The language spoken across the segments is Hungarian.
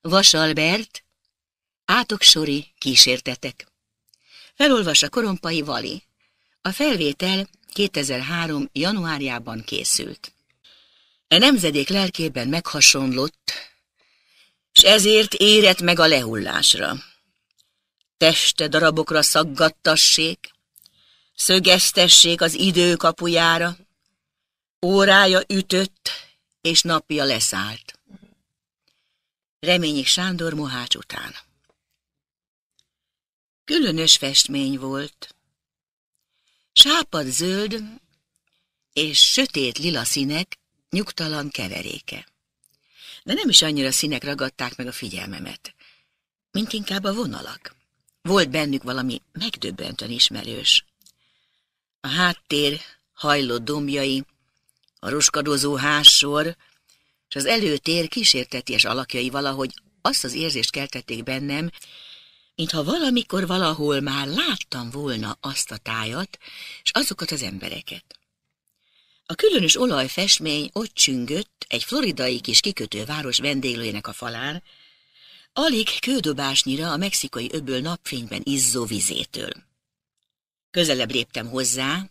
Vasalbert, sori kísértetek. Felolvas a korompai Vali. A felvétel 2003. januárjában készült. E nemzedék lelkében meghasonlott, s ezért érett meg a lehullásra. Teste darabokra szaggattassék, szögeztessék az idő kapujára, órája ütött, és napja leszállt. Reményik Sándor Mohács után. Különös festmény volt. Sápad zöld és sötét lila színek nyugtalan keveréke. De nem is annyira színek ragadták meg a figyelmemet, mint inkább a vonalak. Volt bennük valami megdöbbentően ismerős. A háttér hajlott dombjai, a ruskadozó házsor, és az előtér kísérteties alakjai valahogy azt az érzést keltették bennem, mintha valamikor valahol már láttam volna azt a tájat, és azokat az embereket. A különös olajfestmény ott csüngött egy floridai kis kikötőváros vendéglőjének a falán, alig kődobásnyira a mexikai öböl napfényben izzó vizétől. Közelebb léptem hozzá,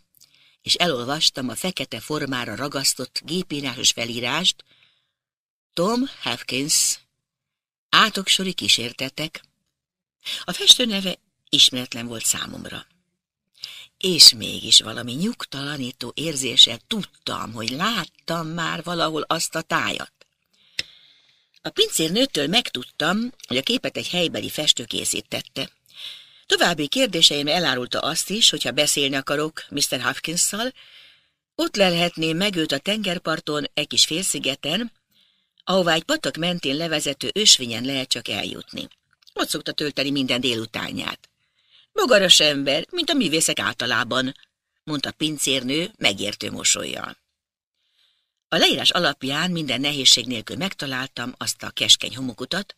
és elolvastam a fekete formára ragasztott gépírásos felírást, Tom Hopkins. Átoksori kísértetek. A festő neve ismeretlen volt számomra. És mégis valami nyugtalanító érzéssel tudtam, hogy láttam már valahol azt a tájat. A pincérnőtől megtudtam, hogy a képet egy helybeli festő készítette. További kérdéseim elárulta azt is, hogyha beszélni akarok Mr. Hopkins-szal, ott lelhetném meg őt a tengerparton, egy kis félszigeten, ahová egy patak mentén levezető ösvényen lehet csak eljutni. Ott szokta tölteni minden délutánját. Bogaras ember, mint a művészek általában, mondta pincérnő megértő mosolyjal. A leírás alapján minden nehézség nélkül megtaláltam azt a keskeny homokutat,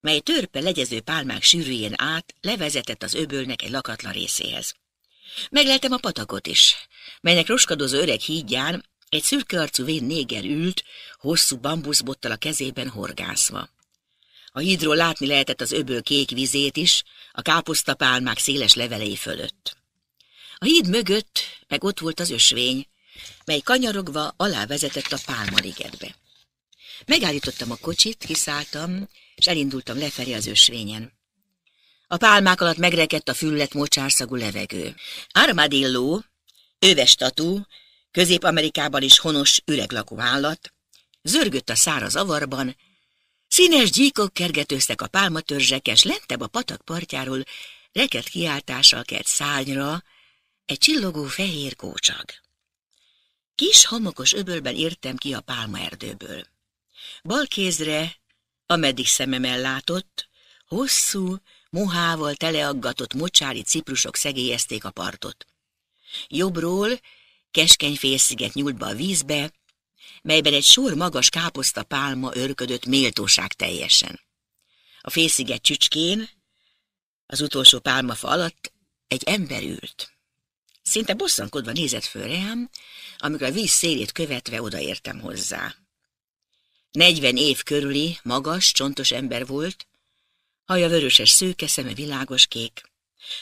mely törpe legyező pálmák sűrűjén át levezetett az öbölnek egy lakatlan részéhez. Megleltem a patakot is, melynek roskadozó öreg hídján egy szürke arcú vén néger ült, hosszú bambuszbottal a kezében horgászva. A hídról látni lehetett az öböl kék vizét is, a káposztapálmák széles levelei fölött. A híd mögött meg ott volt az ösvény, mely kanyarogva alá vezetett a pálmarigetbe. Megállítottam a kocsit, kiszálltam, és elindultam lefelé az ösvényen. A pálmák alatt megrekedt a füllet mocsárszagú levegő. Armadillo, tatú. Közép-Amerikában is honos, üreglakó állat, zörgött a száraz avarban, színes gyíkok kergetőztek a pálmatörzsekes, lentebb a patak partjáról, reket kiáltással kelt szányra, egy csillogó fehér kócsag. Kis homokos öbölben értem ki a pálmaerdőből. Bal kézre, ameddig szemem ellátott, hosszú, mohával teleaggatott mocsári ciprusok szegélyezték a partot. Jobbról keskeny félsziget nyúlt be a vízbe, melyben egy sor magas káposzta pálma örködött méltóság teljesen. A félsziget csücskén, az utolsó pálmafa alatt egy ember ült. Szinte bosszankodva nézett föl rám, amikor a víz szélét követve odaértem hozzá. Negyven év körüli, magas, csontos ember volt, haja vöröses szőke, szeme világos kék.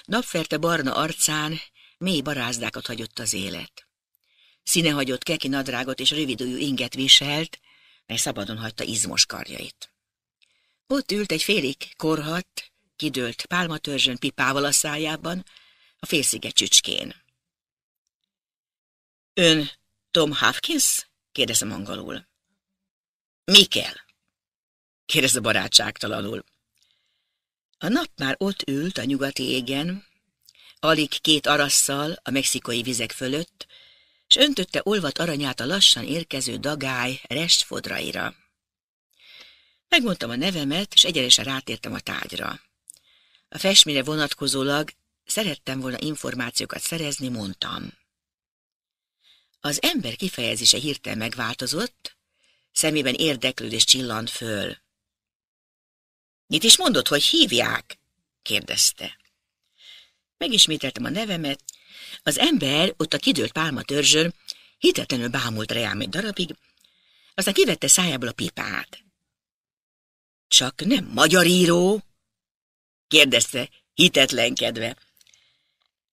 Napferte barna arcán mély barázdákat hagyott az élet. Színehagyott keki nadrágot és rövidújú inget viselt, mely szabadon hagyta izmos karjait. Ott ült egy félig korhat, kidőlt pálmatörzsön pipával a szájában, a félsziget csücskén. Ön Tom Hawkins? kérdezem angolul. kell? kérdez a barátságtalanul. A nap már ott ült a nyugati égen, alig két arasszal a mexikai vizek fölött, s öntötte olvat aranyát a lassan érkező dagály restfodraira. Megmondtam a nevemet, és egyenesen rátértem a tárgyra. A festményre vonatkozólag szerettem volna információkat szerezni, mondtam. Az ember kifejezése hirtelen megváltozott, szemében érdeklődés csillant föl. Mit is mondod, hogy hívják? kérdezte. Megismételtem a nevemet, az ember ott a kidőlt pálma törzsön hitetlenül bámult rám egy darabig, aztán kivette szájából a pipát. Csak nem magyar író? kérdezte, hitetlenkedve.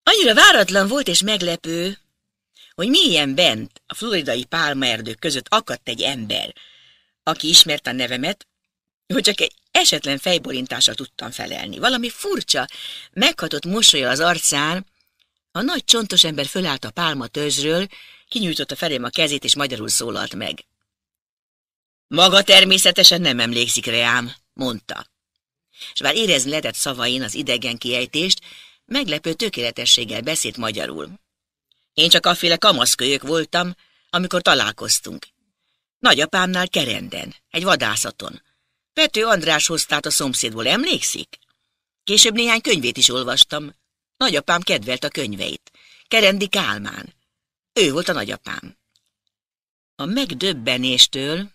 Annyira váratlan volt és meglepő, hogy milyen bent a floridai pálmaerdők között akadt egy ember, aki ismerte a nevemet, hogy csak egy esetlen fejborintással tudtam felelni. Valami furcsa, meghatott mosoly az arcán, a nagy csontos ember fölállt a pálma törzsről, kinyújtotta felém a kezét, és magyarul szólalt meg. Maga természetesen nem emlékszik reám, mondta. És bár érezni lehetett szavain az idegen kiejtést, meglepő tökéletességgel beszélt magyarul. Én csak afféle kamaszkölyök voltam, amikor találkoztunk. Nagyapámnál Kerenden, egy vadászaton. Pető András hoztát a szomszédból, emlékszik? Később néhány könyvét is olvastam. Nagyapám kedvelt a könyveit. Kerendi Kálmán. Ő volt a nagyapám. A megdöbbenéstől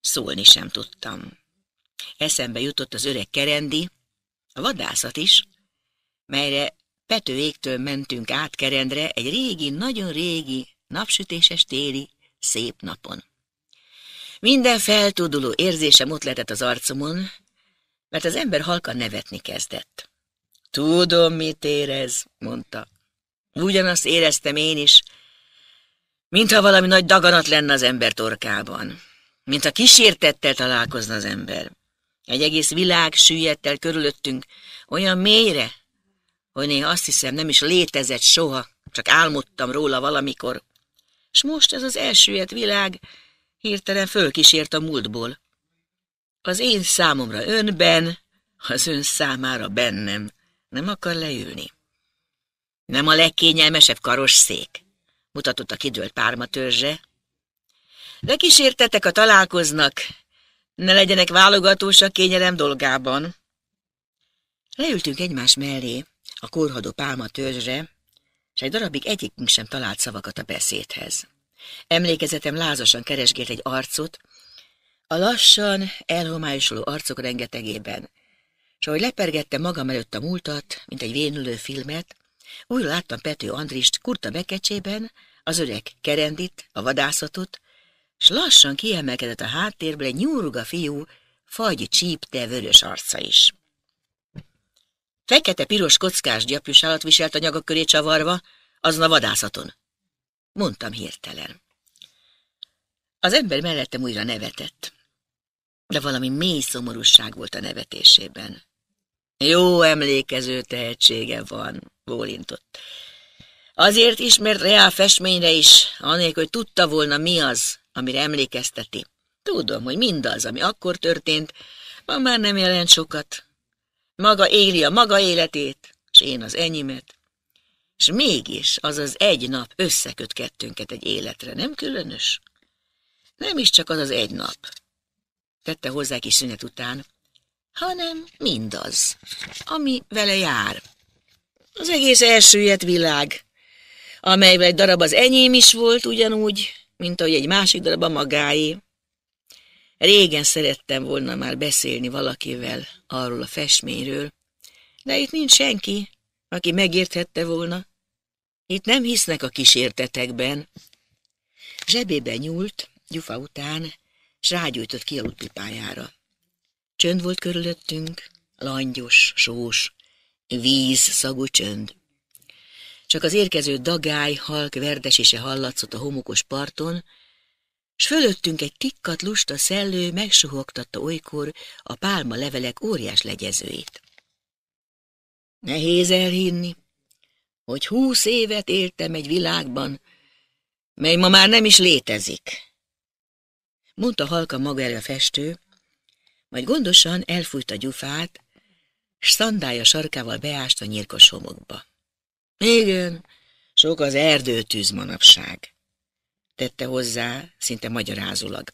szólni sem tudtam. Eszembe jutott az öreg Kerendi, a vadászat is, melyre Petőéktől mentünk át Kerendre egy régi, nagyon régi, napsütéses téli, szép napon. Minden feltuduló érzésem ott lehetett az arcomon, mert az ember halkan nevetni kezdett. Tudom, mit érez, mondta. Ugyanazt éreztem én is, mintha valami nagy daganat lenne az ember torkában, mintha kísértettel találkozna az ember. Egy egész világ süllyedt el körülöttünk olyan mélyre, hogy néha azt hiszem nem is létezett soha, csak álmodtam róla valamikor. És most ez az elsüllyedt világ hirtelen fölkísért a múltból. Az én számomra önben, az ön számára bennem. Nem akar leülni. Nem a legkényelmesebb szék. mutatott a kidőlt pármatörzse. Lekísértetek a találkoznak, ne legyenek válogatósak kényelem dolgában. Leültünk egymás mellé, a korhadó pálma törzsre, és egy darabig egyikünk sem talált szavakat a beszédhez. Emlékezetem lázasan keresgélt egy arcot, a lassan elhomályosuló arcok rengetegében és ahogy lepergette magam előtt a múltat, mint egy vénülő filmet, újra láttam Pető Andrist kurta bekecsében, az öreg kerendit, a vadászatot, s lassan kiemelkedett a háttérből egy nyúruga fiú, fagy csípte vörös arca is. Fekete-piros kockás állat viselt a nyaga köré csavarva, azon a vadászaton. Mondtam hirtelen. Az ember mellettem újra nevetett, de valami mély szomorúság volt a nevetésében. Jó emlékező tehetsége van, bólintott. Azért ismert reál festményre is, anélkül, hogy tudta volna mi az, amire emlékezteti. Tudom, hogy mindaz, ami akkor történt, ma már nem jelent sokat. Maga éli a maga életét, és én az enyimet. És mégis az az egy nap összeköt kettőnket egy életre, nem különös? Nem is csak az az egy nap. Tette hozzá kis szünet után, hanem mindaz, ami vele jár. Az egész elsüllyedt világ, amelyben egy darab az enyém is volt ugyanúgy, mint ahogy egy másik darab a magáé. Régen szerettem volna már beszélni valakivel arról a festményről, de itt nincs senki, aki megérthette volna. Itt nem hisznek a kísértetekben. Zsebébe nyúlt, gyufa után, s rágyújtott ki a pipájára. Csönd volt körülöttünk, langyos, sós, víz szagú csönd. Csak az érkező dagály, halk verdesése hallatszott a homokos parton, s fölöttünk egy tikkat lusta szellő megsuhogtatta olykor a pálma levelek óriás legyezőit. Nehéz elhinni, hogy húsz évet éltem egy világban, mely ma már nem is létezik, mondta halka maga el a festő, majd gondosan elfújt a gyufát, s szandája sarkával beást a nyírkos homokba. Igen, sok az erdőtűz manapság, tette hozzá, szinte magyarázulag.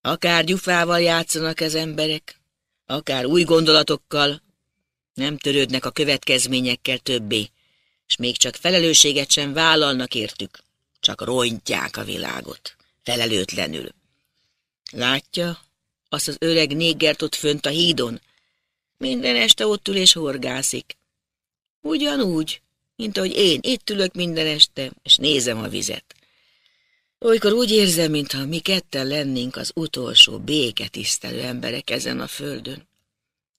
Akár gyufával játszanak ez emberek, akár új gondolatokkal, nem törődnek a következményekkel többé, és még csak felelősséget sem vállalnak értük, csak rontják a világot, felelőtlenül. Látja, azt az öreg négert ott fönt a hídon. Minden este ott ül és horgászik. Ugyanúgy, mint ahogy én itt ülök minden este, és nézem a vizet. Olykor úgy érzem, mintha mi ketten lennénk az utolsó béketisztelő emberek ezen a földön.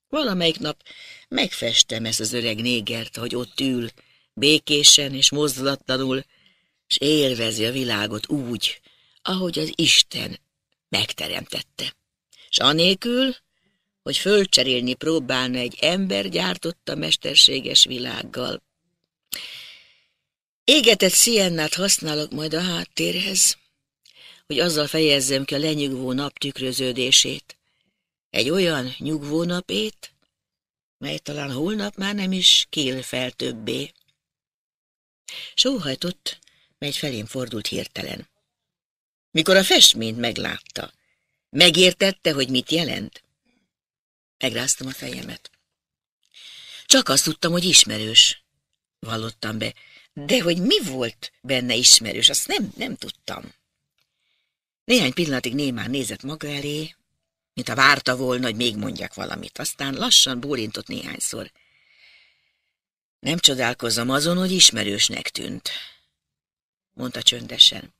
Valamelyik nap megfestem ezt az öreg négert, hogy ott ül, békésen és mozdulatlanul, és élvezi a világot úgy, ahogy az Isten megteremtette és anélkül, hogy fölcserélni próbálna egy ember gyártotta mesterséges világgal. Égetett sziennát használok majd a háttérhez, hogy azzal fejezzem ki a lenyugvó nap tükröződését. Egy olyan nyugvó napét, mely talán holnap már nem is kél fel többé. Sóhajtott, mely felém fordult hirtelen. Mikor a festményt meglátta, Megértette, hogy mit jelent? Megráztam a fejemet. Csak azt tudtam, hogy ismerős, vallottam be. De hogy mi volt benne ismerős, azt nem, nem tudtam. Néhány pillanatig némán nézett maga elé, mint a várta volna, hogy még mondjak valamit. Aztán lassan bólintott néhányszor. Nem csodálkozom azon, hogy ismerősnek tűnt, mondta csöndesen.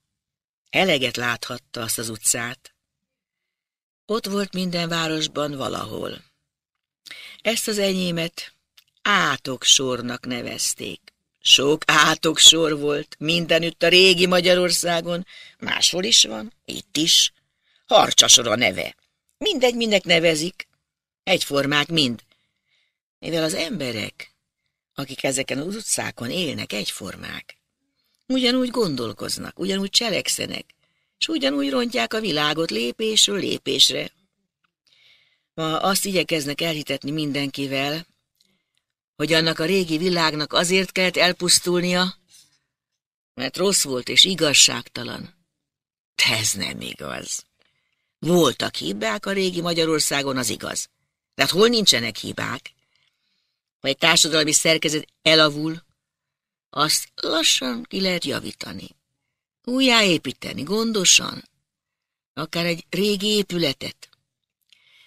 Eleget láthatta azt az utcát, ott volt minden városban valahol. Ezt az enyémet átoksornak nevezték. Sok átoksor volt, mindenütt a régi Magyarországon, máshol is van, itt is. Harcsasor a neve. Mindegy, minek nevezik. Egyformák mind. Mivel az emberek, akik ezeken az utcákon élnek, egyformák. Ugyanúgy gondolkoznak, ugyanúgy cselekszenek, és ugyanúgy rontják a világot lépésről lépésre. Ma azt igyekeznek elhitetni mindenkivel, hogy annak a régi világnak azért kellett elpusztulnia, mert rossz volt és igazságtalan. De ez nem igaz. Voltak hibák a régi Magyarországon, az igaz. De hát hol nincsenek hibák? Ha egy társadalmi szerkezet elavul, azt lassan ki lehet javítani. Újjáépíteni, gondosan. Akár egy régi épületet.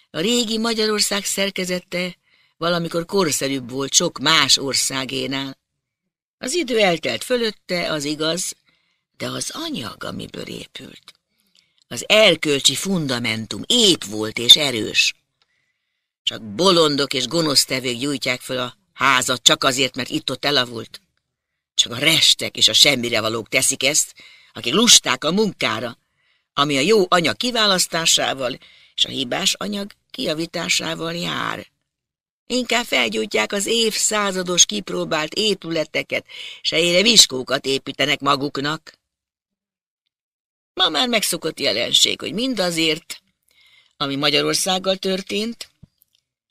A régi Magyarország szerkezete valamikor korszerűbb volt sok más országénál. Az idő eltelt fölötte, az igaz, de az anyag, amiből épült. Az erkölcsi fundamentum ép volt és erős. Csak bolondok és gonosztevők gyújtják föl a házat csak azért, mert itt-ott elavult. Csak a restek és a semmire valók teszik ezt, akik lusták a munkára, ami a jó anyag kiválasztásával és a hibás anyag kiavításával jár. Inkább felgyújtják az évszázados kipróbált épületeket, sejére viskókat építenek maguknak. Ma már megszokott jelenség, hogy mindazért, ami Magyarországgal történt,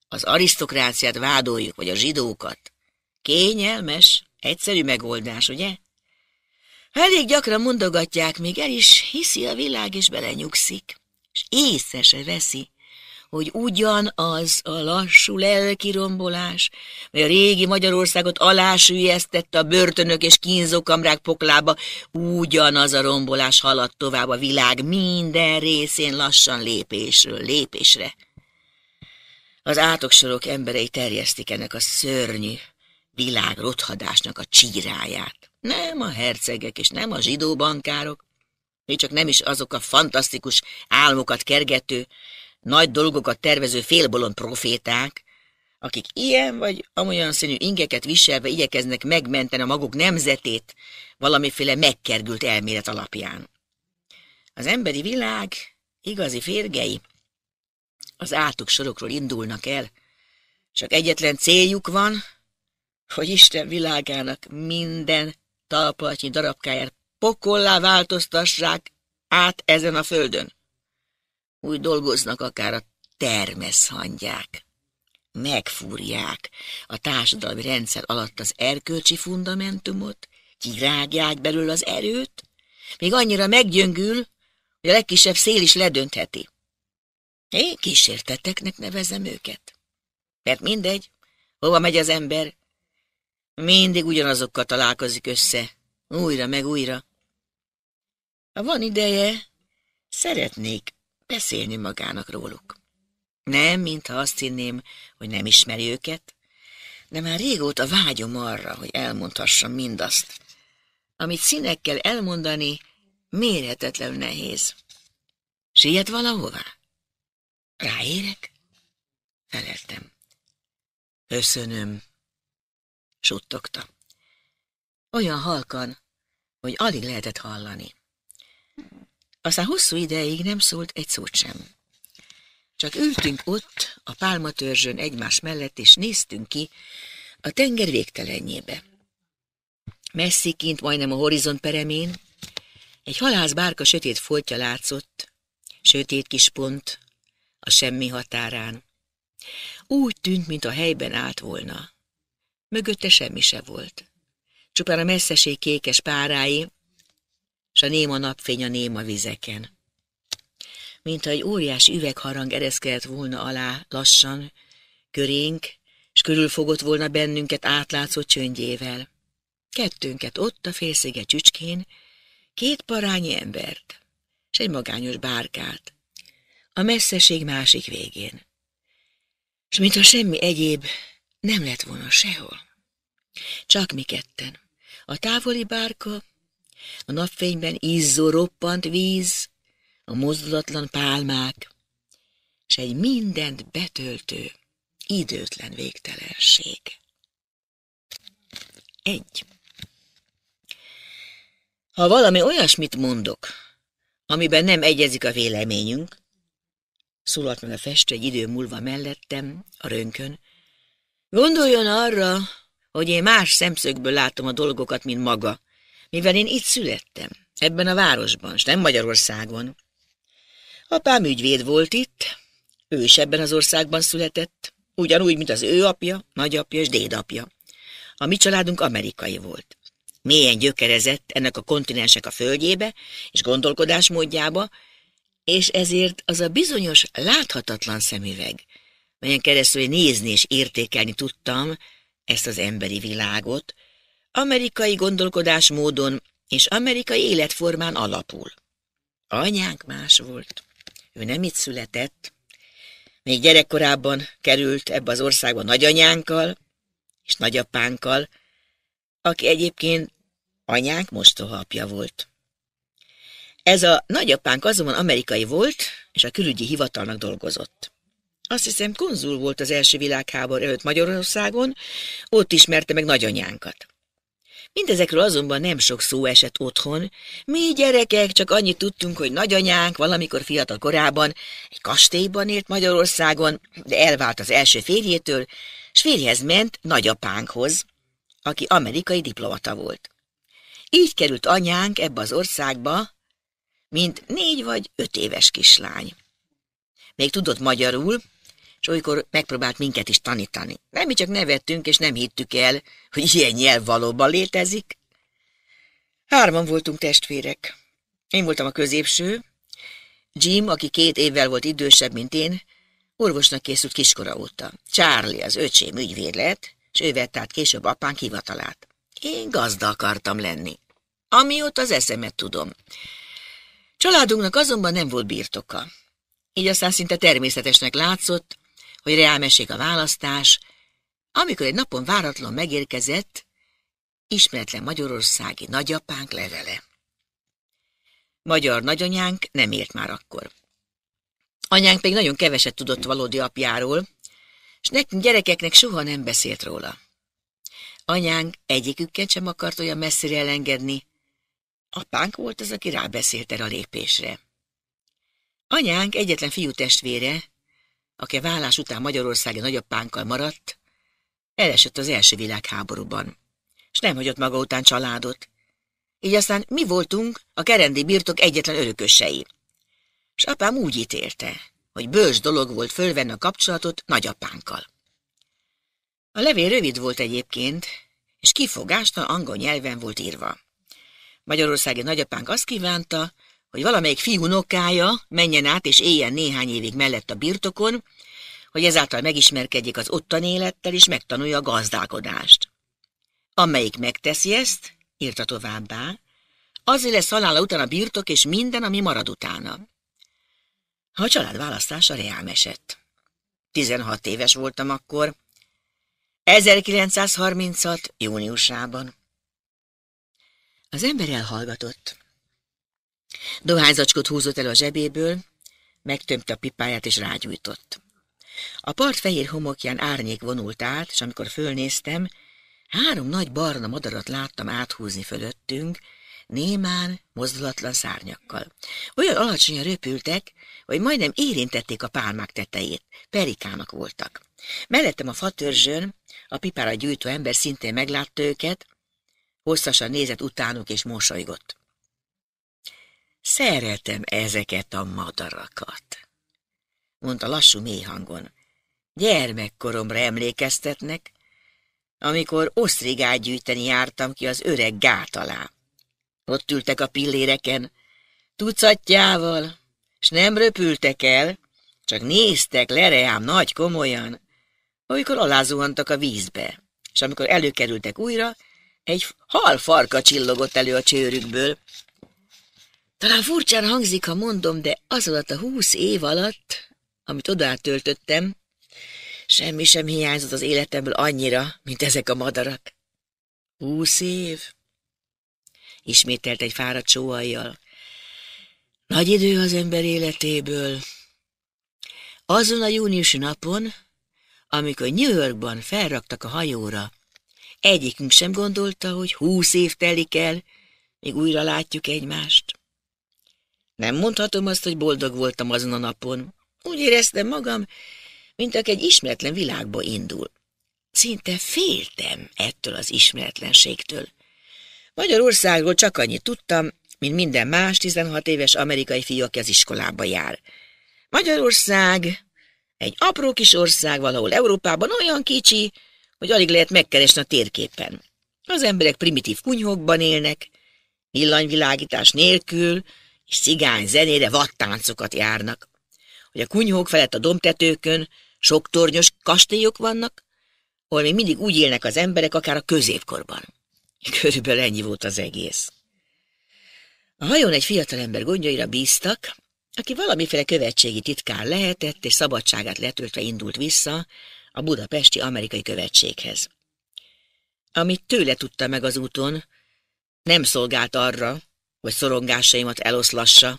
az arisztokráciát vádoljuk, vagy a zsidókat. Kényelmes, egyszerű megoldás, ugye? Elég gyakran mondogatják még el is, hiszi a világ, és belenyugszik, és észre se veszi, hogy ugyanaz a lassú lelkirombolás, mely a régi Magyarországot alásülyeztette a börtönök és kínzókamrák poklába, ugyanaz a rombolás haladt tovább a világ minden részén lassan lépésről lépésre. Az átoksorok emberei terjesztik ennek a szörnyű rothadásnak a csíráját. Nem a hercegek és nem a zsidó bankárok, még csak nem is azok a fantasztikus álmokat kergető, nagy dolgokat tervező félbolond proféták, akik ilyen vagy amolyan színű ingeket viselve igyekeznek megmenteni a maguk nemzetét valamiféle megkergült elmélet alapján. Az emberi világ igazi férgei az átok sorokról indulnak el, csak egyetlen céljuk van, hogy Isten világának minden talpatnyi darabkáját pokollá változtassák át ezen a földön. Úgy dolgoznak akár a termeszhangyák. Megfúrják a társadalmi rendszer alatt az erkölcsi fundamentumot, kirágják belül az erőt, még annyira meggyöngül, hogy a legkisebb szél is ledöntheti. Én kísérteteknek nevezem őket. Mert mindegy, hova megy az ember, mindig ugyanazokkal találkozik össze, újra meg újra. Ha van ideje, szeretnék beszélni magának róluk. Nem, mintha azt hinném, hogy nem ismeri őket, de már régóta vágyom arra, hogy elmondhassam mindazt, amit színekkel elmondani mérhetetlenül nehéz. Siet valahová? Ráérek? Feleltem. Köszönöm suttogta. Olyan halkan, hogy alig lehetett hallani. Aztán hosszú ideig nem szólt egy szót sem. Csak ültünk ott, a pálmatörzsön egymás mellett, és néztünk ki a tenger végtelenjébe. Messzi kint, majdnem a horizont peremén, egy halászbárka sötét foltja látszott, sötét kis pont a semmi határán. Úgy tűnt, mint a helyben állt volna. Mögötte semmi se volt. Csupán a messzeség kékes párái, és a néma napfény a néma vizeken. Mintha egy óriás üvegharang ereszkedett volna alá lassan, körénk, és körülfogott volna bennünket átlátszó csöndjével. Kettőnket ott a félszége csücskén, két parányi embert, és egy magányos bárkát, a messzeség másik végén. És mintha semmi egyéb nem lett volna sehol. Csak mi ketten. A távoli bárka, a napfényben izzó roppant víz, a mozdulatlan pálmák, és egy mindent betöltő, időtlen végtelenség. Egy. Ha valami olyasmit mondok, amiben nem egyezik a véleményünk, szólalt meg a festő egy idő múlva mellettem, a rönkön, Gondoljon arra, hogy én más szemszögből látom a dolgokat, mint maga, mivel én itt születtem, ebben a városban, s nem Magyarországon. Apám ügyvéd volt itt, ő is ebben az országban született, ugyanúgy, mint az ő apja, nagyapja és dédapja. A mi családunk amerikai volt. Mélyen gyökerezett ennek a kontinensek a földjébe és gondolkodásmódjába, és ezért az a bizonyos láthatatlan szemüveg, melyen keresztül nézni és értékelni tudtam ezt az emberi világot, amerikai gondolkodás módon és amerikai életformán alapul. Anyánk más volt. Ő nem itt született. Még gyerekkorában került ebbe az országba nagyanyánkkal és nagyapánkkal, aki egyébként anyánk mostohapja volt. Ez a nagyapánk azonban amerikai volt, és a külügyi hivatalnak dolgozott. Azt hiszem, konzul volt az első világháború előtt Magyarországon, ott ismerte meg nagyanyánkat. Mindezekről azonban nem sok szó esett otthon. Mi gyerekek csak annyit tudtunk, hogy nagyanyánk valamikor fiatal korában egy kastélyban élt Magyarországon, de elvált az első férjétől, s férjhez ment nagyapánkhoz, aki amerikai diplomata volt. Így került anyánk ebbe az országba, mint négy vagy öt éves kislány. Még tudott magyarul, és olykor megpróbált minket is tanítani. Nem, mi csak nevettünk, és nem hittük el, hogy ilyen nyelv valóban létezik. Hárman voltunk testvérek. Én voltam a középső, Jim, aki két évvel volt idősebb, mint én, orvosnak készült kiskora óta. Charlie, az öcsém ügyvéd lett, és ő vett át később apánk hivatalát. Én gazda akartam lenni, amióta az eszemet tudom. Családunknak azonban nem volt birtoka. Így aztán szinte természetesnek látszott, hogy reálmesék a választás, amikor egy napon váratlan megérkezett ismeretlen magyarországi nagyapánk levele. Magyar nagyanyánk nem ért már akkor. Anyánk pedig nagyon keveset tudott valódi apjáról, és nekünk gyerekeknek soha nem beszélt róla. Anyánk egyikükkel sem akart olyan messzire elengedni. Apánk volt az, aki rábeszélt erre a lépésre. Anyánk egyetlen fiú testvére, aki a vállás után Magyarországi nagyapánkkal maradt, elesett az első világháborúban, és nem hagyott maga után családot. Így aztán mi voltunk a kerendi birtok egyetlen örökösei. És apám úgy ítélte, hogy bős dolog volt fölvenni a kapcsolatot nagyapánkkal. A levél rövid volt egyébként, és kifogástal angol nyelven volt írva. Magyarországi nagyapánk azt kívánta, hogy valamelyik fiúnokája menjen át és éljen néhány évig mellett a birtokon, hogy ezáltal megismerkedjék az ottani élettel és megtanulja a gazdálkodást. Amelyik megteszi ezt, írta továbbá, azért lesz halála után a birtok és minden, ami marad utána. A család választása reám esett. 16 éves voltam akkor, 1936. júniusában. Az ember elhallgatott. Dohányzacskot húzott el a zsebéből, megtömte a pipáját és rágyújtott. A part fehér homokján árnyék vonult át, és amikor fölnéztem, három nagy barna madarat láttam áthúzni fölöttünk, némán, mozdulatlan szárnyakkal. Olyan alacsonyan röpültek, hogy majdnem érintették a pálmák tetejét, perikának voltak. Mellettem a fatörzsön, a pipára gyűjtő ember szintén meglátta őket, hosszasan nézett utánuk és mosolygott. Szeretem ezeket a madarakat, mondta lassú mély hangon. Gyermekkoromra emlékeztetnek, amikor osztrigát gyűjteni jártam ki az öreg gát alá. Ott ültek a pilléreken, tucatjával, s nem röpültek el, csak néztek le nagy komolyan, amikor alázuhantak a vízbe, és amikor előkerültek újra, egy hal farka csillogott elő a csőrükből, talán furcsán hangzik, ha mondom, de az alatt a húsz év alatt, amit oda töltöttem, semmi sem hiányzott az életemből annyira, mint ezek a madarak. Húsz év? Ismételt egy fáradt sóhajjal. Nagy idő az ember életéből. Azon a júniusi napon, amikor New Yorkban felraktak a hajóra, egyikünk sem gondolta, hogy húsz év telik el, még újra látjuk egymást. Nem mondhatom azt, hogy boldog voltam azon a napon. Úgy éreztem magam, mint aki egy ismeretlen világba indul. Szinte féltem ettől az ismeretlenségtől. Magyarországról csak annyit tudtam, mint minden más 16 éves amerikai fiú, aki az iskolába jár. Magyarország egy apró kis ország valahol Európában olyan kicsi, hogy alig lehet megkeresni a térképen. Az emberek primitív kunyhokban élnek, villanyvilágítás nélkül, és cigány zenére vattáncokat járnak. Hogy a kunyhók felett a domtetőkön sok tornyos kastélyok vannak, hol még mindig úgy élnek az emberek, akár a középkorban. Körülbelül ennyi volt az egész. A hajón egy fiatalember gondjaira bíztak, aki valamiféle követségi titkár lehetett, és szabadságát letöltve indult vissza a budapesti amerikai követséghez. Amit tőle tudta meg az úton, nem szolgált arra, hogy szorongásaimat eloszlassa.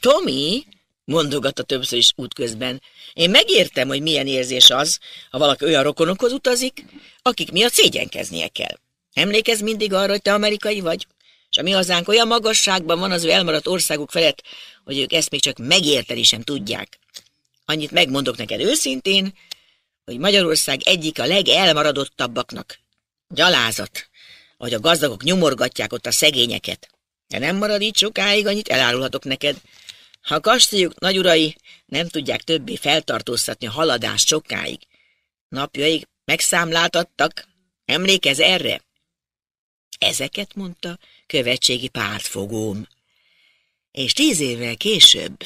Tomi, mondogatta többször is útközben, én megértem, hogy milyen érzés az, ha valaki olyan rokonokhoz utazik, akik miatt szégyenkeznie kell. Emlékezz mindig arra, hogy te amerikai vagy, és a mi hazánk olyan magasságban van az ő elmaradt országuk felett, hogy ők ezt még csak megérteni sem tudják. Annyit megmondok neked őszintén, hogy Magyarország egyik a legelmaradottabbaknak. Gyalázat, hogy a gazdagok nyomorgatják ott a szegényeket. De nem marad itt sokáig, annyit elárulhatok neked. Ha a kastélyuk nagyurai nem tudják többé feltartóztatni a haladást sokáig, napjaig megszámláltattak, emlékez erre? Ezeket mondta követségi pártfogóm. És tíz évvel később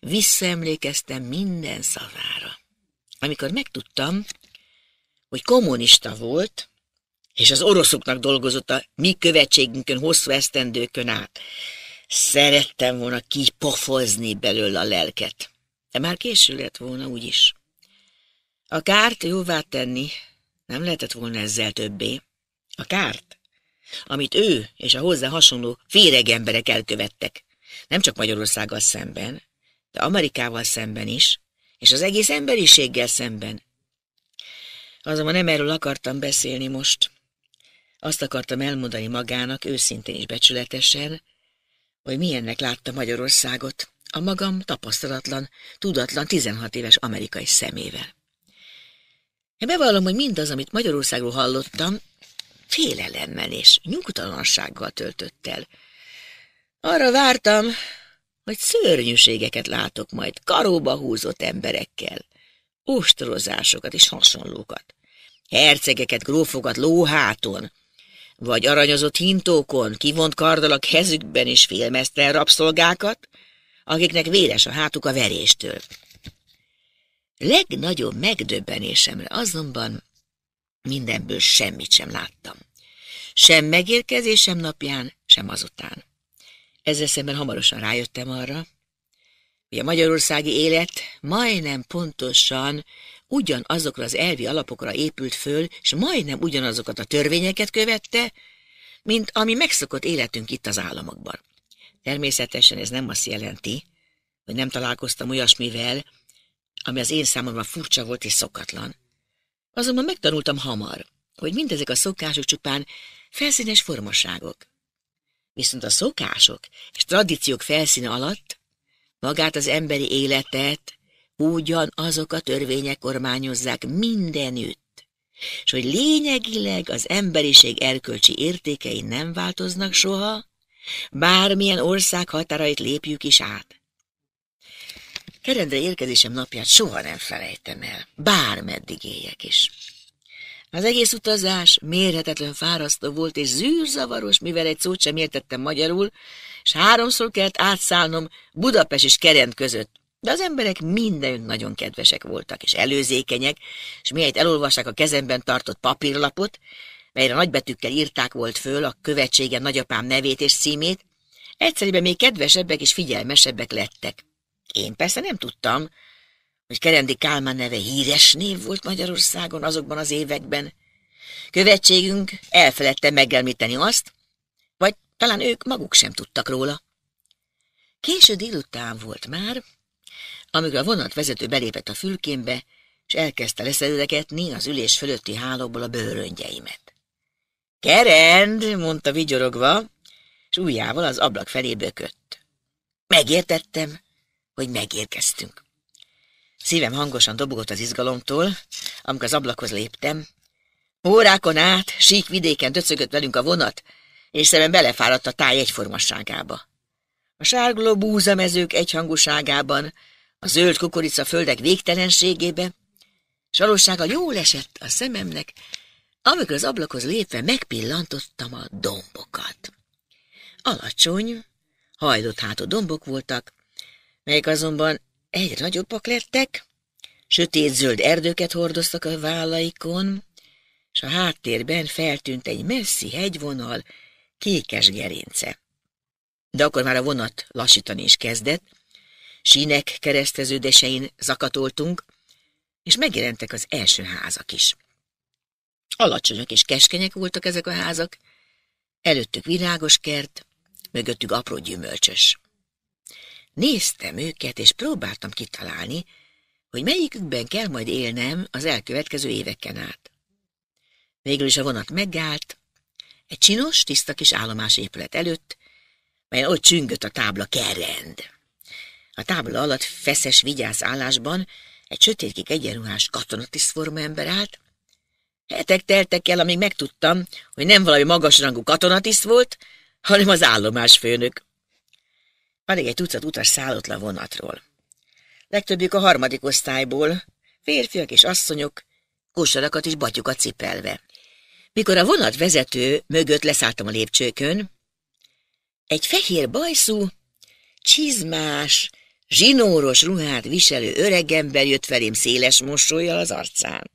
visszaemlékeztem minden szavára. Amikor megtudtam, hogy kommunista volt, és az oroszoknak dolgozott a mi követségünkön hosszú esztendőkön át. Szerettem volna kipofozni belőle a lelket, de már késő lett volna úgyis. A kárt jóvá tenni nem lehetett volna ezzel többé. A kárt, amit ő és a hozzá hasonló féreg emberek elkövettek, nem csak Magyarországgal szemben, de Amerikával szemben is, és az egész emberiséggel szemben. Azonban nem erről akartam beszélni most. Azt akartam elmondani magának őszintén és becsületesen, hogy milyennek látta Magyarországot, a magam tapasztalatlan, tudatlan 16 éves amerikai szemével. Én bevallom, hogy mindaz, amit Magyarországról hallottam, félelemmel és nyugtalansággal töltött el. Arra vártam, hogy szörnyűségeket látok majd karóba húzott emberekkel, ostorozásokat és hasonlókat. Hercegeket, grófokat lóháton, vagy aranyozott hintókon, kivont kardalak hezükben is félmeztelen rabszolgákat, akiknek véres a hátuk a veréstől. Legnagyobb megdöbbenésemre azonban mindenből semmit sem láttam. Sem megérkezésem napján, sem azután. Ezzel szemben hamarosan rájöttem arra, hogy a magyarországi élet majdnem pontosan ugyanazokra az elvi alapokra épült föl, és majdnem ugyanazokat a törvényeket követte, mint ami megszokott életünk itt az államokban. Természetesen ez nem azt jelenti, hogy nem találkoztam olyasmivel, ami az én számomra furcsa volt és szokatlan. Azonban megtanultam hamar, hogy mindezek a szokások csupán felszínes formaságok. Viszont a szokások és tradíciók felszíne alatt magát az emberi életet, ugyanazok a törvények kormányozzák mindenütt, és hogy lényegileg az emberiség erkölcsi értékei nem változnak soha, bármilyen ország határait lépjük is át. Kerendre érkezésem napját soha nem felejtem el, bármeddig éljek is. Az egész utazás mérhetetlen fárasztó volt és zűrzavaros, mivel egy szót sem értettem magyarul, és háromszor kellett átszállnom Budapest és Kerend között, de az emberek mindenütt nagyon kedvesek voltak, és előzékenyek, és miért elolvassák a kezemben tartott papírlapot, melyre nagybetűkkel írták volt föl a követségen nagyapám nevét és címét, egyszerűen még kedvesebbek és figyelmesebbek lettek. Én persze nem tudtam, hogy Kerendi Kálmán neve híres név volt Magyarországon azokban az években. Követségünk elfeledte megelmíteni azt, vagy talán ők maguk sem tudtak róla. Késő délután volt már, amikor a vonatvezető belépett a fülkémbe, és elkezdte leszedegetni az ülés fölötti hálóból a bőröngyeimet. Kerend, mondta vigyorogva, és ujjával az ablak felé bökött. Megértettem, hogy megérkeztünk. Szívem hangosan dobogott az izgalomtól, amikor az ablakhoz léptem. Órákon át, vidéken döcögött velünk a vonat, és szemem belefáradt a táj egyformasságába. A sárguló búzamezők egyhangúságában, a zöld földek végtelenségébe, s valósága jól esett a szememnek, amikor az ablakhoz lépve megpillantottam a dombokat. Alacsony, hajlott hátú dombok voltak, melyek azonban egyre nagyobbak lettek, sötét-zöld erdőket hordoztak a vállaikon, és a háttérben feltűnt egy messzi hegyvonal kékes gerince. De akkor már a vonat lassítani is kezdett, sínek kereszteződesein zakatoltunk, és megjelentek az első házak is. Alacsonyak és keskenyek voltak ezek a házak, előttük virágos kert, mögöttük apró gyümölcsös. Néztem őket, és próbáltam kitalálni, hogy melyikükben kell majd élnem az elkövetkező éveken át. Végül is a vonat megállt, egy csinos, tiszta kis állomás épület előtt, mely ott csüngött a tábla kerend. A tábla alatt feszes vigyáz állásban egy sötétkék egyenruhás katonatisztforma ember állt. Hetek teltek el, amíg megtudtam, hogy nem valami magasrangú katonatiszt volt, hanem az állomás főnök. Addig egy tucat utas szállott le a vonatról. Legtöbbjük a harmadik osztályból, férfiak és asszonyok, kosarakat és batyukat cipelve. Mikor a vonat vezető mögött leszálltam a lépcsőkön, egy fehér bajszú, csizmás, Zsinóros ruhát viselő öregember jött felém széles mosolyjal az arcán.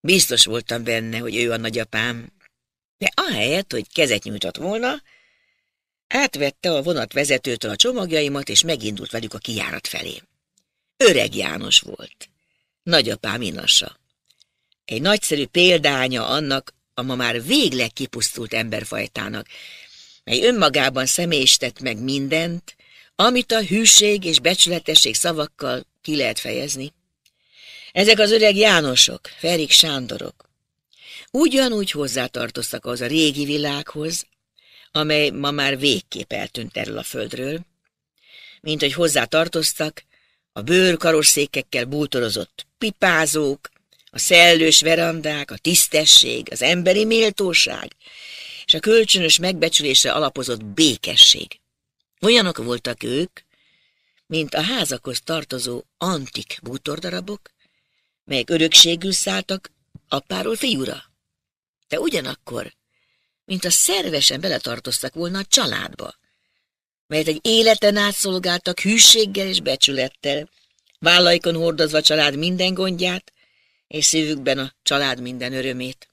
Biztos voltam benne, hogy ő a nagyapám, de ahelyett, hogy kezet nyújtott volna, átvette a vonat vezetőtől a csomagjaimat, és megindult velük a kijárat felé. Öreg János volt, nagyapám inasa. Egy nagyszerű példánya annak a ma már végleg kipusztult emberfajtának, mely önmagában személyistett meg mindent, amit a hűség és becsületesség szavakkal ki lehet fejezni. Ezek az öreg Jánosok, Ferik Sándorok. Ugyanúgy hozzátartoztak az a régi világhoz, amely ma már végképp eltűnt erről a földről, mint hogy hozzátartoztak a bőrkarosszékekkel bútorozott pipázók, a szellős verandák, a tisztesség, az emberi méltóság, és a kölcsönös megbecsülésre alapozott békesség. Olyanok voltak ők, mint a házakhoz tartozó antik bútordarabok, melyek örökségül szálltak apáról fiúra, de ugyanakkor, mint a szervesen beletartoztak volna a családba, melyet egy életen át szolgáltak hűséggel és becsülettel, vállaikon hordozva a család minden gondját, és szívükben a család minden örömét.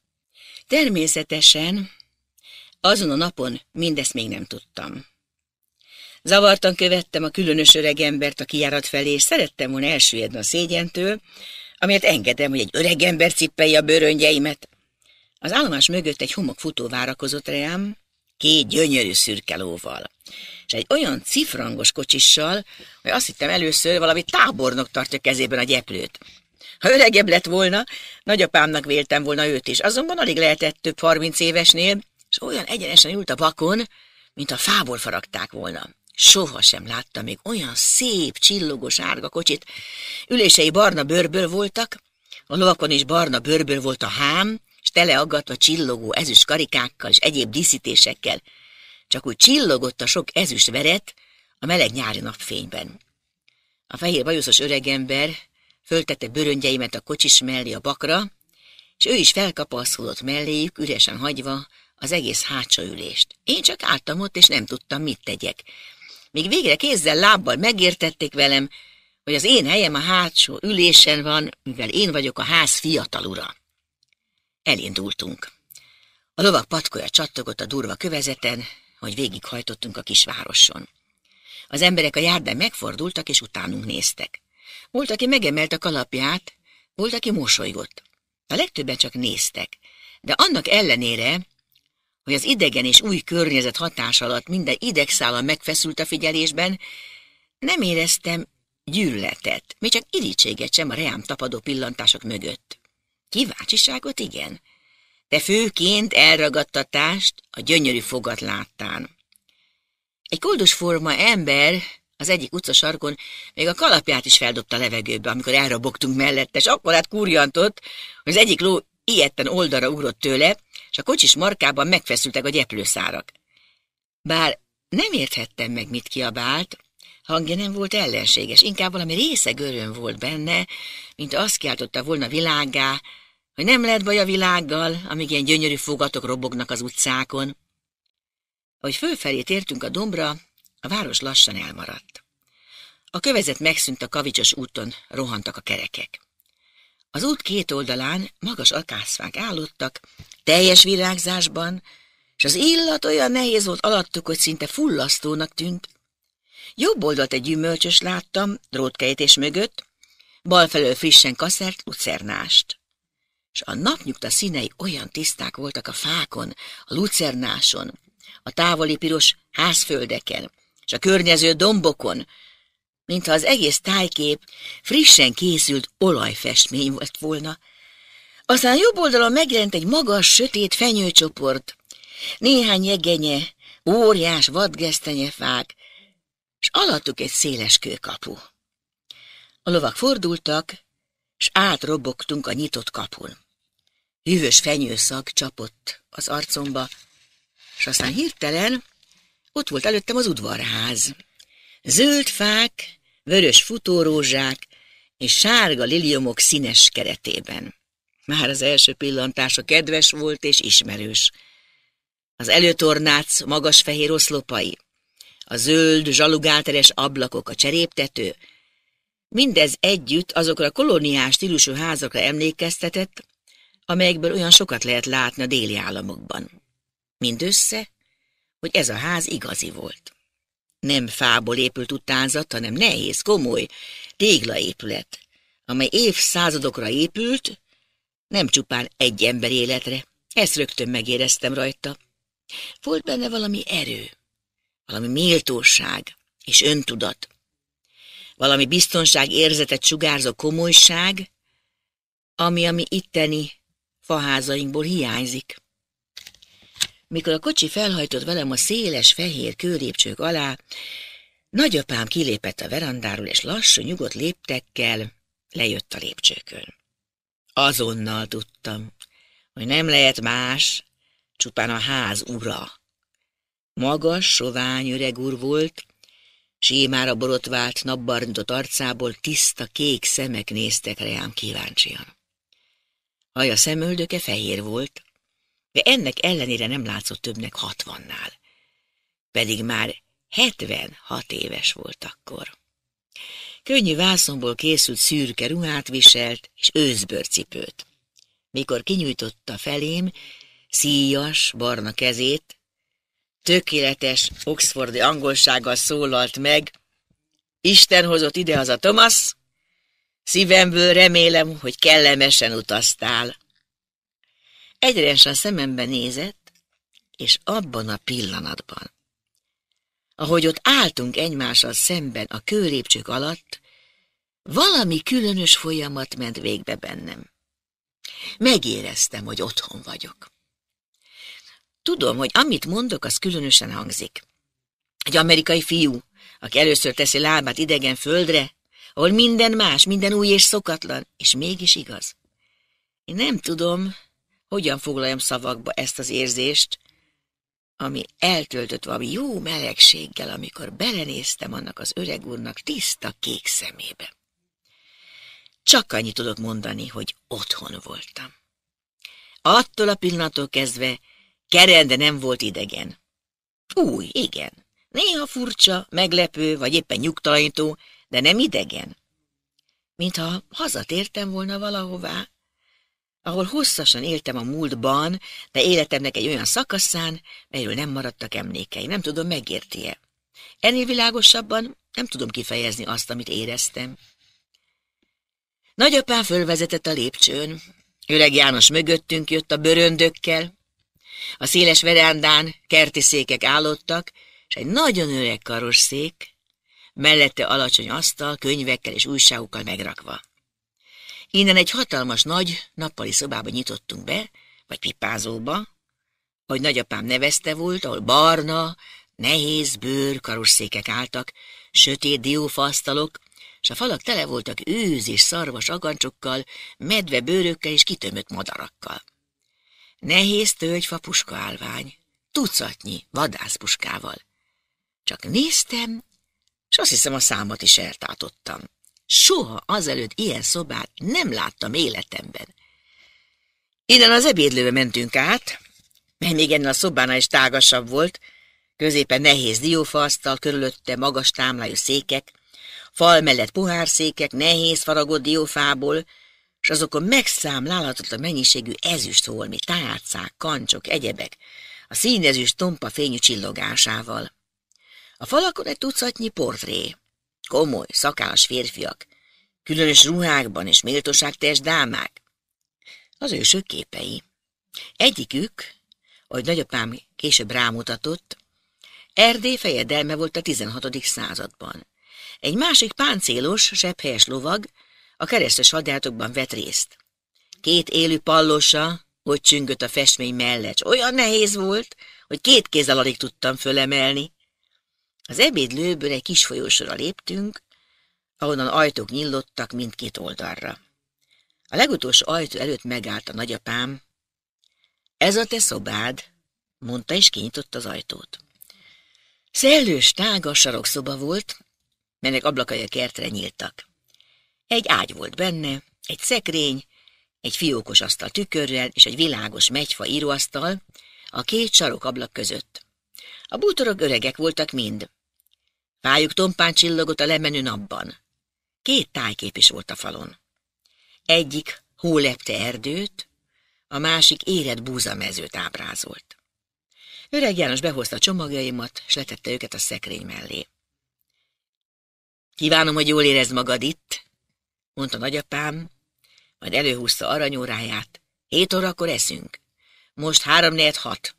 Természetesen azon a napon mindezt még nem tudtam. Zavartan követtem a különös öreg embert a kijárat felé, és szerettem volna elsüllyedni a szégyentől, amiért engedem, hogy egy öreg ember cippelje a bőröngyeimet. Az állomás mögött egy homokfutó várakozott rám, két gyönyörű szürkelóval, és egy olyan cifrangos kocsissal, hogy azt hittem először valami tábornok tartja kezében a gyeplőt. Ha öregebb lett volna, nagyapámnak véltem volna őt is, azonban alig lehetett több harminc évesnél, és olyan egyenesen ült a vakon, mint a fából faragták volna. Soha sem látta még olyan szép, csillogó sárga kocsit. Ülései barna bőrből voltak, a lovakon is barna bőrből volt a hám, és aggatva csillogó ezüst karikákkal és egyéb díszítésekkel. Csak úgy csillogott a sok ezüst veret a meleg nyári napfényben. A fehér bajuszos öregember föltette bőröngyeimet a kocsis mellé a bakra, és ő is felkapaszkodott melléjük, üresen hagyva az egész hátsó ülést. Én csak álltam ott, és nem tudtam, mit tegyek míg végre kézzel-lábbal megértették velem, hogy az én helyem a hátsó ülésen van, mivel én vagyok a ház fiatal ura. Elindultunk. A lovak patkója csattogott a durva kövezeten, hogy végighajtottunk a kisvároson. Az emberek a járdán megfordultak és utánunk néztek. Volt, aki megemelt a kalapját, volt, aki mosolygott. A legtöbben csak néztek, de annak ellenére, hogy az idegen és új környezet hatás alatt minden idegszála megfeszült a figyelésben, nem éreztem gyűlletet, még csak irítséget sem a reám tapadó pillantások mögött. Kíváncsiságot igen, de főként elragadtatást a gyönyörű fogat láttán. Egy koldusforma forma ember az egyik utcasarkon még a kalapját is feldobta levegőbe, amikor elrabogtunk mellette, és akkor át kurjantott, hogy az egyik ló ilyetten oldalra ugrott tőle, és a kocsis markában megfeszültek a gyeplőszárak. Bár nem érthettem meg, mit kiabált, hangja nem volt ellenséges, inkább valami részeg öröm volt benne, mint azt kiáltotta volna világá, hogy nem lehet baj a világgal, amíg ilyen gyönyörű fogatok robognak az utcákon. Ahogy fölfelé tértünk a dombra, a város lassan elmaradt. A kövezet megszűnt a kavicsos úton, rohantak a kerekek. Az út két oldalán magas akászfák állottak, teljes virágzásban, és az illat olyan nehéz volt alattuk, hogy szinte fullasztónak tűnt. Jobb oldalt egy gyümölcsös láttam, drótkejtés mögött, bal felől frissen kaszert lucernást. És a napnyugta színei olyan tiszták voltak a fákon, a lucernáson, a távoli piros házföldeken, és a környező dombokon, mintha az egész tájkép frissen készült olajfestmény volt volna. Aztán jobb oldalon megjelent egy magas, sötét fenyőcsoport, néhány jegenye, óriás vadgesztenyefák, és alattuk egy széles kőkapu. A lovak fordultak, s átrobogtunk a nyitott kapun. Hűvös fenyőszag csapott az arcomba, és aztán hirtelen ott volt előttem az udvarház. Zöld fák, vörös futórózsák és sárga liliomok színes keretében. Már az első pillantása kedves volt és ismerős. Az előtornác magas fehér oszlopai, a zöld, zsalugáteres ablakok, a cseréptető, mindez együtt azokra a koloniás stílusú házakra emlékeztetett, amelyekből olyan sokat lehet látni a déli államokban. Mindössze, hogy ez a ház igazi volt. Nem fából épült utánzat, hanem nehéz, komoly, téglaépület, amely évszázadokra épült, nem csupán egy ember életre. Ezt rögtön megéreztem rajta. Volt benne valami erő, valami méltóság és öntudat, valami biztonság érzetet sugárzó komolyság, ami ami itteni faházainkból hiányzik. Mikor a kocsi felhajtott velem a széles, fehér kőlépcsők alá, nagyapám kilépett a verandáról, és lassú, nyugodt léptekkel lejött a lépcsőkön. Azonnal tudtam, hogy nem lehet más, csupán a ház ura. Magas, sovány öreg úr volt, sémára borotvált, napbarnított arcából tiszta kék szemek néztek rám kíváncsian. Haja szemöldöke fehér volt, de ennek ellenére nem látszott többnek hatvannál. Pedig már 76 éves volt akkor. Könnyű vászonból készült szürke ruhát viselt, és őszbőrcipőt. Mikor kinyújtotta felém szíjas, barna kezét, tökéletes oxfordi angolsággal szólalt meg, Isten hozott ide az a Thomas, szívemből remélem, hogy kellemesen utaztál. Egyenesen a szemembe nézett, és abban a pillanatban, ahogy ott álltunk egymással szemben a kőlépcsők alatt, valami különös folyamat ment végbe bennem. Megéreztem, hogy otthon vagyok. Tudom, hogy amit mondok, az különösen hangzik. Egy amerikai fiú, aki először teszi lábát idegen földre, ahol minden más, minden új és szokatlan, és mégis igaz. Én nem tudom, hogyan foglaljam szavakba ezt az érzést, ami eltöltött valami jó melegséggel, amikor belenéztem annak az öreg úrnak tiszta kék szemébe. Csak annyit tudok mondani, hogy otthon voltam. Attól a pillanattól kezdve kerende nem volt idegen. Új, igen. Néha furcsa, meglepő, vagy éppen nyugtalanító, de nem idegen. Mintha hazatértem volna valahová, ahol hosszasan éltem a múltban, de életemnek egy olyan szakaszán, melyről nem maradtak emlékei. Nem tudom, megérti-e. Ennél világosabban nem tudom kifejezni azt, amit éreztem. Nagyapám fölvezetett a lépcsőn. Öreg János mögöttünk jött a bőröndökkel. A széles verándán kerti székek állottak, és egy nagyon öreg karosszék, mellette alacsony asztal, könyvekkel és újságokkal megrakva. Innen egy hatalmas nagy nappali szobába nyitottunk be, vagy pipázóba, hogy nagyapám nevezte volt, ahol barna, nehéz bőr karosszékek álltak, sötét diófasztalok, és a falak tele voltak őz és szarvas agancsokkal, medve bőrökkel és kitömött madarakkal. Nehéz tölgyfa puska állvány, tucatnyi vadászpuskával. Csak néztem, és azt hiszem a számot is eltátottam. Soha azelőtt ilyen szobát nem láttam életemben. Innen az ebédlőbe mentünk át, mert még ennél a szobánál is tágasabb volt, középen nehéz diófaasztal, körülötte magas támlájú székek, fal mellett pohárszékek, nehéz faragott diófából, és azokon a mennyiségű ezüst holmi, tárcák, kancsok, egyebek, a színezüst tompa fényű csillogásával. A falakon egy tucatnyi portré, Komoly, szakás férfiak, különös ruhákban és méltóságteljes dámák. Az ősök képei. Egyikük, ahogy nagyapám később rámutatott, Erdély fejedelme volt a 16. században. Egy másik páncélos, sebhelyes lovag a keresztes hadjátokban vett részt. Két élő pallosa, hogy csüngött a festmény mellett, olyan nehéz volt, hogy két kézzel alig tudtam fölemelni. Az ebédlőből egy kis folyósra léptünk, ahonnan ajtók nyillottak mindkét oldalra. A legutolsó ajtó előtt megállt a nagyapám. Ez a te szobád, mondta és kinyitott az ajtót. Szellős, tága sarokszoba volt, melynek ablakai a kertre nyíltak. Egy ágy volt benne, egy szekrény, egy fiókos asztal tükörrel és egy világos megyfa íróasztal a két sarok ablak között. A bútorok öregek voltak mind, Pályuk tompán csillogott a lemenő napban. Két tájkép is volt a falon. Egyik hólepte erdőt, a másik érett búzamezőt ábrázolt. Öreg János behozta a csomagjaimat, s letette őket a szekrény mellé. Kívánom, hogy jól érezd magad itt, mondta nagyapám, majd előhúzta aranyóráját. Hét órakor eszünk. Most három négy hat.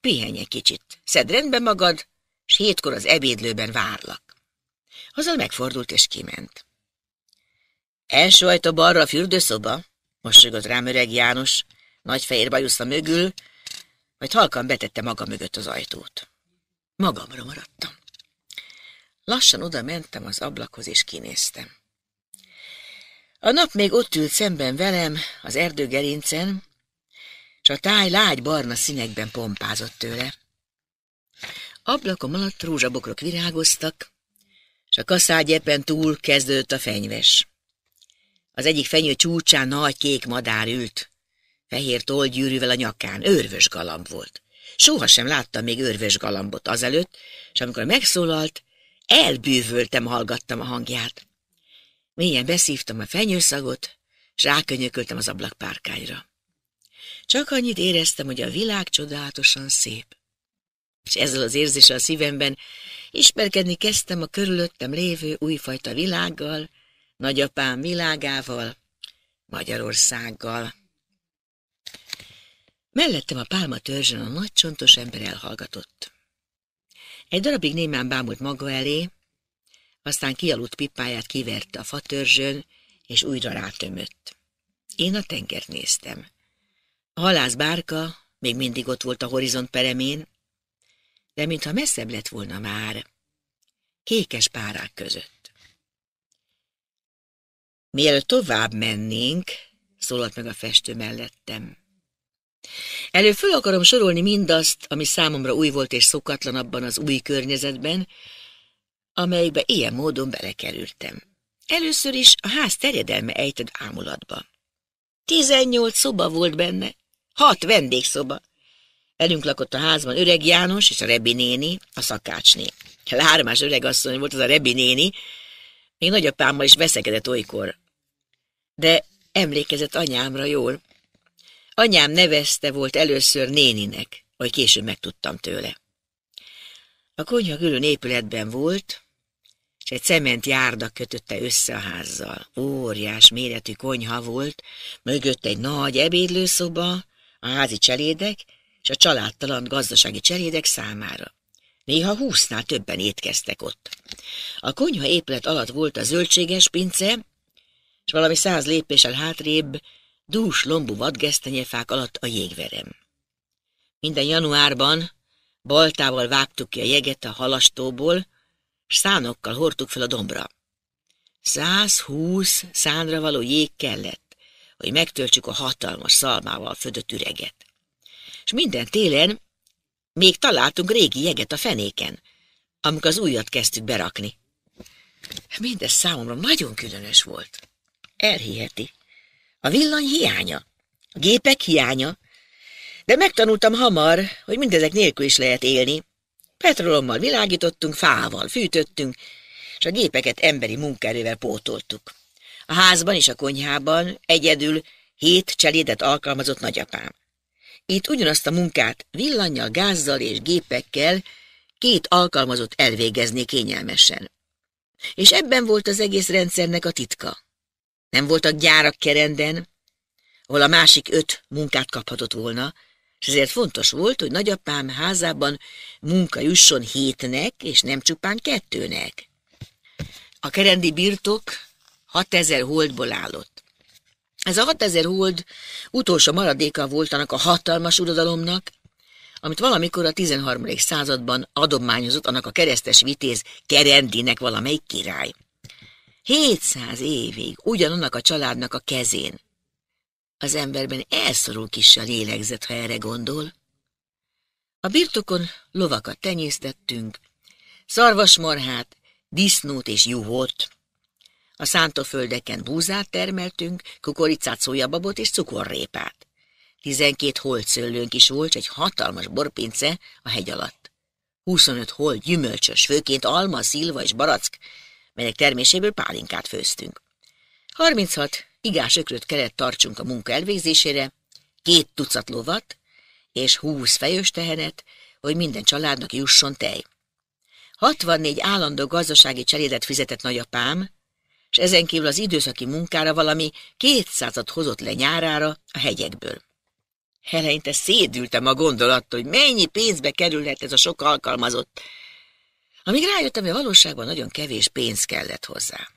Pihenj egy kicsit, szedd rendbe magad, s hétkor az ebédlőben várlak. Azzal megfordult és kiment. Első ajtó balra a fürdőszoba, mosolygott rám öreg János, nagy fehér bajusza mögül, majd halkan betette maga mögött az ajtót. Magamra maradtam. Lassan oda mentem az ablakhoz, és kinéztem. A nap még ott ült szemben velem, az erdőgerincen, és a táj lágy barna színekben pompázott tőle. Ablakom alatt rózsabokrok virágoztak, és a kaszágyepen túl kezdődött a fenyves. Az egyik fenyő csúcsán nagy kék madár ült, fehér tollgyűrűvel a nyakán, őrvös galamb volt. Soha sem láttam még őrvös galambot azelőtt, és amikor megszólalt, elbűvöltem, hallgattam a hangját. Mélyen beszívtam a fenyőszagot, és rákönyököltem az ablakpárkányra. Csak annyit éreztem, hogy a világ csodálatosan szép és ezzel az érzéssel a szívemben ismerkedni kezdtem a körülöttem lévő újfajta világgal, nagyapám világával, Magyarországgal. Mellettem a pálma törzsön a nagy csontos ember elhallgatott. Egy darabig némán bámult maga elé, aztán kialudt pipáját kiverte a fatörzsön, és újra rátömött. Én a tengert néztem. A halász bárka még mindig ott volt a horizont peremén, de mintha messzebb lett volna már, kékes párák között. Miel tovább mennénk, szólalt meg a festő mellettem. Elő föl akarom sorolni mindazt, ami számomra új volt és szokatlan abban az új környezetben, amelyikbe ilyen módon belekerültem. Először is a ház terjedelme ejtett ámulatba. Tizennyolc szoba volt benne, hat vendégszoba, Elünk lakott a házban öreg János és a Rebi néni, a szakácsné. Lármás hát öreg asszony volt az a Rebi néni, még nagyapámmal is veszekedett olykor. De emlékezett anyámra jól. Anyám nevezte volt először néninek, vagy később megtudtam tőle. A konyha külön épületben volt, és egy cement járda kötötte össze a házzal. Óriás méretű konyha volt, mögött egy nagy ebédlőszoba, a házi cselédek és a családtalan gazdasági cserédek számára. Néha húsznál többen étkeztek ott. A konyha épület alatt volt a zöldséges pince, és valami száz lépéssel hátrébb dús lombú vadgesztenyefák alatt a jégverem. Minden januárban baltával vágtuk ki a jeget a halastóból, és szánokkal hordtuk fel a dombra. húsz szánra való jég kellett, hogy megtöltsük a hatalmas szalmával födött üreget és minden télen még találtunk régi jeget a fenéken, amikor az újat kezdtük berakni. Mindez számomra nagyon különös volt. Elhiheti. A villany hiánya, a gépek hiánya, de megtanultam hamar, hogy mindezek nélkül is lehet élni. Petrolommal világítottunk, fával fűtöttünk, és a gépeket emberi munkárével pótoltuk. A házban és a konyhában egyedül hét cselédet alkalmazott nagyapám. Itt ugyanazt a munkát villanyjal, gázzal és gépekkel két alkalmazott elvégezni kényelmesen. És ebben volt az egész rendszernek a titka. Nem voltak gyárak kerenden, ahol a másik öt munkát kaphatott volna, és ezért fontos volt, hogy nagyapám házában munka jusson hétnek, és nem csupán kettőnek. A kerendi birtok 6000 holdból állott. Ez a 6000 hold utolsó maradéka volt annak a hatalmas uradalomnak, amit valamikor a 13. században adományozott annak a keresztes vitéz kerendinek valamelyik király. 700 évig ugyanannak a családnak a kezén. Az emberben elszorul kis a lélegzet, ha erre gondol. A birtokon lovakat tenyésztettünk, szarvasmarhát, disznót és juhot. A szántóföldeken búzát termeltünk, kukoricát, szójababot és cukorrépát. Tizenkét holdszőlőnk is volt, egy hatalmas borpince a hegy alatt. 25 hol gyümölcsös, főként alma, szilva és barack, melyek terméséből pálinkát főztünk. Harminchat igás ökröt kellett tartsunk a munka elvégzésére, két tucat lovat és húsz fejös tehenet, hogy minden családnak jusson tej. 64 állandó gazdasági cserédet fizetett nagyapám, és ezen kívül az időszaki munkára valami kétszázat hozott le nyárára a hegyekből. Heleinte szédültem a gondolattól, hogy mennyi pénzbe kerülhet ez a sok alkalmazott. Amíg rájöttem, hogy valóságban nagyon kevés pénz kellett hozzá.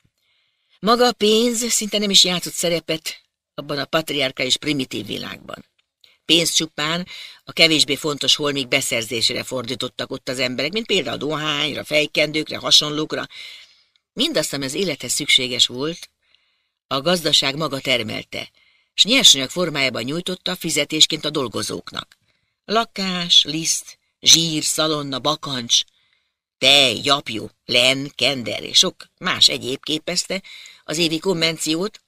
Maga a pénz szinte nem is játszott szerepet abban a patriarkális primitív világban. Pénz csupán a kevésbé fontos holmik beszerzésére fordítottak ott az emberek, mint például a dohányra, fejkendőkre, hasonlókra, Mindazt, az élethez szükséges volt, a gazdaság maga termelte, s nyersanyag formájában nyújtotta fizetésként a dolgozóknak. Lakás, liszt, zsír, szalonna, bakancs, tej, japjú, len, kender és sok más egyéb képezte az évi konvenciót,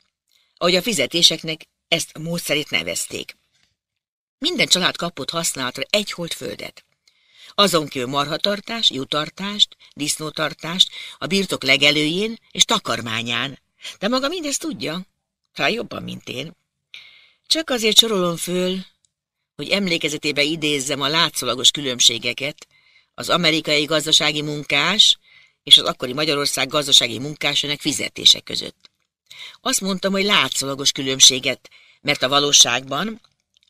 ahogy a fizetéseknek ezt a módszerét nevezték. Minden család kapott használatra egy hold földet. Azon kívül marhatartás, jutartást, disznótartást, a birtok legelőjén és takarmányán. De maga mindezt tudja, talán jobban, mint én. Csak azért sorolom föl, hogy emlékezetébe idézzem a látszólagos különbségeket az amerikai gazdasági munkás és az akkori Magyarország gazdasági munkásának fizetése között. Azt mondtam, hogy látszólagos különbséget, mert a valóságban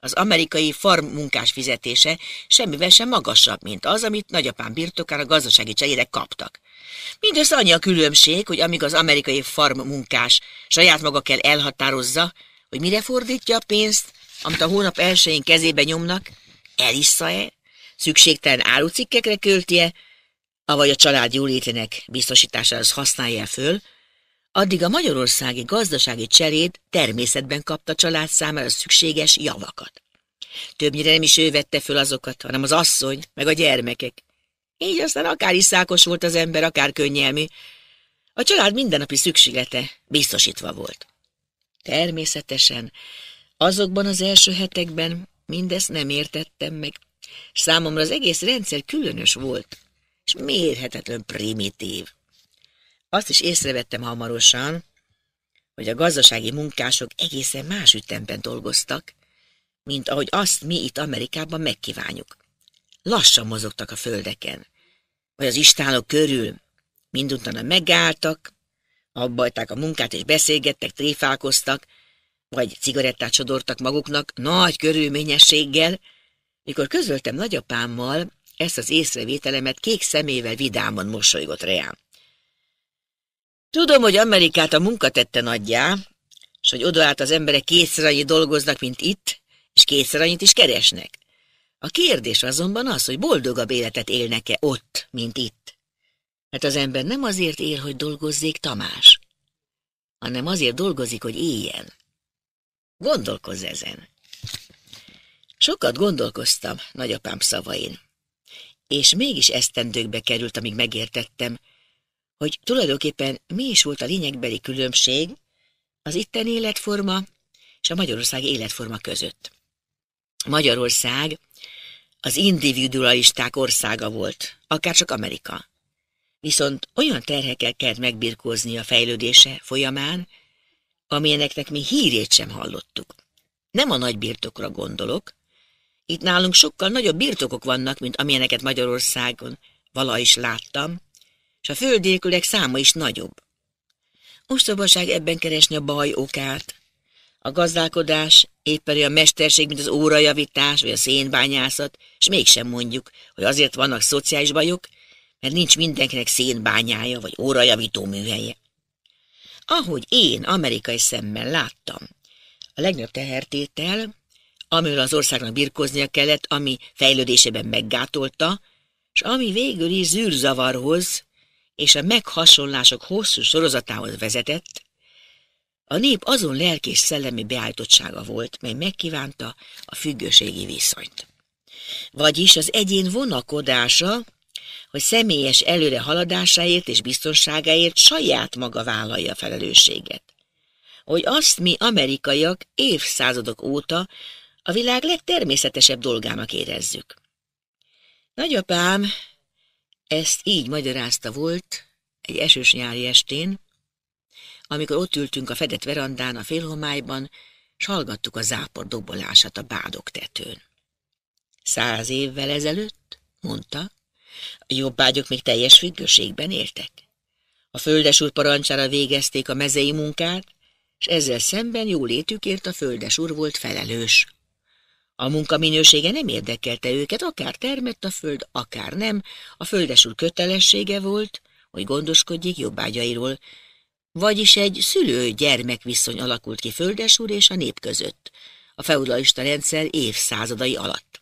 az amerikai farm munkás fizetése semmivel sem magasabb, mint az, amit nagyapám birtokán a gazdasági cserére kaptak. Mindössze annyi a különbség, hogy amíg az amerikai farm munkás saját maga kell elhatározza, hogy mire fordítja a pénzt, amit a hónap elsőjén kezébe nyomnak, elissza-e, szükségtelen árucikkekre költi-e, avagy a család jólétének biztosításához használja föl, Addig a magyarországi gazdasági cseréd természetben kapta család számára szükséges javakat. Többnyire nem is ő vette föl azokat, hanem az asszony, meg a gyermekek. Így aztán akár iszákos volt az ember, akár könnyelmi. A család mindennapi szükséglete biztosítva volt. Természetesen azokban az első hetekben mindezt nem értettem meg. Számomra az egész rendszer különös volt, és mérhetetlen primitív. Azt is észrevettem hamarosan, hogy a gazdasági munkások egészen más ütemben dolgoztak, mint ahogy azt mi itt Amerikában megkívánjuk. Lassan mozogtak a földeken, vagy az istálok körül, minduntalan megálltak, abbajták a munkát és beszélgettek, tréfálkoztak, vagy cigarettát csodortak maguknak nagy körülményességgel, mikor közöltem nagyapámmal, ezt az észrevételemet kék szemével vidáman mosolygott reám. Tudom, hogy Amerikát a munka tette nagyjá, és hogy odaállt az emberek kétszer annyit dolgoznak, mint itt, és kétszer annyit is keresnek. A kérdés azonban az, hogy boldogabb életet élnek-e ott, mint itt. Mert hát az ember nem azért él, hogy dolgozzék Tamás, hanem azért dolgozik, hogy éljen. Gondolkozz ezen. Sokat gondolkoztam nagyapám szavain, és mégis esztendőkbe került, amíg megértettem, hogy tulajdonképpen mi is volt a lényegbeli különbség az itteni életforma és a Magyarországi életforma között. Magyarország az individualisták országa volt, akár csak Amerika. Viszont olyan terhekkel kellett megbirkózni a fejlődése folyamán, amilyeneknek mi hírét sem hallottuk. Nem a nagy birtokra gondolok, itt nálunk sokkal nagyobb birtokok vannak, mint amilyeneket Magyarországon vala is láttam, és a nélkülek száma is nagyobb. Ostobaság ebben keresni a baj okát. A gazdálkodás, éppen a mesterség, mint az órajavítás vagy a szénbányászat, és mégsem mondjuk, hogy azért vannak szociális bajok, mert nincs mindenkinek szénbányája vagy órajavító műhelye. Ahogy én amerikai szemmel láttam, a legnagyobb tehertétel, amivel az országnak birkoznia kellett, ami fejlődésében meggátolta, és ami végül is zűrzavarhoz, és a meghasonlások hosszú sorozatához vezetett, a nép azon lelki és szellemi beállítottsága volt, mely megkívánta a függőségi viszonyt. Vagyis az egyén vonakodása, hogy személyes előre haladásáért és biztonságáért saját maga vállalja a felelősséget. Hogy azt mi amerikaiak évszázadok óta a világ legtermészetesebb dolgának érezzük. Nagyapám ezt így magyarázta volt egy esős nyári estén, amikor ott ültünk a fedett verandán a félhomályban, s hallgattuk a zápor dobolását a bádok tetőn. Száz évvel ezelőtt, mondta, a jobbágyok még teljes függőségben éltek. A földes úr parancsára végezték a mezei munkát, és ezzel szemben jólétükért a földes úr volt felelős. A munka minősége nem érdekelte őket, akár termett a föld, akár nem, a földesúr kötelessége volt, hogy gondoskodjék jobbágyairól, vagyis egy szülő-gyermek viszony alakult ki földesúr és a nép között, a feudalista rendszer évszázadai alatt.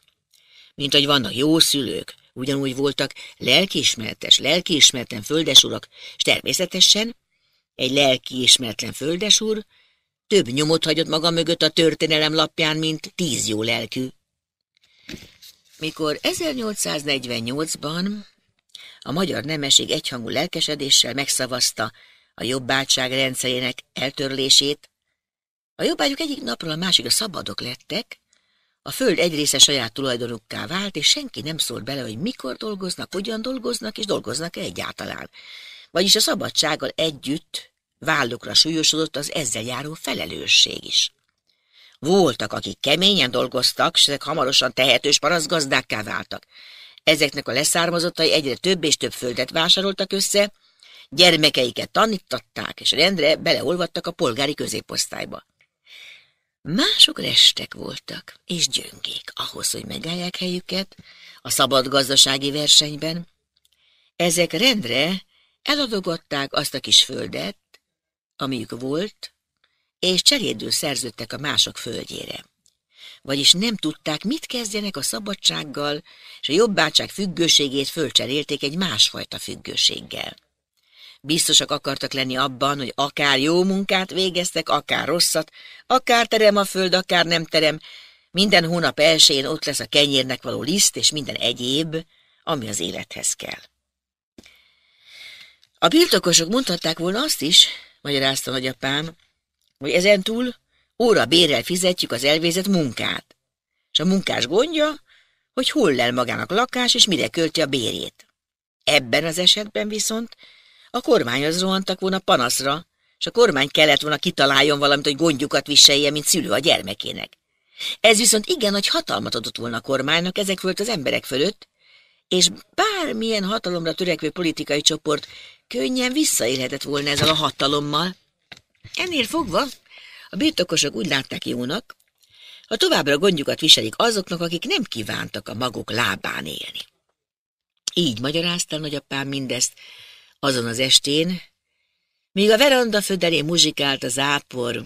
Mint hogy vannak jó szülők, ugyanúgy voltak lelkiismeretes, lelkiismeretlen földesúrak, és természetesen egy lelkiismeretlen földesúr, több nyomot hagyott maga mögött a történelem lapján, mint tíz jó lelkű. Mikor 1848-ban a magyar nemeség egyhangú lelkesedéssel megszavazta a jobbátság rendszerének eltörlését, a jobbágyuk egyik napról a másikra szabadok lettek, a föld egy része saját tulajdonukká vált, és senki nem szól bele, hogy mikor dolgoznak, hogyan dolgoznak, és dolgoznak-e egyáltalán. Vagyis a szabadsággal együtt vállukra súlyosodott az ezzel járó felelősség is. Voltak, akik keményen dolgoztak, s ezek hamarosan tehetős paraszgazdákká váltak. Ezeknek a leszármazottai egyre több és több földet vásároltak össze, gyermekeiket tanítatták, és rendre beleolvadtak a polgári középosztályba. Mások restek voltak, és gyöngék ahhoz, hogy megállják helyüket a szabad gazdasági versenyben. Ezek rendre eladogatták azt a kis földet, amiük volt, és cserédül szerződtek a mások földjére. Vagyis nem tudták, mit kezdjenek a szabadsággal, és a jobbácsák függőségét fölcserélték egy másfajta függőséggel. Biztosak akartak lenni abban, hogy akár jó munkát végeztek, akár rosszat, akár terem a föld, akár nem terem, minden hónap elsőjén ott lesz a kenyérnek való liszt, és minden egyéb, ami az élethez kell. A birtokosok mondhatták volna azt is, magyarázta nagyapám, hogy ezentúl óra bérrel fizetjük az elvézett munkát. És a munkás gondja, hogy hol lel magának lakás, és mire költi a bérét. Ebben az esetben viszont a kormány az rohantak volna panaszra, és a kormány kellett volna kitaláljon valamit, hogy gondjukat viselje, mint szülő a gyermekének. Ez viszont igen nagy hatalmat adott volna a kormánynak ezek fölött az emberek fölött, és bármilyen hatalomra törekvő politikai csoport könnyen visszaélhetett volna ezzel a hatalommal. Ennél fogva a birtokosok úgy látták jónak, ha továbbra gondjukat viselik azoknak, akik nem kívántak a maguk lábán élni. Így magyarázta a nagyapám mindezt azon az estén, míg a veranda föderén muzsikált a zápor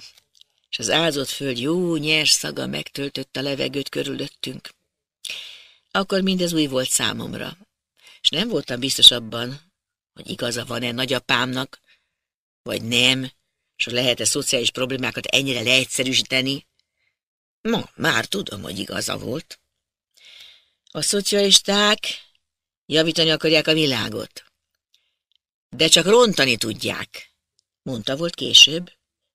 és az ázott föld jó nyers szaga megtöltött a levegőt körülöttünk. Akkor mindez új volt számomra, és nem voltam biztos abban, hogy igaza van-e nagyapámnak, vagy nem, és lehet-e szociális problémákat ennyire leegyszerűsíteni. Ma már tudom, hogy igaza volt. A szocialisták javítani akarják a világot. De csak rontani tudják, mondta volt később,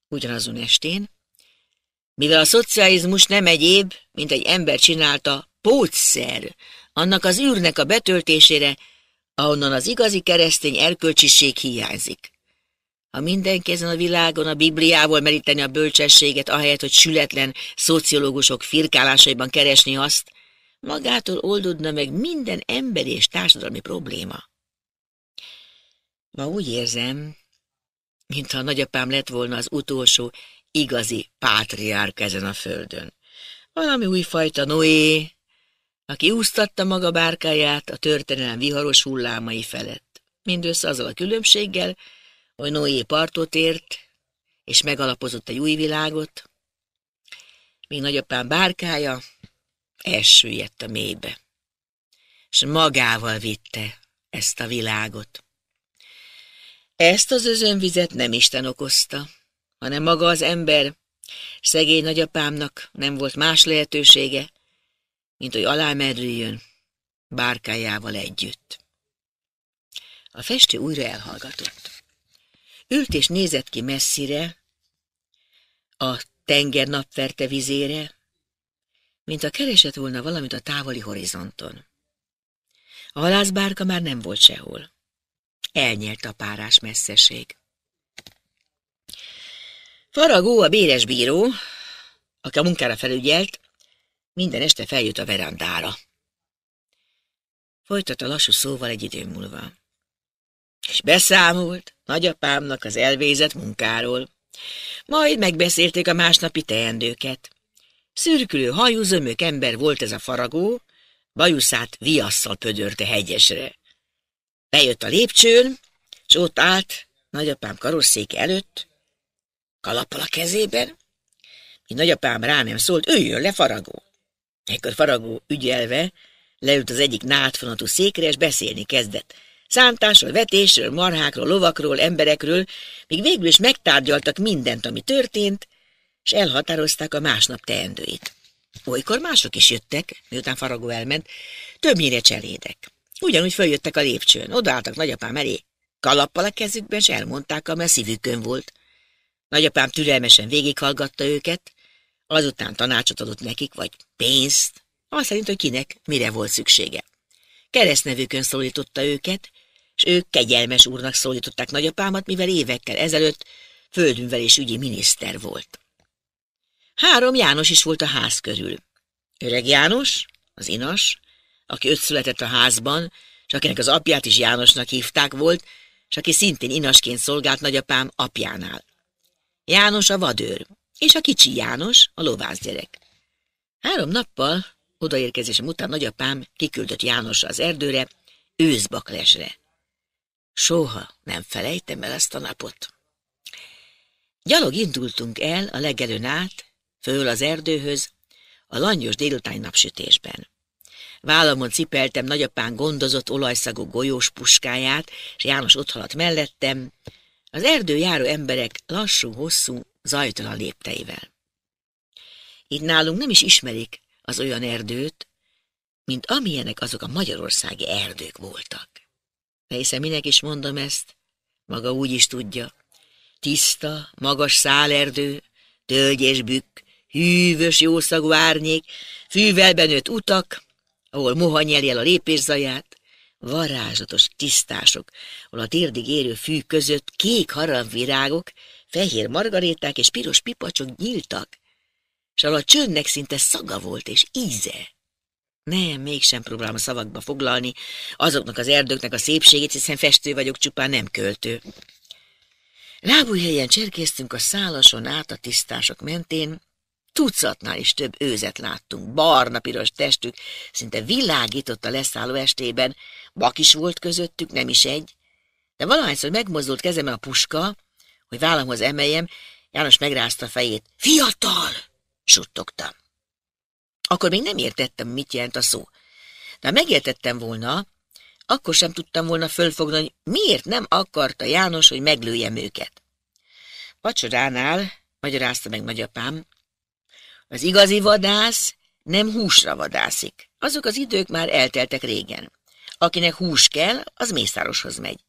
ugyanazon estén, mivel a szocializmus nem egyéb, mint egy ember csinálta pótszer annak az űrnek a betöltésére, ahonnan az igazi keresztény erkölcsiség hiányzik. Ha mindenki ezen a világon a Bibliából meríteni a bölcsességet, ahelyett, hogy sületlen szociológusok firkálásaiban keresni azt, magától oldódna meg minden emberi és társadalmi probléma. Ma úgy érzem, mintha a nagyapám lett volna az utolsó igazi pátriárk ezen a földön. Valami újfajta Noé, aki úsztatta maga bárkáját a történelem viharos hullámai felett. Mindössze azzal a különbséggel, hogy Noé partot ért, és megalapozott egy új világot, míg nagyapám bárkája elsüllyedt a mélybe, és magával vitte ezt a világot. Ezt az özönvizet nem Isten okozta, hanem maga az ember, szegény nagyapámnak nem volt más lehetősége, mint hogy alámerüljön bárkájával együtt. A festő újra elhallgatott. Ült és nézett ki messzire, a tenger napverte vizére, mint a keresett volna valamit a távoli horizonton. A halászbárka már nem volt sehol. Elnyelt a párás messzeség. Faragó, a béres bíró, aki a munkára felügyelt, minden este feljött a verandára. Folytatta lassú szóval egy idő múlva. És beszámolt nagyapámnak az elvézett munkáról. Majd megbeszélték a másnapi teendőket. Szürkülő hajú zömök ember volt ez a faragó, bajuszát viasszal pödörte hegyesre. Bejött a lépcsőn, és ott állt nagyapám karosszék előtt, kalappal a kezében, így nagyapám rá nem szólt, üljön le faragó. Ekkor faragó ügyelve leült az egyik nátfonatú székre, és beszélni kezdett. Szántásról, vetésről, marhákról, lovakról, emberekről, még végül is megtárgyaltak mindent, ami történt, és elhatározták a másnap teendőit. Olykor mások is jöttek, miután faragó elment, többnyire cselédek. Ugyanúgy följöttek a lépcsőn, odaálltak nagyapám elé, kalappal a kezükben, és elmondták, ami a szívükön volt. Nagyapám türelmesen végighallgatta őket, azután tanácsot adott nekik, vagy pénzt, azt szerint, hogy kinek mire volt szüksége. Keresztnevükön szólította őket, és ők kegyelmes úrnak szólították nagyapámat, mivel évekkel ezelőtt földművelés ügyi miniszter volt. Három János is volt a ház körül. Öreg János, az inas, aki öt született a házban, és akinek az apját is Jánosnak hívták volt, és aki szintén inasként szolgált nagyapám apjánál. János a vadőr, és a kicsi János, a lovász gyerek. Három nappal odaérkezésem után nagyapám kiküldött Jánosra az erdőre, őszbaklesre. Soha nem felejtem el ezt a napot. Gyalog indultunk el a legelőn át, föl az erdőhöz, a langyos délutáni napsütésben. Vállamon cipeltem nagyapán gondozott olajszagú golyós puskáját, és János ott haladt mellettem. Az erdő járó emberek lassú, hosszú, zajtalan lépteivel. Itt nálunk nem is ismerik az olyan erdőt, mint amilyenek azok a magyarországi erdők voltak. De hiszen minek is mondom ezt, maga úgy is tudja. Tiszta, magas szálerdő, tölgy és bükk, hűvös jószagú árnyék, fűvel benőtt utak, ahol moha nyeli el a lépészaját, varázsatos tisztások, ahol a térdig érő fű között kék harangvirágok fehér margaréták és piros pipacsok nyíltak, és a csöndnek szinte szaga volt és íze. Nem, mégsem próbálom a szavakba foglalni azoknak az erdőknek a szépségét, hiszen festő vagyok, csupán nem költő. Lábújhelyen cserkésztünk a szálason át a tisztások mentén, tucatnál is több őzet láttunk, barna-piros testük, szinte világított a leszálló estében, bak is volt közöttük, nem is egy, de valahányszor megmozdult kezembe a puska, hogy vállamhoz emeljem, János megrázta a fejét. Fiatal! Suttogta. Akkor még nem értettem, mit jelent a szó. De ha megértettem volna, akkor sem tudtam volna fölfogni, hogy miért nem akarta János, hogy meglőjem őket. Vacsoránál, magyarázta meg nagyapám, az igazi vadász nem húsra vadászik. Azok az idők már elteltek régen. Akinek hús kell, az mészároshoz megy.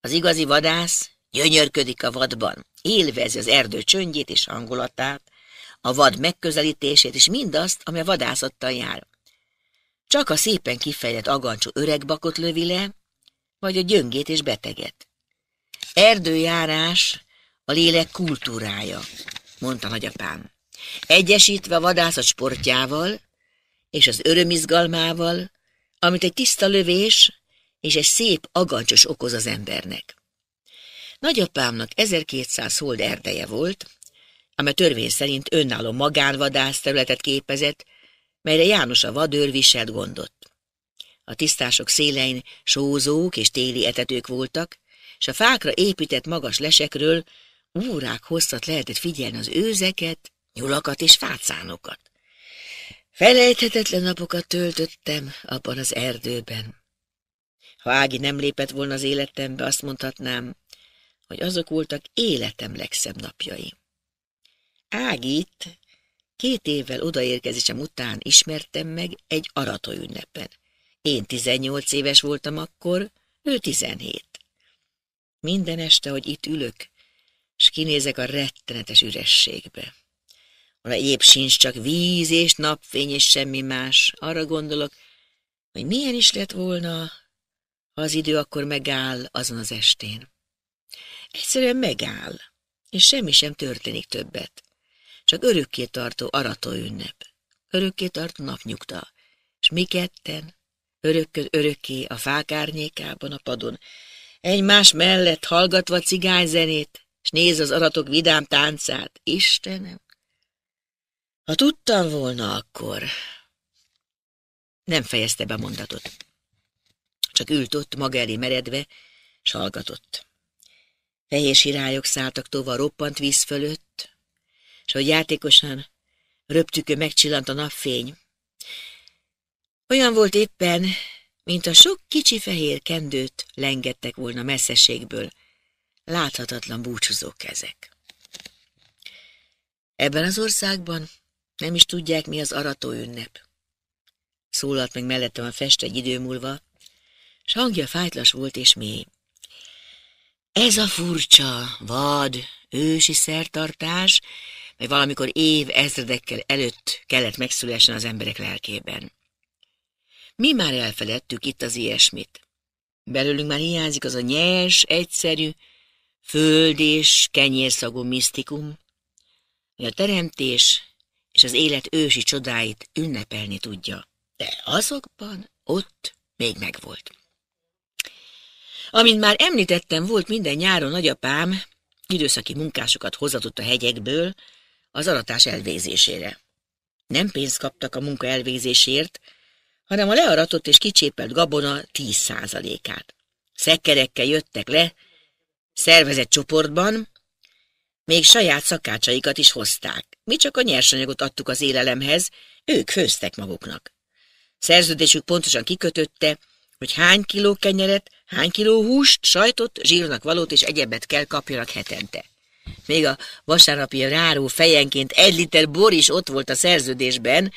Az igazi vadász Gyönyörködik a vadban, élvezi az erdő csöndjét és hangulatát, a vad megközelítését és mindazt, ami a vadászattal jár. Csak a szépen kifejlett agancsú öregbakot lövi le, vagy a gyöngét és beteget. Erdőjárás a lélek kultúrája, mondta nagyapám. Egyesítve a vadászat sportjával és az örömizgalmával, amit egy tiszta lövés és egy szép agancsos okoz az embernek. Nagyapámnak 1200 hold erdeje volt, amely törvény szerint önálló magánvadász területet képezett, melyre János a vadőr viselt gondot. A tisztások szélein sózók és téli etetők voltak, és a fákra épített magas lesekről órák hosszat lehetett figyelni az őzeket, nyulakat és fácánokat. Felejthetetlen napokat töltöttem abban az erdőben. Ha Ági nem lépett volna az életembe, azt mondhatnám, hogy azok voltak életem legszebb napjai. Ágit két évvel odaérkezésem után ismertem meg egy arató ünnepen. Én 18 éves voltam akkor, ő 17. Minden este, hogy itt ülök, és kinézek a rettenetes ürességbe. Ha épp sincs csak víz és napfény és semmi más. Arra gondolok, hogy milyen is lett volna, ha az idő akkor megáll azon az estén. Egyszerűen megáll, és semmi sem történik többet. Csak örökké tartó arató ünnep, örökké tartó napnyugta, és mi ketten, örökkön örökké a fák árnyékában a padon, egymás mellett hallgatva cigányzenét, és néz az aratok vidám táncát. Istenem! Ha tudtam volna akkor... Nem fejezte be mondatot. Csak ült ott maga elé meredve, s hallgatott. Fehér sirályok szálltak tova roppant víz fölött, és hogy játékosan röptükő megcsillant a napfény. Olyan volt éppen, mint a sok kicsi fehér kendőt lengettek volna messzeségből, láthatatlan búcsúzó kezek. Ebben az országban nem is tudják, mi az arató ünnep. Szólalt meg mellettem a fest egy idő múlva, s hangja fájtlas volt és mély. Ez a furcsa, vad, ősi szertartás, mely valamikor év ezredekkel előtt kellett megszülessen az emberek lelkében. Mi már elfeledtük itt az ilyesmit. Belőlünk már hiányzik az a nyers, egyszerű, föld és kenyérszagú misztikum, hogy a teremtés és az élet ősi csodáit ünnepelni tudja, de azokban ott még megvolt. Amint már említettem, volt minden nyáron nagyapám, időszaki munkásokat hozatott a hegyekből az aratás elvégzésére. Nem pénzt kaptak a munka elvégzésért, hanem a learatott és kicsépelt gabona 10%-át. Szekkerekkel jöttek le, szervezett csoportban, még saját szakácsaikat is hozták. Mi csak a nyersanyagot adtuk az élelemhez, ők főztek maguknak. Szerződésük pontosan kikötötte, hogy hány kiló kenyeret, Hány kiló húst, sajtot, zsírnak valót és egyebet kell kapjanak hetente. Még a vasárnapi ráró fejenként egy liter bor is ott volt a szerződésben,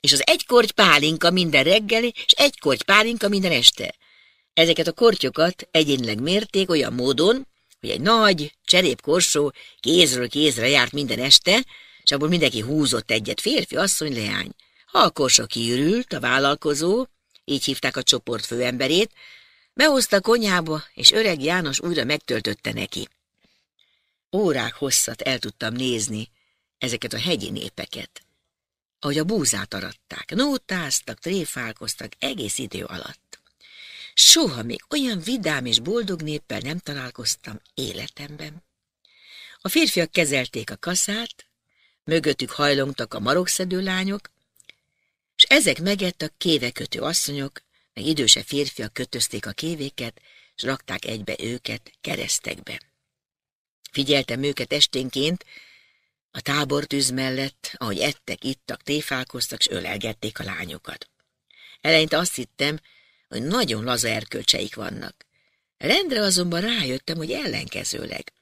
és az egy korty pálinka minden reggel, és egy korty pálinka minden este. Ezeket a kortyokat egyénleg mérték olyan módon, hogy egy nagy, cserépkorsó kézről kézre járt minden este, és abból mindenki húzott egyet, férfi, asszony, leány. Ha a korsó kiürült, a vállalkozó, így hívták a csoport főemberét, Behozta konyhába, és öreg János újra megtöltötte neki. Órák hosszat el tudtam nézni ezeket a hegyi népeket, ahogy a búzát aratták, nótáztak, tréfálkoztak egész idő alatt. Soha még olyan vidám és boldog néppel nem találkoztam életemben. A férfiak kezelték a kaszát, mögöttük hajlongtak a marokszedő lányok, és ezek megett a kévekötő asszonyok, meg időse férfiak kötözték a kévéket, s rakták egybe őket keresztekbe. Figyeltem őket esténként, a tábortűz mellett, ahogy ettek, ittak, téfálkoztak, s ölelgették a lányokat. Eleinte azt hittem, hogy nagyon laza erkölcseik vannak. Rendre azonban rájöttem, hogy ellenkezőleg.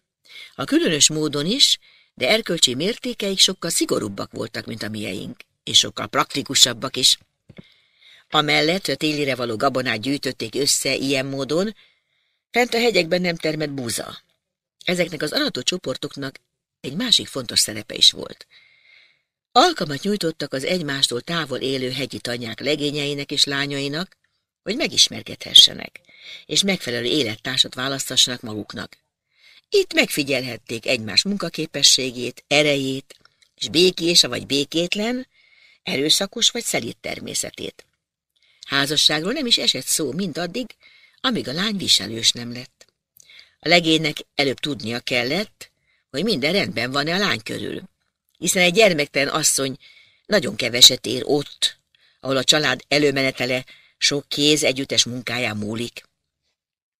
A különös módon is, de erkölcsi mértékeik sokkal szigorúbbak voltak, mint a mieink, és sokkal praktikusabbak is. Amellett a télire való gabonát gyűjtötték össze ilyen módon, fent a hegyekben nem termett búza. Ezeknek az arató csoportoknak egy másik fontos szerepe is volt. Alkalmat nyújtottak az egymástól távol élő hegyi tanyák legényeinek és lányainak, hogy megismerkedhessenek, és megfelelő élettársat választassanak maguknak. Itt megfigyelhették egymás munkaképességét, erejét, és békés vagy békétlen, erőszakos vagy szelít természetét. Házasságról nem is esett szó mindaddig, amíg a lány viselős nem lett. A legénynek előbb tudnia kellett, hogy minden rendben van-e a lány körül, hiszen egy gyermektelen asszony nagyon keveset ér ott, ahol a család előmenetele sok kéz együttes munkáján múlik.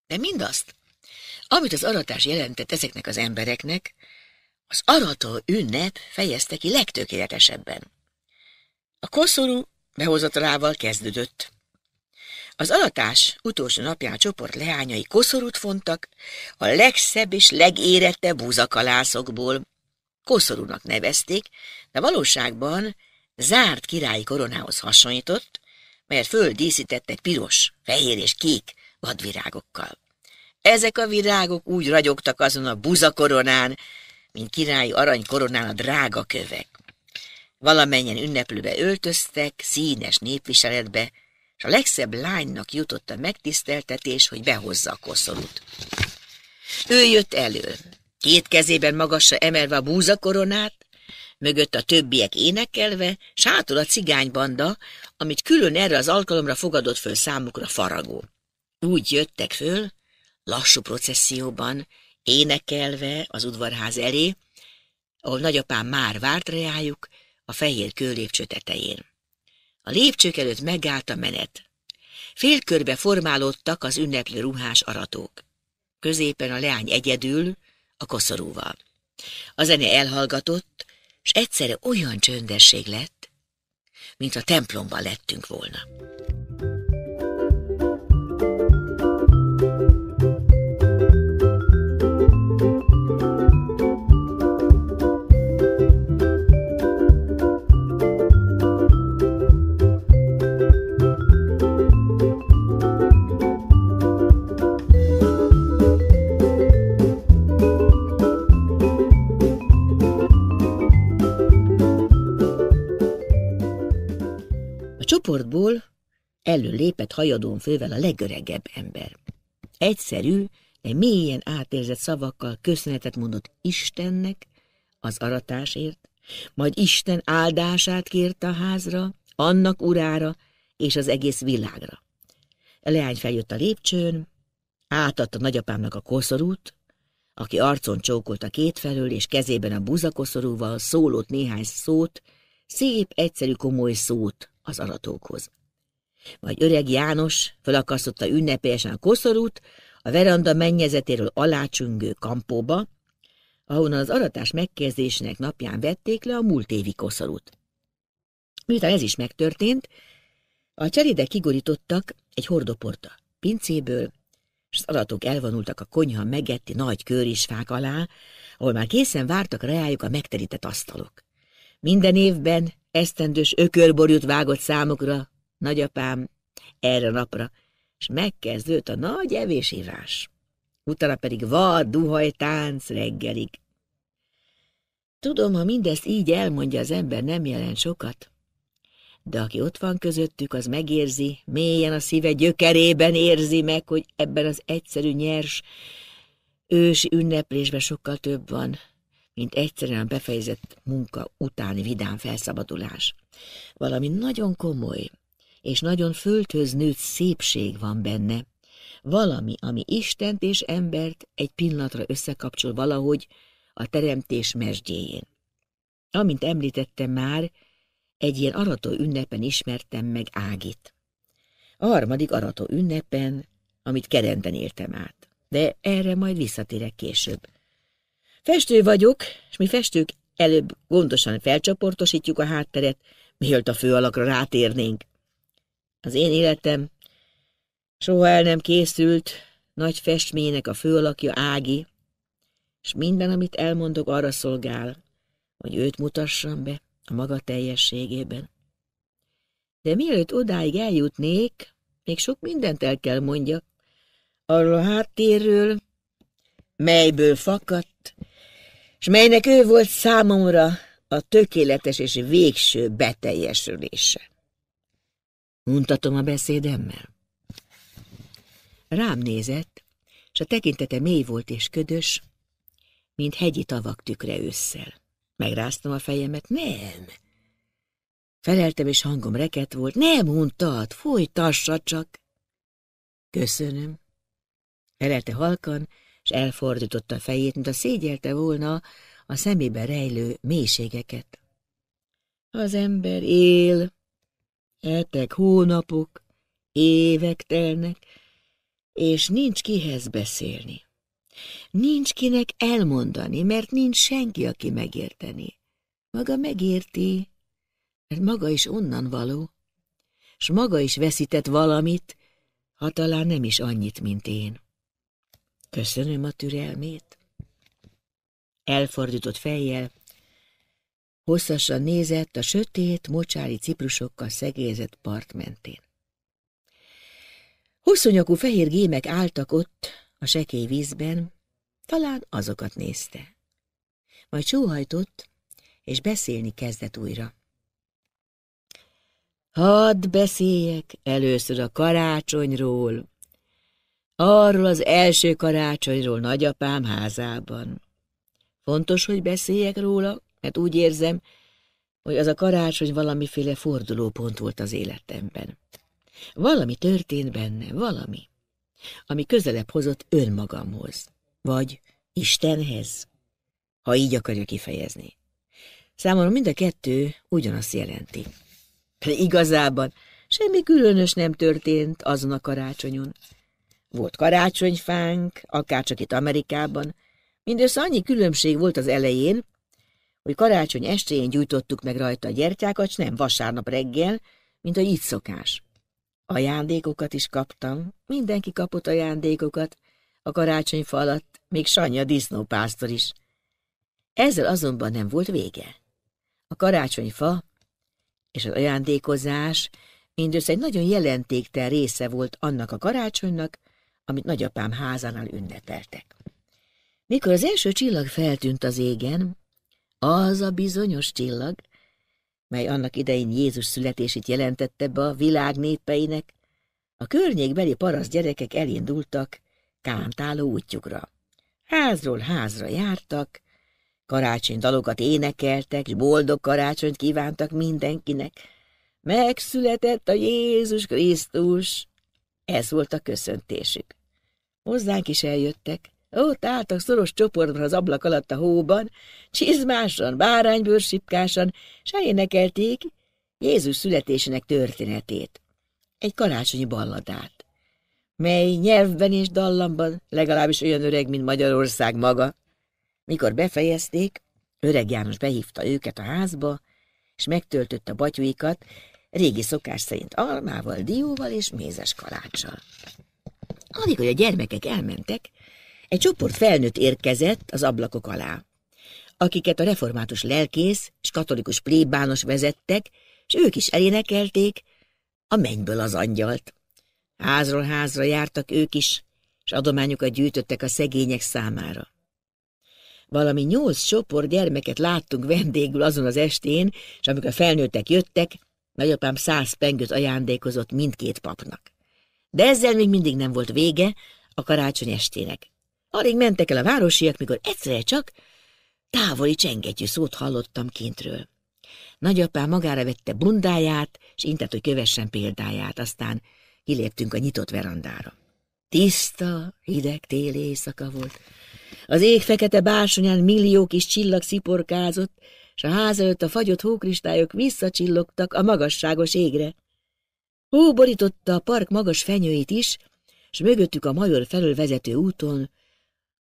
De mindazt, amit az aratás jelentett ezeknek az embereknek, az arató ünnep fejezte ki legtökéletesebben. A koszorú behozatalával kezdődött. Az alatás utolsó napján csoport leányai koszorút fontak a legszebb és legérettebb búzakalászokból. Koszorúnak nevezték, de valóságban zárt királyi koronához hasonlított, melyet földíszítettek piros, fehér és kék vadvirágokkal. Ezek a virágok úgy ragyogtak azon a buzakoronán, mint királyi arany koronán a drága kövek. Valamennyien ünneplőbe öltöztek, színes népviseletbe, és a legszebb lánynak jutott a megtiszteltetés, hogy behozza a koszorút. Ő jött elő, két kezében magasra emelve a búzakoronát, mögött a többiek énekelve, s hátul a cigánybanda, amit külön erre az alkalomra fogadott föl számukra faragó. Úgy jöttek föl, lassú processzióban, énekelve az udvarház elé, ahol nagyapám már várt rájuk a fehér kőlépcső tetején. A lépcsők előtt megállt a menet. Félkörbe formálódtak az ünneplő ruhás aratók. Középen a leány egyedül, a koszorúval. A zene elhallgatott, és egyszerre olyan csöndesség lett, mint a templomban lettünk volna. csoportból előlépett hajadón fővel a legöregebb ember. Egyszerű, de mélyen átérzett szavakkal köszönetet mondott Istennek az aratásért, majd Isten áldását kérte a házra, annak urára és az egész világra. A leány feljött a lépcsőn, átadta nagyapámnak a koszorút, aki arcon csókolta kétfelől, és kezében a buzakoszorúval szólott néhány szót, szép, egyszerű, komoly szót, az aratókhoz. Majd öreg János fölakasztotta ünnepélyesen a koszorút a veranda mennyezetéről alácsüngő kampóba, ahonnan az aratás megkezdésének napján vették le a múlt évi koszorút. Miután ez is megtörtént, a cserédek kigorítottak egy hordoporta pincéből, és az alatok elvonultak a konyha megetti nagy körisfák alá, ahol már készen vártak reájuk a megterített asztalok. Minden évben esztendős ökörborjút vágott számukra, nagyapám, erre a napra, és megkezdődött a nagy evésívás. Utána pedig vad, duhaj, tánc reggelig. Tudom, ha mindezt így elmondja az ember, nem jelent sokat. De aki ott van közöttük, az megérzi, mélyen a szíve gyökerében érzi meg, hogy ebben az egyszerű nyers, ősi ünneplésben sokkal több van, mint egyszerűen a befejezett munka utáni vidám felszabadulás. Valami nagyon komoly és nagyon földhöz nőtt szépség van benne, valami, ami Istent és embert egy pillanatra összekapcsol valahogy a teremtés mesdjéjén. Amint említettem már, egy ilyen arató ünnepen ismertem meg Ágit. A harmadik arató ünnepen, amit kerenten éltem át, de erre majd visszatérek később. Festő vagyok, és mi festők előbb gondosan felcsoportosítjuk a hátteret, mielőtt a főalakra rátérnénk. Az én életem soha el nem készült nagy festmények a főalakja Ági, és minden, amit elmondok, arra szolgál, hogy őt mutassam be a maga teljességében. De mielőtt odáig eljutnék, még sok mindent el kell mondjak, arról a háttérről, melyből fakadt, és melynek ő volt számomra a tökéletes és végső beteljesülése. Muntatom a beszédemmel. Rám nézett, és a tekintete mély volt és ködös, mint hegyi tavak tükre ősszel. Megráztam a fejemet, nem. Feleltem, és hangom reket volt, nem mondtad, folytassa csak. Köszönöm. Felelte halkan, és elfordította a fejét, mint a szégyelte volna a szemébe rejlő mélységeket. az ember él, hetek, hónapok, évek telnek, és nincs kihez beszélni. Nincs kinek elmondani, mert nincs senki, aki megérteni. Maga megérti, mert maga is onnan való, s maga is veszített valamit, ha talán nem is annyit, mint én. Köszönöm a türelmét. Elfordított fejjel, hosszasan nézett a sötét, mocsári ciprusokkal szegélyezett part mentén. Hosszonyakú fehér gémek álltak ott a sekély vízben, talán azokat nézte. Majd csóhajtott, és beszélni kezdett újra. Hadd beszéljek először a karácsonyról, Arról az első karácsonyról nagyapám házában. Fontos, hogy beszéljek róla, mert úgy érzem, hogy az a karácsony valamiféle fordulópont volt az életemben. Valami történt benne, valami, ami közelebb hozott önmagamhoz, vagy Istenhez, ha így akarja kifejezni. Számomra mind a kettő ugyanazt jelenti. De igazában semmi különös nem történt azon a karácsonyon. Volt karácsonyfánk, akárcsak itt Amerikában. Mindössze annyi különbség volt az elején, hogy karácsony estén gyújtottuk meg rajta a gyertyákat, s nem vasárnap reggel, mint a így szokás. Ajándékokat is kaptam, mindenki kapott ajándékokat, a karácsonyfa alatt, még Sanya disznópásztor is. Ezzel azonban nem volt vége. A karácsonyfa és az ajándékozás mindössze egy nagyon jelentéktel része volt annak a karácsonynak, amit nagyapám házánál ünnepeltek. Mikor az első csillag feltűnt az égen, az a bizonyos csillag, mely annak idején Jézus születését jelentette be a világ népeinek, a környékbeli paraszt gyerekek elindultak kántáló útjukra. Házról házra jártak, karácsony dalokat énekeltek, és boldog karácsonyt kívántak mindenkinek. Megszületett a Jézus Krisztus! Ez volt a köszöntésük. Hozzánk is eljöttek. Ott álltak szoros csoportban az ablak alatt a hóban, csizmásan, báránybőrsipkásan, s elénekelték Jézus születésének történetét, egy karácsonyi balladát, mely nyelvben és dallamban legalábbis olyan öreg, mint Magyarország maga. Mikor befejezték, öreg János behívta őket a házba, és megtöltött a batyuikat, régi szokás szerint almával, dióval és mézes kalácsal. Addig, hogy a gyermekek elmentek, egy csoport felnőtt érkezett az ablakok alá, akiket a református lelkész és katolikus plébános vezettek, és ők is elénekelték a mennyből az angyalt. Házról házra jártak ők is, és adományokat gyűjtöttek a szegények számára. Valami nyolc sopor gyermeket láttunk vendégül azon az estén, és amikor a felnőttek jöttek, nagyapám száz pengőt ajándékozott mindkét papnak. De ezzel még mindig nem volt vége a karácsony estének. Alig mentek el a városiak, mikor egyszerre csak távoli csengetyű szót hallottam kintről. Nagyapám magára vette bundáját, és intett, hogy kövessen példáját, aztán kiléptünk a nyitott verandára. Tiszta, hideg téli éjszaka volt. Az ég fekete bársonyán millió kis csillag sziporkázott, és a ház előtt a fagyott hókristályok visszacsillogtak a magasságos égre. Hó borította a park magas fenyőit is, s mögöttük a major felől vezető úton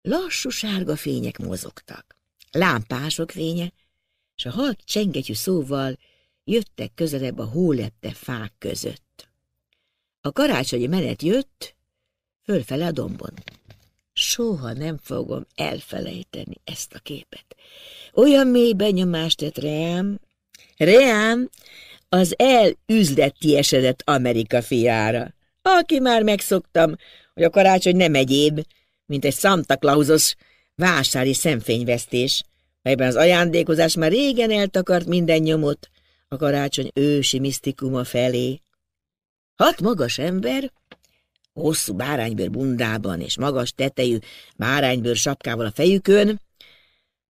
lassú sárga fények mozogtak. Lámpások fénye, s a halk csengetyű szóval jöttek közelebb a hólette fák között. A karácsonyi menet jött, fölfele a dombon. Soha nem fogom elfelejteni ezt a képet. Olyan mély benyomást tett rám, rám, az esedett Amerika fiára, aki már megszoktam, hogy a karácsony nem egyéb, mint egy Santa Clausos vásári szemfényvesztés, melyben az ajándékozás már régen eltakart minden nyomot a karácsony ősi misztikuma felé. Hat magas ember, hosszú báránybőr bundában és magas tetejű báránybőr sapkával a fejükön,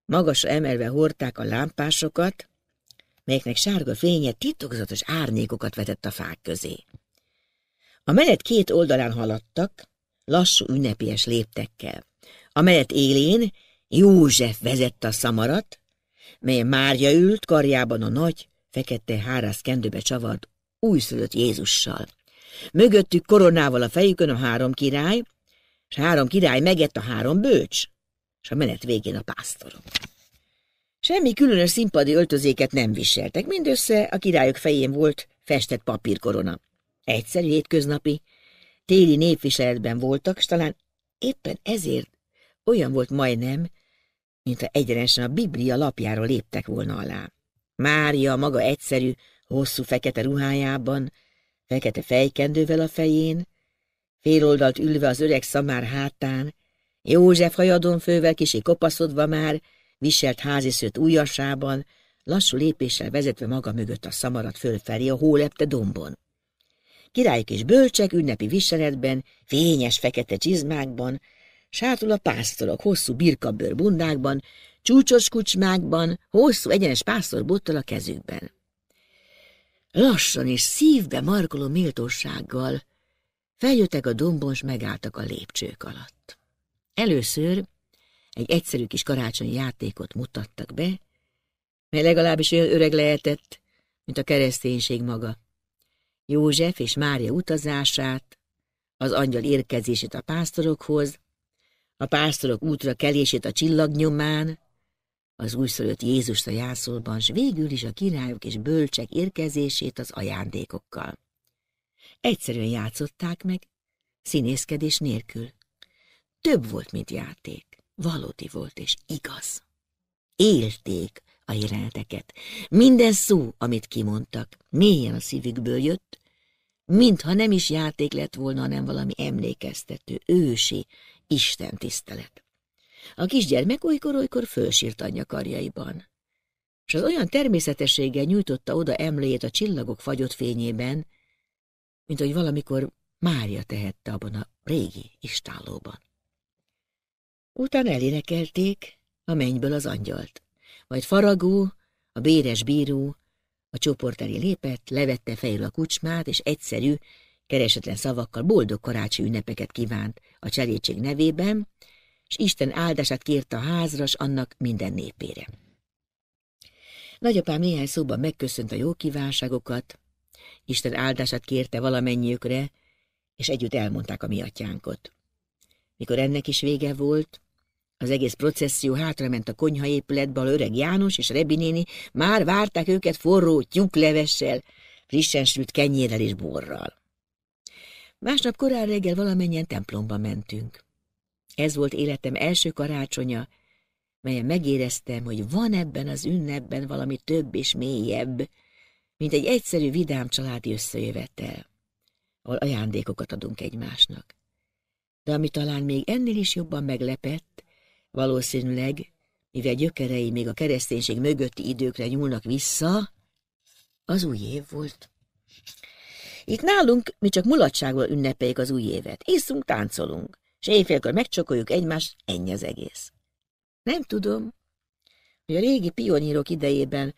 magasra emelve hordták a lámpásokat, melyeknek sárga fénye titokzatos árnyékokat vetett a fák közé. A menet két oldalán haladtak, lassú ünnepies léptekkel. A menet élén József vezette a szamarat, mely Márja ült karjában a nagy, fekete hárász kendőbe csavart újszülött Jézussal. Mögöttük koronával a fejükön a három király, és három király megett a három bölcs, és a menet végén a pásztorok. Semmi különös színpadi öltözéket nem viseltek, mindössze a királyok fején volt festett papírkorona. Egyszerű hétköznapi, téli népviseletben voltak, s talán éppen ezért olyan volt majdnem, mintha egyenesen a Biblia lapjáról léptek volna alá. Mária maga egyszerű, hosszú fekete ruhájában, fekete fejkendővel a fején, féloldalt ülve az öreg szamár hátán, József hajadon fővel kisi kopaszodva már, viselt háziszőt ujjasában, lassú lépéssel vezetve maga mögött a szamarat fölfelé a hólepte dombon. Királyk és bölcsek ünnepi viseletben, fényes fekete csizmákban, sátul a pásztorok hosszú birkabőr bundákban, csúcsos kucsmákban, hosszú egyenes pásztorbottal a kezükben. Lassan és szívbe markoló méltósággal feljöttek a dombon, s megálltak a lépcsők alatt. Először egy egyszerű kis karácsonyi játékot mutattak be, mely legalábbis olyan öreg lehetett, mint a kereszténység maga. József és Mária utazását, az angyal érkezését a pásztorokhoz, a pásztorok útra kelését a csillagnyomán, az újszülött Jézust a jászolban, s végül is a királyok és bölcsek érkezését az ajándékokkal. Egyszerűen játszották meg, színészkedés nélkül. Több volt, mint játék valódi volt és igaz. Élték a jeleneteket. Minden szó, amit kimondtak, mélyen a szívükből jött, mintha nem is játék lett volna, hanem valami emlékeztető, ősi, Isten tisztelet. A kisgyermek olykor-olykor fölsírt anyja karjaiban, és az olyan természetességgel nyújtotta oda emléjét a csillagok fagyott fényében, mint hogy valamikor Mária tehette abban a régi istállóban. Utána elénekelték a mennyből az angyalt, majd faragó, a béres bíró, a csoport elé lépett, levette fejről a kucsmát, és egyszerű, keresetlen szavakkal boldog karácsi ünnepeket kívánt a cselédség nevében, és Isten áldását kérte a házras annak minden népére. Nagyapám néhány szóban megköszönt a jó kívánságokat, Isten áldását kérte valamennyiükre, és együtt elmondták a mi atyánkot. Mikor ennek is vége volt, az egész processzió hátrament a konyha épületbe, a öreg János és Rebi néni már várták őket forró tyúklevessel, frissen sült kenyérrel és borral. Másnap korán reggel valamennyien templomba mentünk. Ez volt életem első karácsonya, melyen megéreztem, hogy van ebben az ünnepben valami több és mélyebb, mint egy egyszerű vidám családi összejövetel, ahol ajándékokat adunk egymásnak. De ami talán még ennél is jobban meglepett, Valószínűleg, mivel gyökerei még a kereszténység mögötti időkre nyúlnak vissza, az új év volt. Itt nálunk mi csak mulatságból ünnepeljük az új évet. Iszunk, táncolunk, és éjfélkor megcsokoljuk egymást, ennyi az egész. Nem tudom, hogy a régi pionírok idejében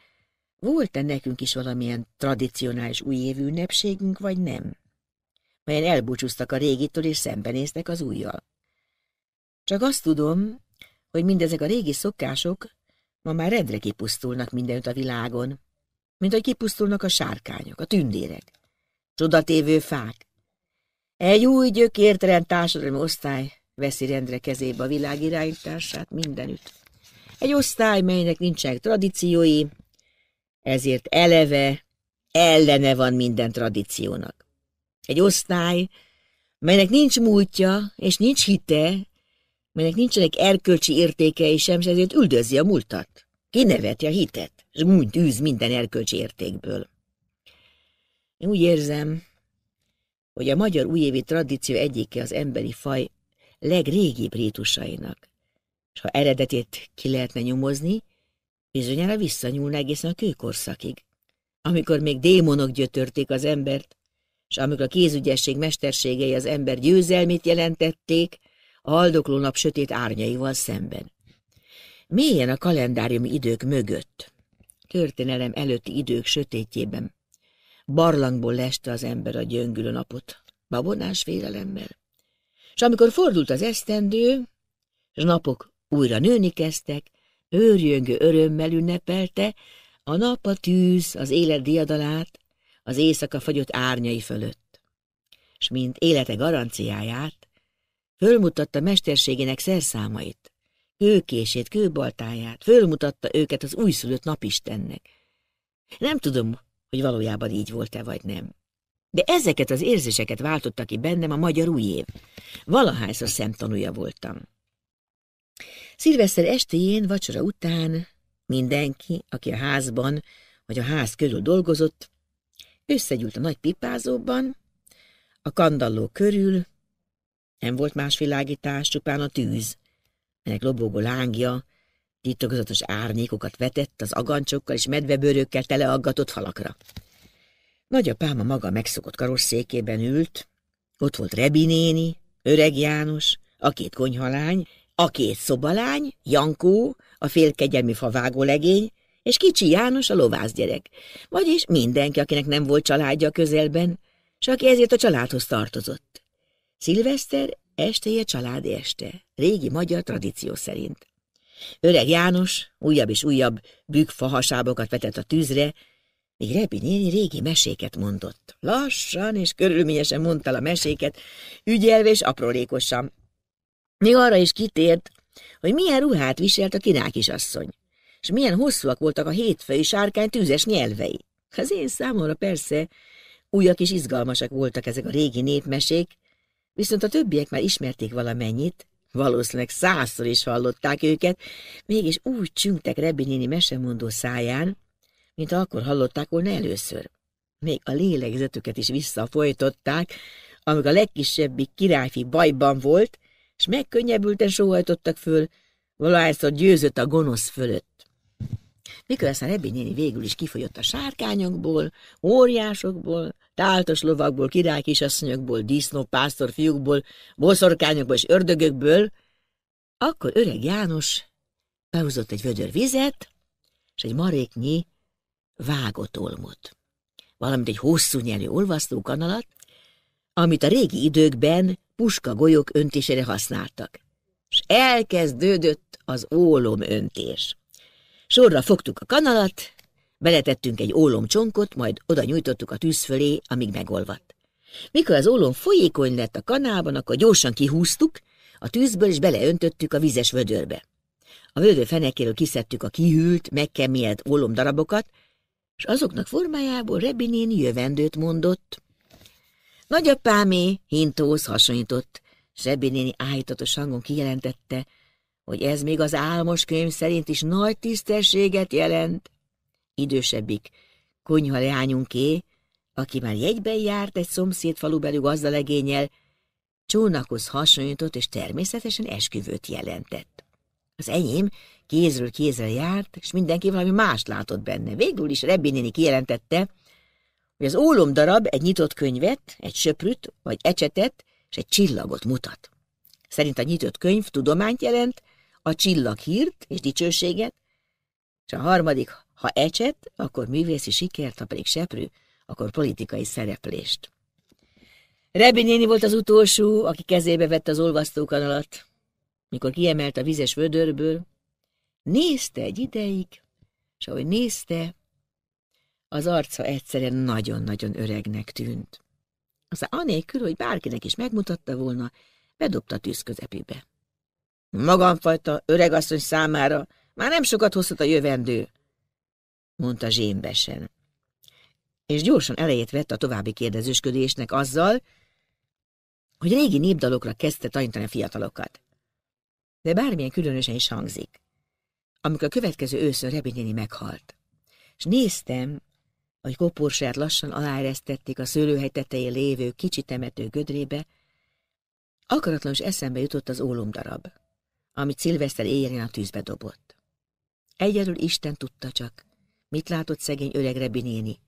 volt-e nekünk is valamilyen tradicionális újévű ünnepségünk, vagy nem, melyen elbúcsúztak a régitől és szembenéztek az újjal. Csak azt tudom, hogy mindezek a régi szokások ma már rendre kipusztulnak mindenütt a világon, mint hogy kipusztulnak a sárkányok, a tündérek, csodatévő fák. Egy új gyökértelen társadalmi osztály veszi rendre kezébe a világ irányítását mindenütt. Egy osztály, melynek nincsenek tradíciói, ezért eleve ellene van minden tradíciónak. Egy osztály, melynek nincs múltja és nincs hite, melynek nincsenek erkölcsi értékei sem, és ezért üldözi a múltat. Kineveti a hitet, és múnyt űz minden erkölcsi értékből. Én úgy érzem, hogy a magyar újévi tradíció egyike az emberi faj legrégibb rétusainak, és ha eredetét ki lehetne nyomozni, bizonyára visszanyúlna egészen a kőkorszakig, amikor még démonok gyötörték az embert, és amikor a kézügyesség mesterségei az ember győzelmét jelentették, aldokló nap sötét árnyaival szemben. Mélyen a kalendárium idők mögött, történelem előtti idők sötétjében, barlangból leste az ember a gyöngülő napot, babonás félelemmel. És amikor fordult az esztendő, és napok újra nőni kezdtek, őrjöngő örömmel ünnepelte, a nap a tűz, az élet diadalát, az éjszaka fagyott árnyai fölött. És mint élete garanciáját, Fölmutatta mesterségének szerszámait, kőkését, kőbaltáját, fölmutatta őket az újszülött napistennek. Nem tudom, hogy valójában így volt-e vagy nem. De ezeket az érzéseket váltotta ki bennem a magyar új év. Valahányszor szemtanúja voltam. Szilveszter estéjén, vacsora után mindenki, aki a házban vagy a ház körül dolgozott, összegyűlt a nagy pipázóban, a kandalló körül, nem volt más világítás, csupán a tűz, melyek lobogó lángja, titokzatos árnyékokat vetett az agancsokkal és medvebőrökkel teleaggatott falakra. Nagyapám a maga megszokott karosszékében ült, ott volt Rebi néni, öreg János, a két konyhalány, a két szobalány, Jankó, a félkegyelmi favágó legény, és kicsi János a lovászgyerek, vagyis mindenki, akinek nem volt családja közelben, csak aki ezért a családhoz tartozott. Szilveszter esteje családi este, régi magyar tradíció szerint. Öreg János újabb és újabb bükkfahasábokat vetett a tűzre, míg Rebi néni régi meséket mondott. Lassan és körülményesen mondta a meséket, ügyelve és aprólékosan. Még arra is kitért, hogy milyen ruhát viselt a király kisasszony, és milyen hosszúak voltak a hétfői sárkány tűzes nyelvei. Az én számomra persze újak és izgalmasak voltak ezek a régi népmesék, Viszont a többiek már ismerték valamennyit, valószínűleg százszor is hallották őket, mégis úgy csüngtek Rebbi néni mesemondó száján, mint akkor hallották volna először. Még a lélegzetüket is visszafolytották, amíg a legkisebbik királyfi bajban volt, és megkönnyebbülten sóhajtottak föl, valahányszor győzött a gonosz fölött. Miközben Rebbi néni végül is kifolyott a sárkányokból, óriásokból, táltos lovakból, király kisasszonyokból, disznó pásztor fiúkból, boszorkányokból és ördögökből, akkor öreg János behúzott egy vödör vizet, és egy maréknyi vágott olmot, valamint egy hosszú nyelő kanalat, amit a régi időkben puska golyók öntésére használtak, és elkezdődött az ólom öntés. Sorra fogtuk a kanalat, beletettünk egy ólomcsonkot, majd oda nyújtottuk a tűz fölé, amíg megolvadt. Mikor az ólom folyékony lett a kanálban, akkor gyorsan kihúztuk, a tűzből is beleöntöttük a vizes vödörbe. A vödör fenekéről kiszedtük a kihűlt, megkemélt ólom darabokat, és azoknak formájából Rebinén jövendőt mondott. Nagyapámé, hintóz hasonlított, és Rebinéni néni hangon kijelentette, hogy ez még az álmos könyv szerint is nagy tisztességet jelent. Idősebbik, konyha leányunké, aki már jegyben járt egy szomszéd falubeli gazdalegényel, csónakhoz hasonlított és természetesen esküvőt jelentett. Az enyém kézről kézre járt, és mindenki valami mást látott benne. Végül is Rebbi néni kijelentette, hogy az ólom darab egy nyitott könyvet, egy söprüt vagy ecsetet és egy csillagot mutat. Szerint a nyitott könyv tudományt jelent, a csillag hírt és dicsőséget, és a harmadik, ha ecset, akkor művészi sikert, ha pedig seprő, akkor politikai szereplést. Rebi néni volt az utolsó, aki kezébe vette az olvasztókanalat. Mikor kiemelt a vizes vödörből, nézte egy ideig, és ahogy nézte, az arca egyszerűen nagyon-nagyon öregnek tűnt. Aztán anélkül, hogy bárkinek is megmutatta volna, bedobta a tűz közepébe. Magamfajta öregasszony számára már nem sokat hosszat a jövendő, mondta zsémbesen. És gyorsan elejét vett a további kérdezősködésnek azzal, hogy régi népdalokra kezdte tanítani a fiatalokat. De bármilyen különösen is hangzik. Amikor a következő őszön Rebinyéni meghalt, és néztem, hogy koporsát lassan aláeresztették a szőlőhely tetején lévő kicsi temető gödrébe, akaratlanul is eszembe jutott az ólomdarab amit szilveszter éjjelén a tűzbe dobott. Egyedül Isten tudta csak, mit látott szegény öreg Rebi néni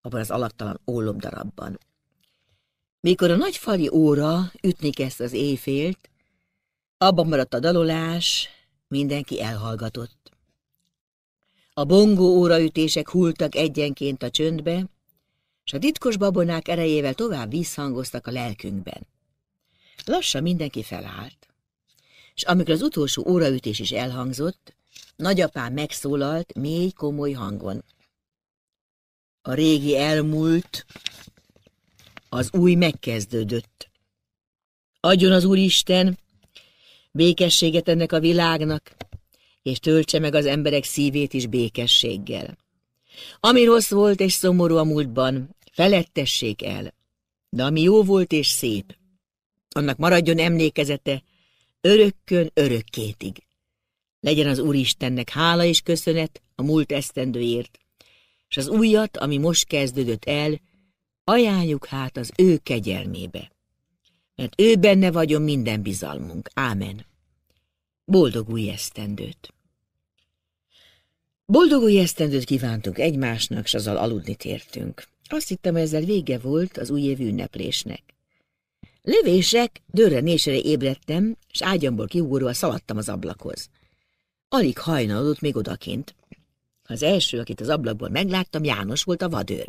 abban az alaktalan ólomdarabban. Mikor a nagy fali óra ütni kezdte az éjfélt, abban maradt a dalolás, mindenki elhallgatott. A bongó óraütések hultak egyenként a csöndbe, és a titkos babonák erejével tovább visszhangoztak a lelkünkben. Lassan mindenki felállt és amikor az utolsó óraütés is elhangzott, nagyapám megszólalt mély, komoly hangon. A régi elmúlt, az új megkezdődött. Adjon az Úristen békességet ennek a világnak, és töltse meg az emberek szívét is békességgel. Ami rossz volt és szomorú a múltban, felettessék el, de ami jó volt és szép, annak maradjon emlékezete, örökkön örökkétig. Legyen az Úristennek hála és köszönet a múlt esztendőért, és az újat, ami most kezdődött el, ajánljuk hát az ő kegyelmébe. Mert ő benne vagyon minden bizalmunk. Ámen. Boldog új esztendőt! Boldog új esztendőt kívántunk egymásnak, s azzal aludni tértünk. Azt hittem, ezzel vége volt az újévű ünneplésnek. Lövések dörrenésre ébredtem, és ágyamból kiugorva szaladtam az ablakhoz. Alig hajnalodott még odakint. Az első, akit az ablakból megláttam, János volt a vadőr.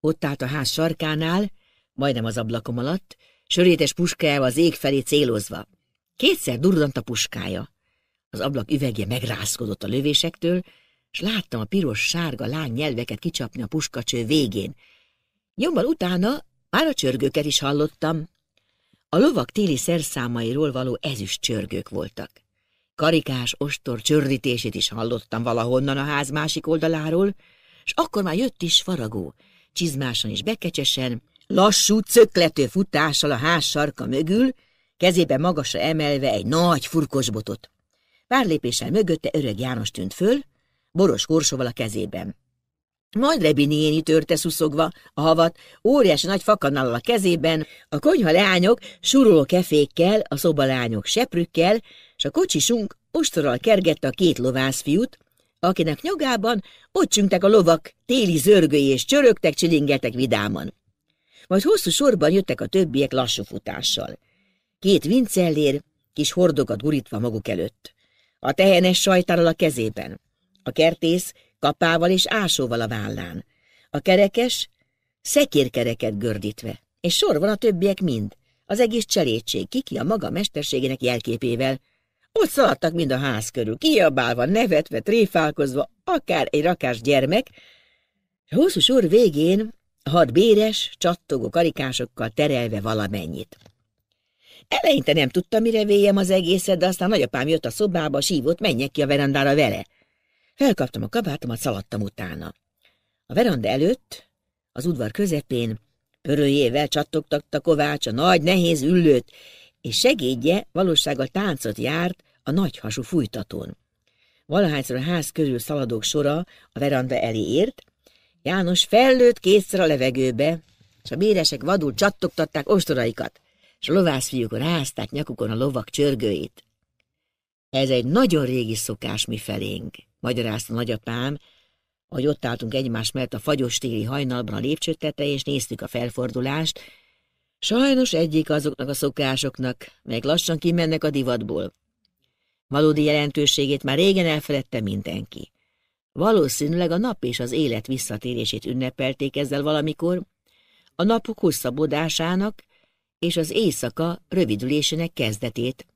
Ott állt a ház sarkánál, majdnem az ablakom alatt, sörétes puskájával az ég felé célozva. Kétszer durdant a puskája. Az ablak üvegje megrázkodott a lövésektől, és láttam a piros-sárga lány nyelveket kicsapni a puskacső végén. Nyomban utána már a csörgőket is hallottam. A lovak téli szerszámairól való ezüst csörgők voltak. Karikás ostor csördítését is hallottam valahonnan a ház másik oldaláról, s akkor már jött is faragó, csizmásan és bekecsesen, lassú, cöklető futással a ház sarka mögül, kezébe magasra emelve egy nagy furkosbotot. Pár lépéssel mögötte öreg János tűnt föl, boros korsóval a kezében. Majd Rebi néni törte szuszogva a havat, óriási nagy fakannal a kezében, a konyha leányok suruló kefékkel, a szoba leányok seprükkel, és a kocsisunk ostorral kergette a két lovászfiút, akinek nyagában ott csüngtek a lovak, téli zörgői és csörögtek, csilingeltek vidáman. Majd hosszú sorban jöttek a többiek lassú futással. Két vincellér, kis hordogat gurítva maguk előtt. A tehenes sajtárral a kezében. A kertész kapával és ásóval a vállán, a kerekes szekérkereket gördítve, és sorban a többiek mind, az egész cselédség, kiki a maga mesterségének jelképével. Ott szaladtak mind a ház körül, kiabálva, nevetve, tréfálkozva, akár egy rakás gyermek. A hosszú sor végén hat béres, csattogó karikásokkal terelve valamennyit. Eleinte nem tudtam, mire véjem az egészet, de aztán nagyapám jött a szobába, sívott, menjek ki a verandára vele. Felkaptam a kabátomat, szaladtam utána. A veranda előtt, az udvar közepén, pörőjével csattogtatta Kovács a nagy, nehéz üllőt, és segédje valósággal táncot járt a nagy hasú fújtatón. Valahányszor a ház körül szaladók sora a veranda elé ért, János fellőtt kétszer a levegőbe, és a béresek vadul csattogtatták ostoraikat, és a lovászfiúk rázták nyakukon a lovak csörgőit. Ez egy nagyon régi szokás mi felénk magyarázta nagyapám, hogy ott álltunk egymás mellett a fagyos téli hajnalban a lépcső tetején, és néztük a felfordulást. Sajnos egyik azoknak a szokásoknak, melyek lassan kimennek a divatból. Valódi jelentőségét már régen elfeledte mindenki. Valószínűleg a nap és az élet visszatérését ünnepelték ezzel valamikor, a napok hosszabbodásának és az éjszaka rövidülésének kezdetét,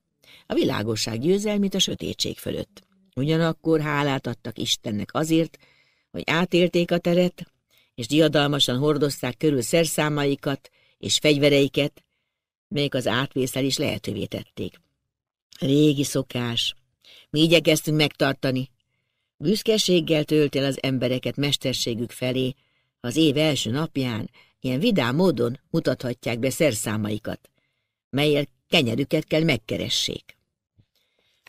a világosság győzelmét a sötétség fölött. Ugyanakkor hálát adtak Istennek azért, hogy átélték a teret, és diadalmasan hordozták körül szerszámaikat és fegyvereiket, melyek az átvészel is lehetővé tették. Régi szokás. Mi igyekeztünk megtartani. Büszkeséggel tölt el az embereket mesterségük felé, az év első napján ilyen vidám módon mutathatják be szerszámaikat, melyel kenyerüket kell megkeressék.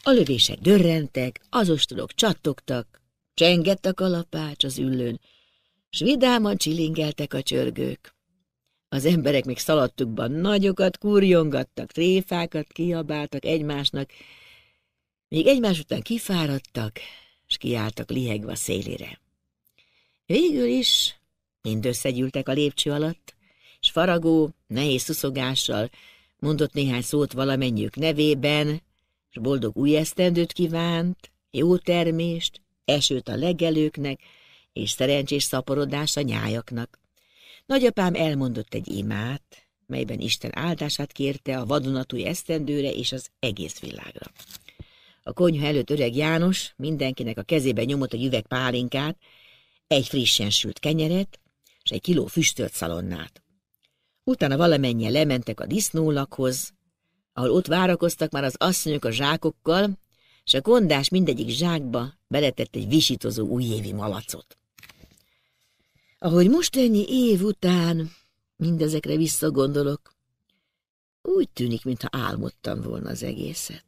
A lövések dörrentek, az ostorok csattogtak, csengett a kalapács az üllőn, s vidáman csilingeltek a csörgők. Az emberek még szaladtukban nagyokat kurjongattak, tréfákat kiabáltak egymásnak, még egymás után kifáradtak, és kiálltak lihegva szélire. szélére. Végül is mind összegyűltek a lépcső alatt, és faragó, nehéz szuszogással mondott néhány szót valamennyiük nevében, boldog új esztendőt kívánt, jó termést, esőt a legelőknek, és szerencsés szaporodás a nyájaknak. Nagyapám elmondott egy imát, melyben Isten áldását kérte a vadonatúj esztendőre és az egész világra. A konyha előtt öreg János mindenkinek a kezébe nyomott egy üveg pálinkát, egy frissen sült kenyeret és egy kiló füstölt szalonnát. Utána valamennyien lementek a disznólakhoz, ahol ott várakoztak már az asszonyok a zsákokkal, és a kondás mindegyik zsákba beletett egy visítozó újévi malacot. Ahogy most ennyi év után mindezekre visszagondolok, úgy tűnik, mintha álmodtam volna az egészet.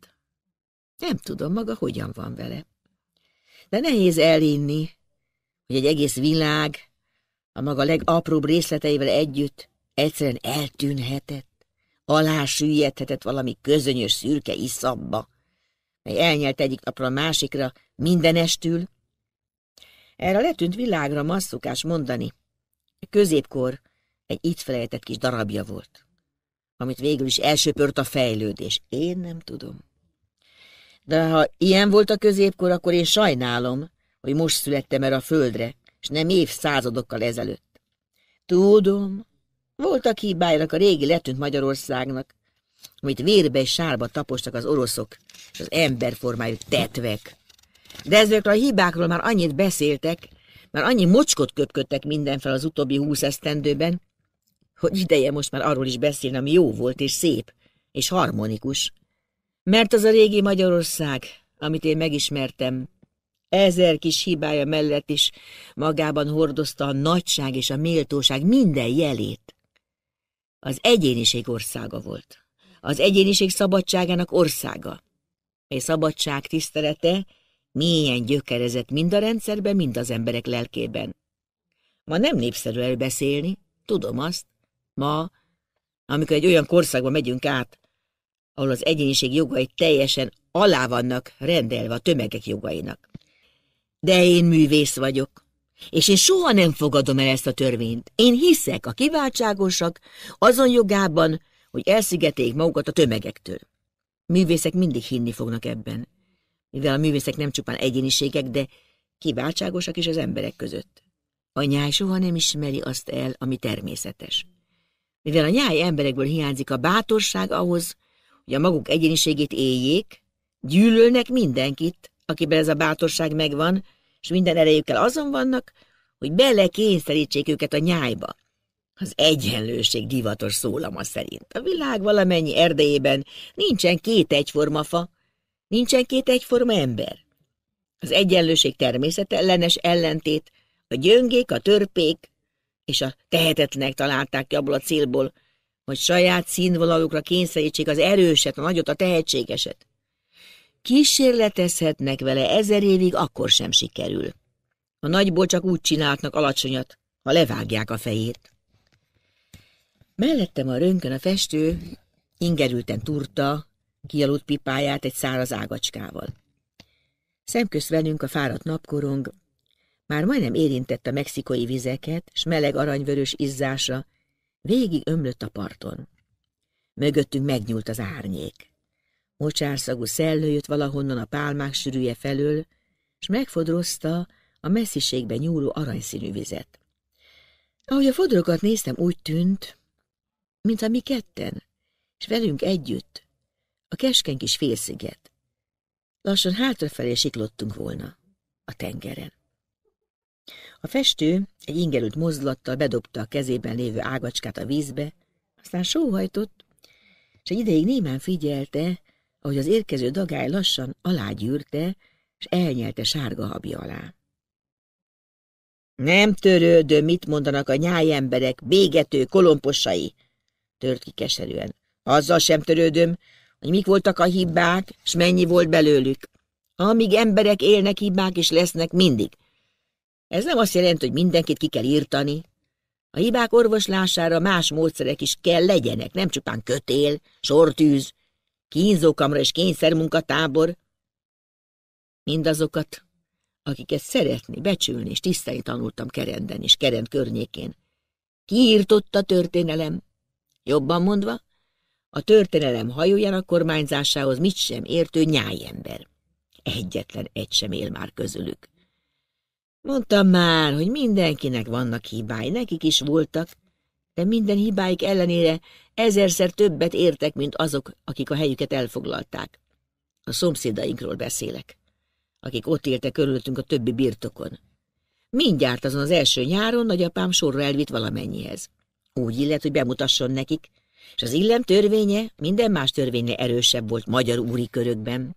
Nem tudom maga, hogyan van vele. De nehéz elinni, hogy egy egész világ a maga legapróbb részleteivel együtt egyszerűen eltűnhetett alá süllyedhetett valami közönyös szürke iszabba, mely elnyelt egyik napra a másikra mindenestül. Erre a letűnt világra masszukás mondani. A Középkor egy itt felejtett kis darabja volt, amit végül is elsöpört a fejlődés. Én nem tudom. De ha ilyen volt a középkor, akkor én sajnálom, hogy most születtem erre a földre, és nem évszázadokkal ezelőtt. Tudom, voltak hibáinak a régi letűnt Magyarországnak, amit vérbe és sárba tapostak az oroszok, és az emberformájú tetvek. De ezekről a hibákról már annyit beszéltek, már annyi mocskot köpködtek mindenfel az utóbbi húsz esztendőben, hogy ideje most már arról is beszélni, ami jó volt és szép, és harmonikus. Mert az a régi Magyarország, amit én megismertem, ezer kis hibája mellett is magában hordozta a nagyság és a méltóság minden jelét. Az egyéniség országa volt. Az egyéniség szabadságának országa. A szabadság tisztelete mélyen gyökerezett mind a rendszerben, mind az emberek lelkében. Ma nem népszerű elbeszélni, tudom azt. Ma, amikor egy olyan korszakba megyünk át, ahol az egyéniség jogai teljesen alá vannak rendelve a tömegek jogainak. De én művész vagyok, és én soha nem fogadom el ezt a törvényt. Én hiszek a kiváltságosak azon jogában, hogy elszigeték magukat a tömegektől. Művészek mindig hinni fognak ebben, mivel a művészek nem csupán egyéniségek, de kiváltságosak is az emberek között. A nyáj soha nem ismeri azt el, ami természetes. Mivel a nyáj emberekből hiányzik a bátorság ahhoz, hogy a maguk egyéniségét éljék, gyűlölnek mindenkit, akiben ez a bátorság megvan, és minden erejükkel azon vannak, hogy bele kényszerítsék őket a nyájba. Az egyenlőség divatos szólama szerint. A világ valamennyi erdejében nincsen két egyforma fa, nincsen két egyforma ember. Az egyenlőség természetellenes ellentét, a gyöngék, a törpék és a tehetetlenek találták ki abból a célból, hogy saját színvonalukra kényszerítsék az erőset, a nagyot, a tehetségeset. Kísérletezhetnek vele ezer évig, akkor sem sikerül. A nagyból csak úgy csináltnak alacsonyat, ha levágják a fejét. Mellettem a rönkön a festő ingerülten turta, kialudt pipáját egy száraz ágacskával. Szemközt velünk a fáradt napkorong, már majdnem érintett a mexikai vizeket, s meleg aranyvörös izzása végig ömlött a parton. Mögöttünk megnyúlt az árnyék. Mocsárszagú szellő jött valahonnan a pálmák sűrűje felől, és megfodrozta a messziségbe nyúló aranyszínű vizet. Ahogy a fodrokat néztem, úgy tűnt, mintha mi ketten, és velünk együtt, a keskeny kis félsziget. Lassan hátrafelé siklottunk volna a tengeren. A festő egy ingerült mozdulattal bedobta a kezében lévő ágacskát a vízbe, aztán sóhajtott, és egy ideig némán figyelte, ahogy az érkező dagály lassan alágyűrte, és elnyelte sárga habja alá. Nem törődő, mit mondanak a nyájemberek, végető kolomposai, tört ki keserűen. Azzal sem törődöm, hogy mik voltak a hibák, és mennyi volt belőlük. Amíg emberek élnek, hibák is lesznek mindig. Ez nem azt jelenti, hogy mindenkit ki kell írtani. A hibák orvoslására más módszerek is kell legyenek, nem csupán kötél, sortűz, kínzókamra és kényszermunkatábor. Mindazokat, akiket szeretni, becsülni és tisztelni tanultam Kerenden és Kerend környékén. Kiírtott a történelem. Jobban mondva, a történelem hajójának kormányzásához mit sem értő nyájember. Egyetlen egy sem él már közülük. Mondtam már, hogy mindenkinek vannak hibái, nekik is voltak, de minden hibáik ellenére ezerszer többet értek, mint azok, akik a helyüket elfoglalták. A szomszédainkról beszélek, akik ott éltek körülöttünk a többi birtokon. Mindjárt azon az első nyáron nagyapám sorra elvitt valamennyihez. Úgy illet, hogy bemutasson nekik, és az illem törvénye minden más törvénye erősebb volt magyar úri körökben.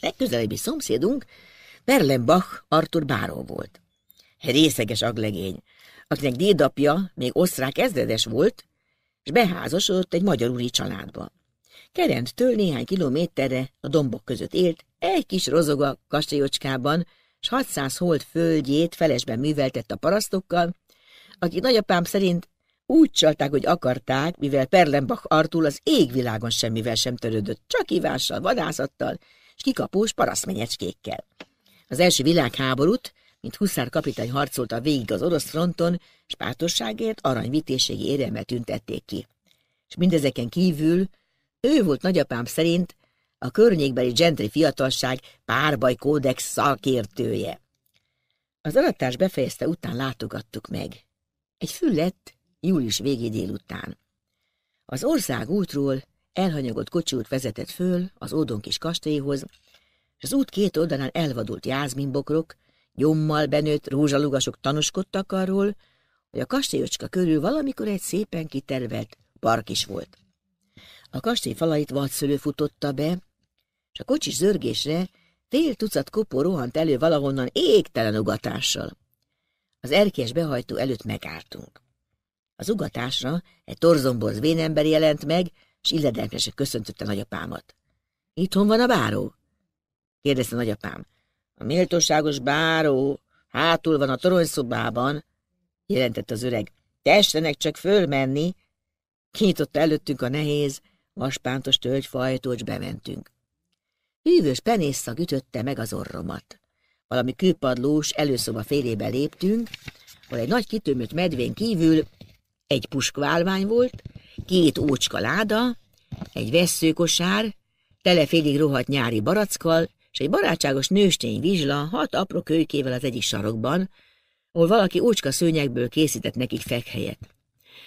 Legközelebbi szomszédunk Berlenbach Artur Báró volt. Részeges aglegény, akinek dédapja még osztrák ezredes volt, és beházasodott egy magyar úri családba. Kerentől néhány kilométerre a dombok között élt, egy kis rozoga kastélyocskában, s 600 hold földjét felesben műveltett a parasztokkal, aki nagyapám szerint úgy csalták, hogy akarták, mivel Perlenbach Artul az égvilágon semmivel sem törődött, csak ivással, vadászattal, és kikapós parasztmenyecskékkel. Az első világháborút mint huszár kapitány harcolta végig az orosz fronton, s pártosságért aranyvitéségi érelmet tüntették ki. És mindezeken kívül ő volt nagyapám szerint a környékbeli gentri fiatalság párbaj kódex szakértője. Az alattás befejezte után látogattuk meg. Egy fül lett július végé délután. Az ország útról elhanyagott kocsiút vezetett föl az ódon kis kastélyhoz, és az út két oldalán elvadult jázminbokrok, Gyommal benőtt rózsalugasok tanúskodtak arról, hogy a kastélyocska körül valamikor egy szépen kitervelt park is volt. A kastély falait vadszülő futotta be, és a kocsis zörgésre fél tucat kopó rohant elő valahonnan égtelen ugatással. Az erkés behajtó előtt megálltunk. Az ugatásra egy torzomborz vénember jelent meg, és illedelmesen köszöntötte nagyapámat. Itthon van a báró? kérdezte nagyapám. A méltóságos báró hátul van a toronyszobában, jelentett az öreg. Tessenek csak fölmenni! Kinyitotta előttünk a nehéz, vaspántos tölgyfajtól, és bementünk. Hűvös penészszag ütötte meg az orromat. Valami kőpadlós előszoba félébe léptünk, ahol egy nagy kitömött medvén kívül egy puskválvány volt, két ócska láda, egy vesszőkosár, telefélig rohadt nyári barackkal, és egy barátságos nőstény vizsla hat apró kölykével az egyik sarokban, ahol valaki úcska szőnyekből készített nekik fekhelyet.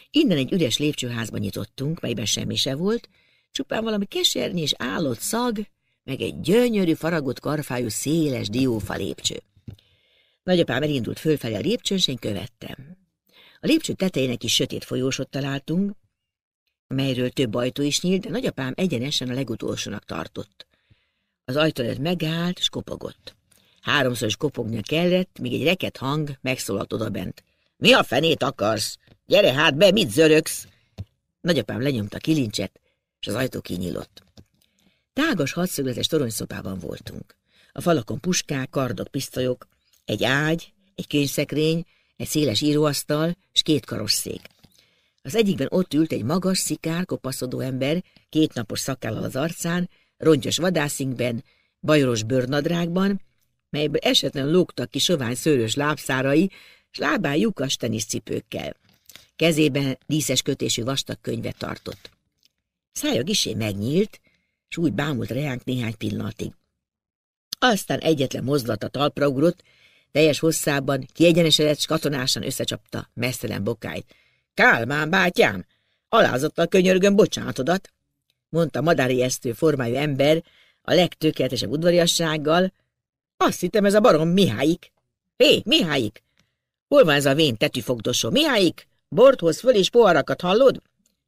Innen egy üres lépcsőházba nyitottunk, melyben semmi se volt, csupán valami kesernyi és állott szag, meg egy gyönyörű, faragott karfájú, széles diófa lépcső. Nagyapám elindult fölfelé a lépcsőn, és én követtem. A lépcső tetejének is sötét folyósot találtunk, melyről több ajtó is nyílt, de nagyapám egyenesen a legutolsónak tartott. Az ajtó előtt megállt, és kopogott. Háromszor is kopognia kellett, míg egy reket hang megszólalt odabent. – Mi a fenét akarsz? Gyere hát be, mit zörögsz? Nagyapám lenyomta a kilincset, és az ajtó kinyílott. Tágas hadszögletes toronyszobában voltunk. A falakon puskák, kardok, pisztolyok, egy ágy, egy könyvszekrény, egy széles íróasztal és két karosszék. Az egyikben ott ült egy magas, szikár, kopaszodó ember, két napos szakállal az arcán, rongyos vadászinkben, bajoros bőrnadrágban, melyből esetlen lógtak ki sovány szőrös lábszárai, s lábán lyukas teniszcipőkkel. Kezében díszes kötésű vastag könyve tartott. Szája gisé megnyílt, s úgy bámult reánk néhány pillanatig. Aztán egyetlen a talpra ugrott, teljes hosszában, kiegyenesedett, s katonásan összecsapta messzelen bokáit. Kálmán, bátyám! Alázattal könyörgöm bocsánatodat! mondta madáriesztő formájú ember a legtökéletesebb udvariassággal. Azt hittem ez a barom Mihályik. Hé, Mihályik! Hol van ez a vén tetűfogdosó? Mihályik, bort hoz föl és poharakat, hallod?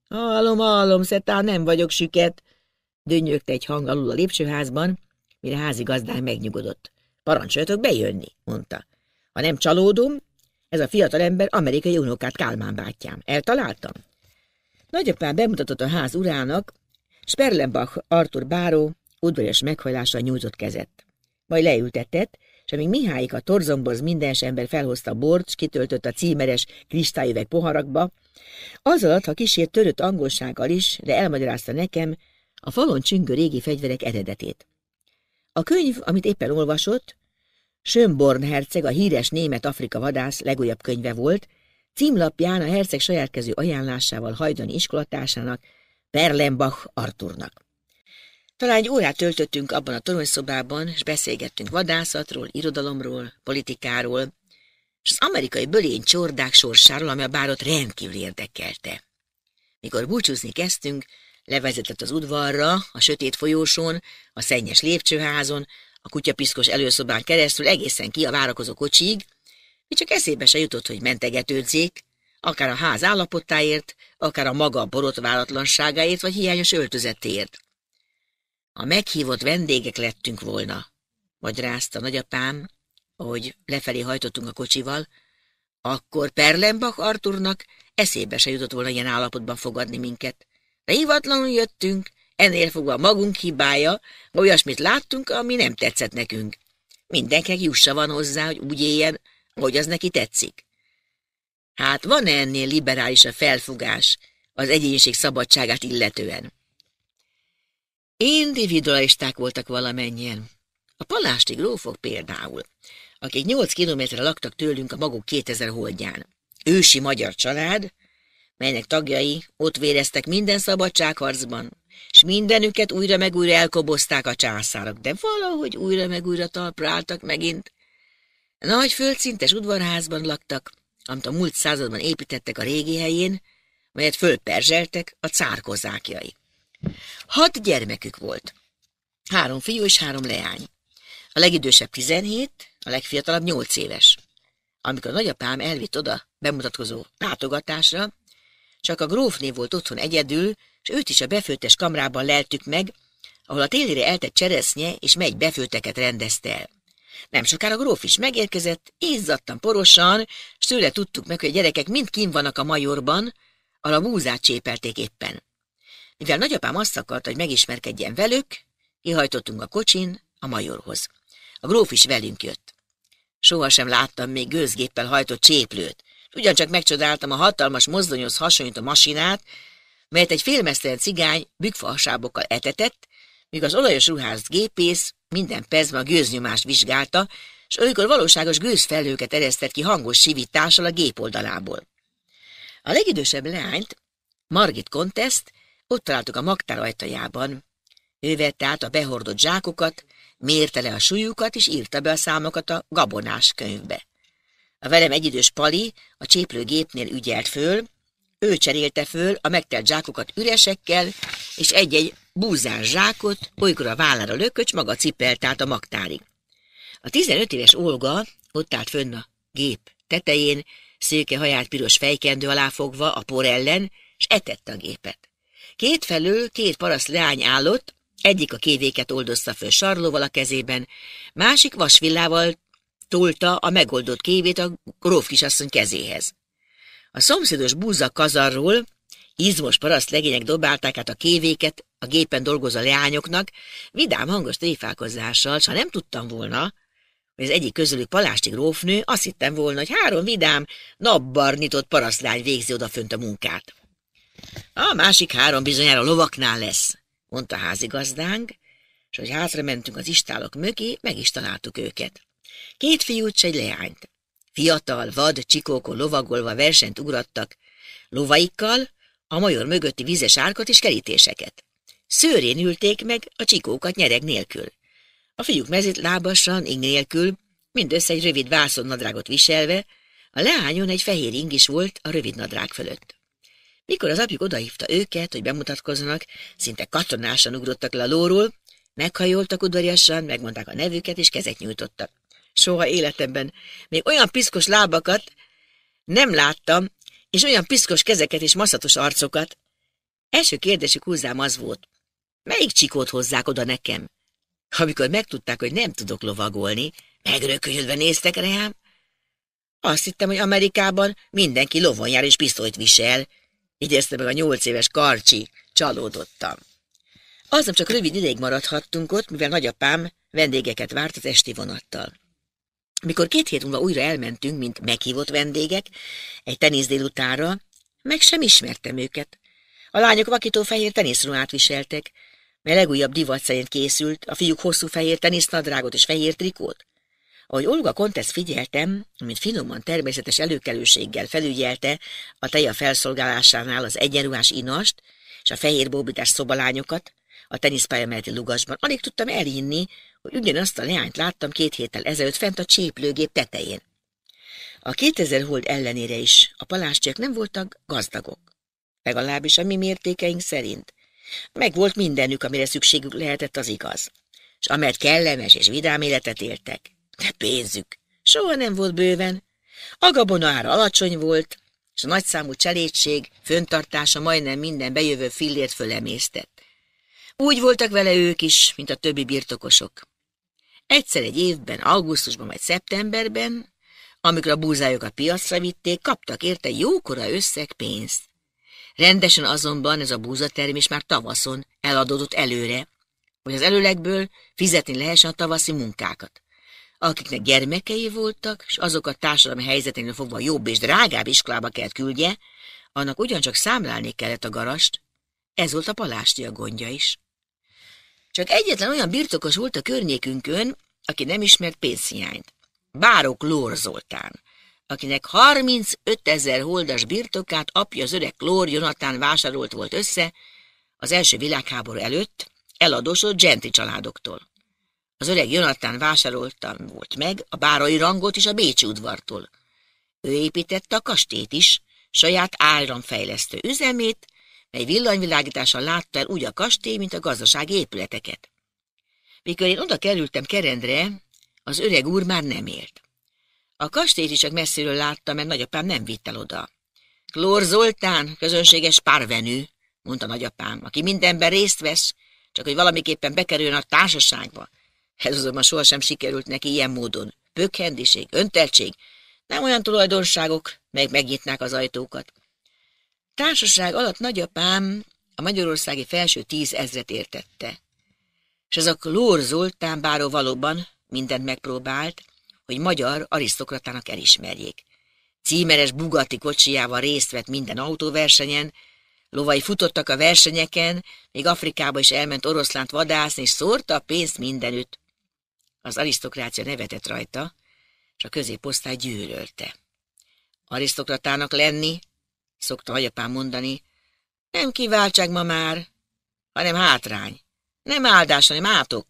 Hallom, hallom, Szetán, nem vagyok süket. Dönnyögte egy hang alul a lépcsőházban, mire házi gazdán megnyugodott. Parancsoljatok bejönni, mondta. Ha nem csalódom, ez a fiatal ember amerikai unokát Kálmán bátyám. Eltaláltam? Nagyapám bemutatott a ház urának, Sperlenbach Arthur Báró udvarias meghajlással nyújtott kezet. Majd leültetett, és amíg Mihályik a torzomboz mindens ember felhozta bort, s kitöltött a címeres kristályüveg poharakba, az alatt, ha kísért törött angolsággal is, de elmagyarázta nekem a falon csüngő régi fegyverek eredetét. A könyv, amit éppen olvasott, Sönborn herceg, a híres német Afrika vadász legújabb könyve volt, címlapján a herceg sajátkező ajánlásával hajdani iskolatársának Perlenbach Arturnak. Talán egy órát töltöttünk abban a toronyszobában, és beszélgettünk vadászatról, irodalomról, politikáról, és az amerikai bölény csordák sorsáról, ami a bárot rendkívül érdekelte. Mikor búcsúzni kezdtünk, levezetett az udvarra, a sötét folyósón, a szennyes lépcsőházon, a kutyapiszkos előszobán keresztül egészen ki a várakozó kocsig, mi csak eszébe se jutott, hogy mentegetődzék, akár a ház állapotáért, akár a maga borotválatlanságáért vagy hiányos öltözetéért. A meghívott vendégek lettünk volna, magyarázta nagyapám, ahogy lefelé hajtottunk a kocsival, akkor Perlenbach Arturnak eszébe se jutott volna ilyen állapotban fogadni minket. De hivatlanul jöttünk, ennél fogva magunk hibája, olyasmit láttunk, ami nem tetszett nekünk. Mindenkek jussa van hozzá, hogy úgy éljen, hogy az neki tetszik. Hát van -e ennél liberális a felfogás az egyénység szabadságát illetően? Individualisták voltak valamennyien. A palásti grófok például, akik 8 kilométerre laktak tőlünk a maguk 2000 holdján. Ősi magyar család, melynek tagjai ott véreztek minden szabadságharcban, és mindenüket újra meg újra elkobozták a császárok, de valahogy újra meg újra talpra álltak megint. Nagy földszintes udvarházban laktak, amit a múlt században építettek a régi helyén, melyet fölperzseltek a cárkozákjai. Hat gyermekük volt. Három fiú és három leány. A legidősebb 17, a legfiatalabb 8 éves. Amikor a nagyapám elvitt oda bemutatkozó látogatásra, csak a grófné volt otthon egyedül, és őt is a befőttes kamrában leltük meg, ahol a télire eltett cseresznye és megy befőteket rendezte el. Nem sokára gróf is megérkezett, izzadtan porosan, s tőle tudtuk meg, hogy a gyerekek mind kim vannak a majorban, a labúzát csépelték éppen. Mivel nagyapám azt akart, hogy megismerkedjen velük, kihajtottunk a kocsin a majorhoz. A gróf is velünk jött. Sohasem láttam még gőzgéppel hajtott cséplőt, ugyancsak megcsodáltam a hatalmas mozdonyhoz hasonlító masinát, melyet egy félmesztelen cigány bükfahasábokkal etetett, míg az olajos ruház gépész minden percben a gőznyomást vizsgálta, és olykor valóságos gőzfelhőket eresztett ki hangos sivítással a gép oldalából. A legidősebb leányt, Margit Contest, ott találtuk a magtár ajtajában. Ő vette át a behordott zsákokat, mérte le a súlyukat, és írta be a számokat a gabonás könyvbe. A velem egyidős Pali a cséplőgépnél ügyelt föl, ő cserélte föl a megtelt zsákokat üresekkel, és egy-egy búzás zsákot, olykor a vállára lököcs, maga cipelt át a magtári. A 15 éves Olga ott állt fönn a gép tetején, szőke haját piros fejkendő alá fogva a por ellen, s etett a gépet. Két felől két paraszt leány állott, egyik a kévéket oldozta föl sarlóval a kezében, másik vasvillával tolta a megoldott kévét a gróf kisasszony kezéhez. A szomszédos búza kazarról izmos paraszt legények dobálták át a kévéket a gépen dolgozó leányoknak vidám hangos tréfálkozással, s ha nem tudtam volna, hogy az egyik közülük Palásti grófnő, azt hittem volna, hogy három vidám, napbarnitott parasztlány végzi odafönt a munkát. A másik három bizonyára lovaknál lesz, mondta házigazdánk, és hogy hátra mentünk az istálok mögé, meg is találtuk őket. Két fiút egy leányt. Fiatal, vad, csikókó lovagolva versenyt ugrattak lovaikkal, a major mögötti vizes árkot és kerítéseket. Szőrén ülték meg a csikókat nyereg nélkül. A fiúk mezit lábasan, ing nélkül, mindössze egy rövid vászonnadrágot viselve, a leányon egy fehér ing is volt a rövid nadrág fölött. Mikor az apjuk odahívta őket, hogy bemutatkozzanak, szinte katonásan ugrottak le a lóról, meghajoltak udvariasan, megmondták a nevüket, és kezet nyújtottak. Soha életemben még olyan piszkos lábakat nem láttam, és olyan piszkos kezeket és maszatos arcokat. Első kérdésük húzzám az volt, Melyik csikót hozzák oda nekem? Amikor megtudták, hogy nem tudok lovagolni, megrökönyödve néztek rám. Azt hittem, hogy Amerikában mindenki lovon jár és pisztolyt visel. Igyezte meg a nyolc éves karcsi, csalódottam. Aznap csak rövid ideig maradhattunk ott, mivel nagyapám vendégeket várt az esti vonattal. Mikor két hét múlva újra elmentünk, mint meghívott vendégek, egy tenisz délutára, meg sem ismertem őket. A lányok vakító fehér teniszruhát viseltek, mely legújabb divat szerint készült, a fiúk hosszú fehér tenisznadrágot és fehér trikót. Ahogy Olga Kontesz figyeltem, mint finoman természetes előkelőséggel felügyelte a teja felszolgálásánál az egyenruhás inast és a fehér bóbitás szobalányokat, a teniszpálya melletti lugasban, alig tudtam elhinni, hogy ugyanazt a leányt láttam két héttel ezelőtt fent a cséplőgép tetején. A 2000 hold ellenére is a palástyák nem voltak gazdagok, legalábbis a mi mértékeink szerint. Megvolt mindenük, amire szükségük lehetett, az igaz. És amelyet kellemes és vidám életet éltek. De pénzük. Soha nem volt bőven. A gabona ára alacsony volt, és a nagyszámú cselédség föntartása majdnem minden bejövő fillért fölemésztett. Úgy voltak vele ők is, mint a többi birtokosok. Egyszer egy évben, augusztusban vagy szeptemberben, amikor a búzájuk a piacra vitték, kaptak érte jókora összeg pénzt. Rendesen azonban ez a búzatermés már tavaszon eladódott előre, hogy az előlegből fizetni lehessen a tavaszi munkákat. Akiknek gyermekei voltak, és azokat társadalmi helyzeténél fogva jobb és drágább iskolába kell küldje, annak ugyancsak számlálni kellett a garast, ez volt a palásti a gondja is. Csak egyetlen olyan birtokos volt a környékünkön, aki nem ismert pénzhiányt. Bárok Lór Zoltán akinek 35 ezer holdas birtokát apja az öreg Klór Jonatán vásárolt volt össze az első világháború előtt eladósodott genti családoktól. Az öreg Jonatán vásároltan volt meg a bárai rangot is a Bécsi udvartól. Ő építette a kastét is, saját áramfejlesztő üzemét, mely villanyvilágítással látta el úgy a kastély, mint a gazdasági épületeket. Mikor én oda kerültem Kerendre, az öreg úr már nem élt. A kastélyt is csak messziről látta, mert nagyapám nem vitt el oda. Klór Zoltán, közönséges párvenű, mondta nagyapám, aki mindenben részt vesz, csak hogy valamiképpen bekerüljön a társaságba. Ez azonban sohasem sikerült neki ilyen módon. Pökhendiség, önteltség, nem olyan tulajdonságok, meg megnyitnák az ajtókat. Társaság alatt nagyapám a magyarországi felső tíz ezret értette. És ez a Klór Zoltán báró valóban mindent megpróbált, hogy magyar arisztokratának elismerjék. Címeres Bugatti kocsijával részt vett minden autóversenyen, lovai futottak a versenyeken, még Afrikába is elment oroszlánt vadászni, és szórta a pénzt mindenütt. Az arisztokrácia nevetett rajta, és a középosztály gyűlölte. Arisztokratának lenni, szokta anyapám mondani, nem kiváltság ma már, hanem hátrány. Nem áldás, hanem átok.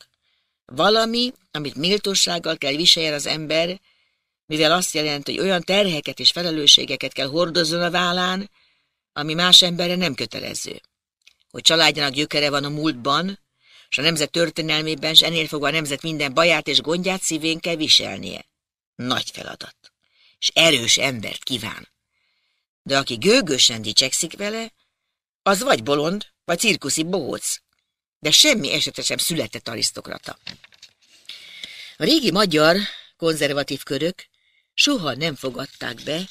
Valami, amit méltósággal kell viseljen az ember, mivel azt jelenti, hogy olyan terheket és felelősségeket kell hordozzon a vállán, ami más emberre nem kötelező. Hogy családjának gyökere van a múltban, és a nemzet történelmében, és ennél fogva a nemzet minden baját és gondját szívén kell viselnie. Nagy feladat. És erős embert kíván. De aki gőgösen dicsekszik vele, az vagy bolond, vagy cirkuszi bohóc, de semmi esetre sem született arisztokrata. A régi magyar konzervatív körök soha nem fogadták be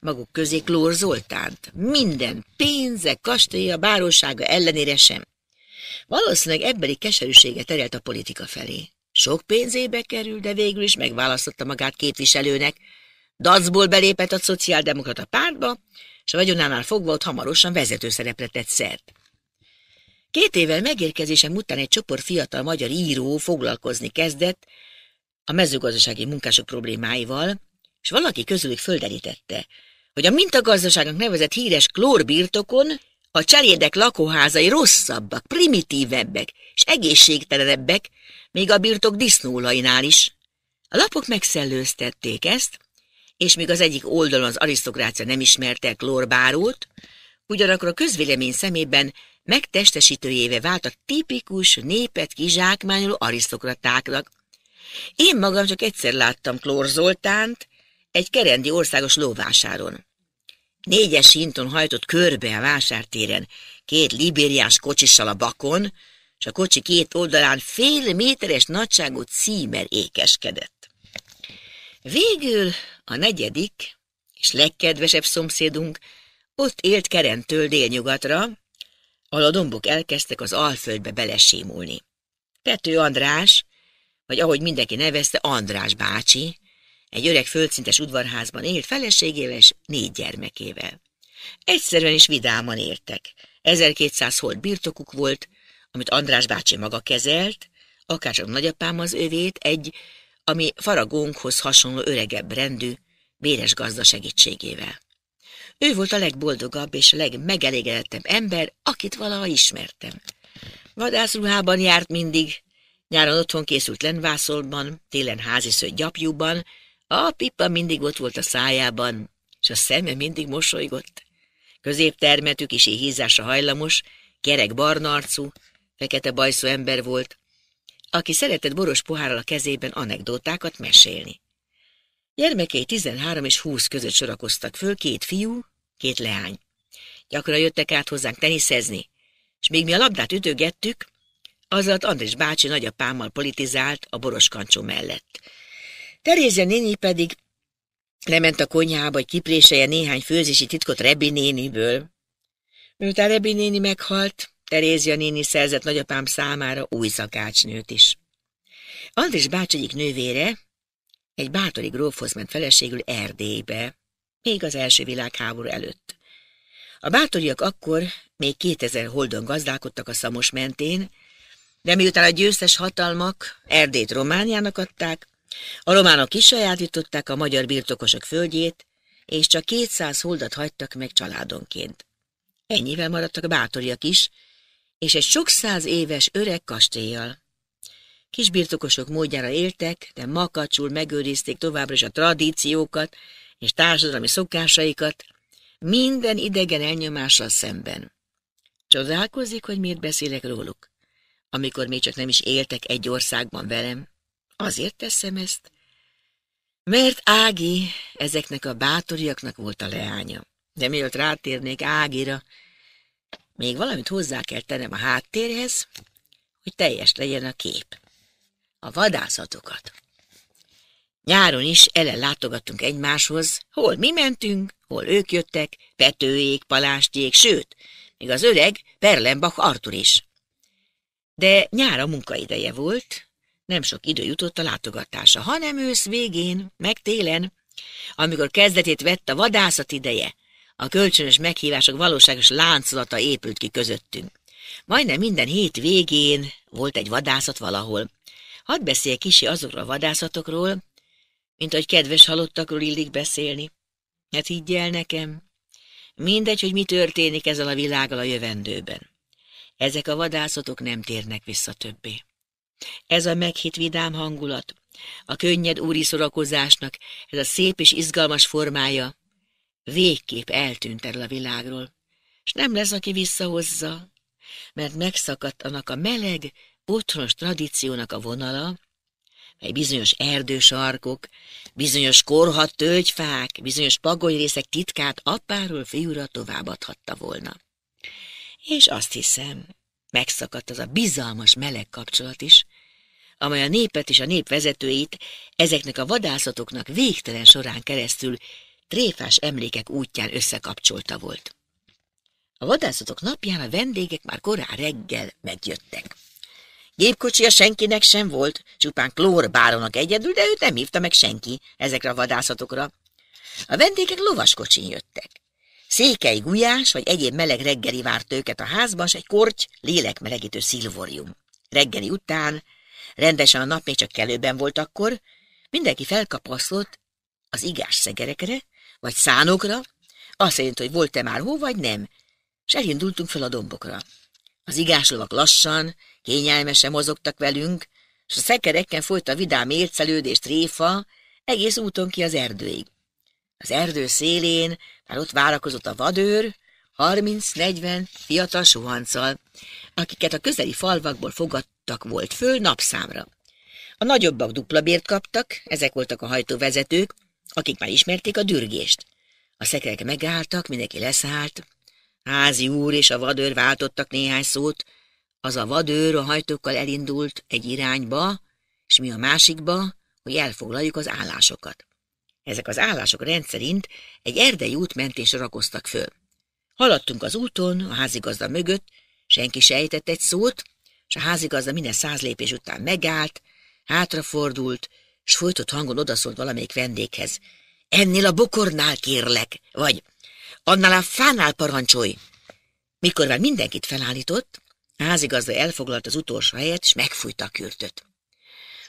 maguk közé Klór Zoltánt. Minden pénze, kastélya, bárósága ellenére sem. Valószínűleg ebbeli keserűsége terelt a politika felé. Sok pénzébe került, de végül is megválasztotta magát képviselőnek. Dacból belépett a szociáldemokrata pártba, és a vagyonánál fogva ott hamarosan vezető szerepre tett szert. Két évvel megérkezésem után egy csoport fiatal magyar író foglalkozni kezdett a mezőgazdasági munkások problémáival, és valaki közülük földerítette, hogy a mintagazdaságnak nevezett híres klórbirtokon a cserédek lakóházai rosszabbak, primitívebbek és egészségtelenebbek, még a birtok disznólainál is. A lapok megszellőztették ezt, és még az egyik oldalon az arisztokrácia nem ismerte klórbárót, ugyanakkor a közvélemény szemében megtestesítőjévé vált a tipikus népet kizsákmányoló arisztokratáknak. Én magam csak egyszer láttam Klór Zoltánt egy kerendi országos lóvásáron. Négyes hinton hajtott körbe a vásártéren, két libériás kocsissal a bakon, és a kocsi két oldalán fél méteres nagyságú címer ékeskedett. Végül a negyedik és legkedvesebb szomszédunk ott élt Kerentől délnyugatra, a Aladombok elkezdtek az alföldbe belesémulni. Pető András, vagy ahogy mindenki nevezte, András bácsi, egy öreg földszintes udvarházban élt feleségével és négy gyermekével. Egyszerűen is vidáman éltek. 1200 holt birtokuk volt, amit András bácsi maga kezelt, akárcsak nagyapám az övét, egy, ami faragónkhoz hasonló öregebb rendű, béres gazda segítségével. Ő volt a legboldogabb és a legmegelégedettebb ember, akit valaha ismertem. Vadászruhában járt mindig, nyáron otthon készült lenvászolban, télen házisző gyapjúban, a pipa mindig ott volt a szájában, és a szeme mindig mosolygott. Középtermetük is hízásra hajlamos, kerek barna arcú, fekete bajszú ember volt, aki szeretett boros pohárral a kezében anekdótákat mesélni. Gyermekei 13 és 20 között sorakoztak föl, két fiú, két leány. Gyakran jöttek át hozzánk teniszezni, és még mi a labdát ütögettük, azzal Andris bácsi nagyapámmal politizált a boroskancsó mellett. Terézia néni pedig lement a konyhába, hogy kipréselje néhány főzési titkot Rebi néniből. Miután Rebi néni meghalt, Terézia néni szerzett nagyapám számára új szakácsnőt is. Andris bácsi egyik nővére, egy bátori grófhoz ment feleségül Erdélybe, még az első világháború előtt. A bátoriak akkor még 2000 holdon gazdálkodtak a Szamos mentén, de miután a győztes hatalmak Erdét Romániának adták, a románok is sajátították a magyar birtokosok földjét, és csak 200 holdat hagytak meg családonként. Ennyivel maradtak a bátoriak is, és egy sok száz éves öreg kastélyjal. Kisbirtokosok módjára éltek, de makacsul megőrizték továbbra is a tradíciókat és társadalmi szokásaikat, minden idegen elnyomással szemben. Csodálkozik, hogy miért beszélek róluk, amikor még csak nem is éltek egy országban velem. Azért teszem ezt, mert Ági ezeknek a bátoriaknak volt a leánya. De mielőtt rátérnék Ágira, még valamit hozzá kell tennem a háttérhez, hogy teljes legyen a kép a vadászatokat. Nyáron is ellen látogattunk egymáshoz, hol mi mentünk, hol ők jöttek, Petőjék, Palástjék, sőt, még az öreg Perlenbach Artur is. De nyára munkaideje volt, nem sok idő jutott a látogatása, hanem ősz végén, meg télen, amikor kezdetét vett a vadászat ideje, a kölcsönös meghívások valóságos láncolata épült ki közöttünk. Majdnem minden hét végén volt egy vadászat valahol, Hadd beszélj kisi azokról a vadászatokról, mint hogy kedves halottakról illik beszélni. Hát higgy el nekem, mindegy, hogy mi történik ezzel a világgal a jövendőben. Ezek a vadászatok nem térnek vissza többé. Ez a meghitt vidám hangulat, a könnyed úri szorakozásnak, ez a szép és izgalmas formája végképp eltűnt erről a világról, és nem lesz, aki visszahozza, mert megszakadt annak a meleg, otthonos tradíciónak a vonala, mely bizonyos erdősarkok, bizonyos korhat tölgyfák, bizonyos pagolyrészek titkát apáról fiúra továbbadhatta volna. És azt hiszem, megszakadt az a bizalmas meleg kapcsolat is, amely a népet és a nép vezetőit ezeknek a vadászatoknak végtelen során keresztül tréfás emlékek útján összekapcsolta volt. A vadászatok napján a vendégek már korán reggel megjöttek. Gépkocsia senkinek sem volt, csupán Klór báronak egyedül, de őt nem hívta meg senki ezekre a vadászatokra. A vendégek lovaskocsin jöttek. Székely gulyás vagy egyéb meleg reggeli várt őket a házban, s egy korty, lélekmelegítő szilvorium. Reggeli után, rendesen a nap még csak kelőben volt akkor, mindenki felkapasztott az igás szegerekre, vagy szánokra, azt jelenti, hogy volt-e már hó, vagy nem, és elindultunk fel a dombokra. Az igáslovak lassan, kényelmesen mozogtak velünk, és a szekerekken folyt a vidám ércelődés tréfa egész úton ki az erdőig. Az erdő szélén már ott várakozott a vadőr, 30-40 fiatal suhanccal, akiket a közeli falvakból fogadtak volt föl napszámra. A nagyobbak dupla bért kaptak, ezek voltak a hajtóvezetők, akik már ismerték a dürgést. A szekerek megálltak, mindenki leszállt, Házi úr és a vadőr váltottak néhány szót, az a vadőr a hajtókkal elindult egy irányba, és mi a másikba, hogy elfoglaljuk az állásokat. Ezek az állások rendszerint egy erdei út mentén sorakoztak föl. Haladtunk az úton, a házigazda mögött, senki sejtett egy szót, és a házigazda minden száz lépés után megállt, hátrafordult, és folytott hangon odaszólt valamelyik vendéghez. Ennél a bokornál kérlek, vagy Annál a fánál parancsolj! Mikor már mindenkit felállított, a házigazda elfoglalt az utolsó helyet, és megfújta a kürtöt.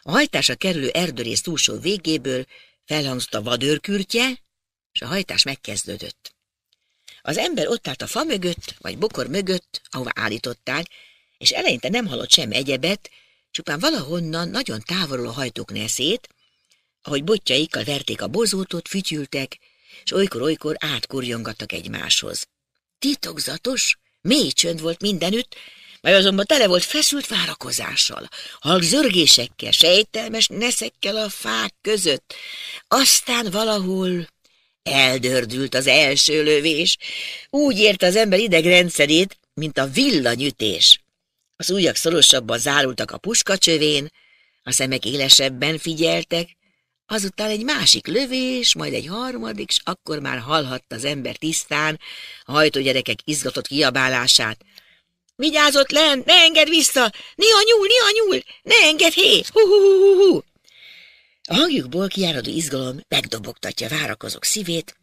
A hajtása kerülő erdőrész túlsó végéből felhangzott a vadőrkürtje, és a hajtás megkezdődött. Az ember ott állt a fa mögött, vagy bokor mögött, ahová állították, és eleinte nem hallott sem egyebet, csupán valahonnan nagyon a hajtók neszét, ahogy botjaikkal verték a bozótot, fütyültek, és olykor-olykor átkurjongattak egymáshoz. Titokzatos, mély csönd volt mindenütt, mely azonban tele volt feszült várakozással, halk zörgésekkel, sejtelmes neszekkel a fák között. Aztán valahol eldördült az első lövés. Úgy ért az ember idegrendszerét, mint a villanyütés. Az ujjak szorosabban zárultak a puskacsövén, a szemek élesebben figyeltek, Azután egy másik lövés, majd egy harmadik, s akkor már hallhatta az ember tisztán a hajtógyerekek izgatott kiabálását. Vigyázott len, ne engedd vissza! Néha nyúl, néha nyúl! Ne engedd hé! Hú, hú, hú, hú, hú. A hangjukból kiáradó izgalom megdobogtatja várakozók szívét.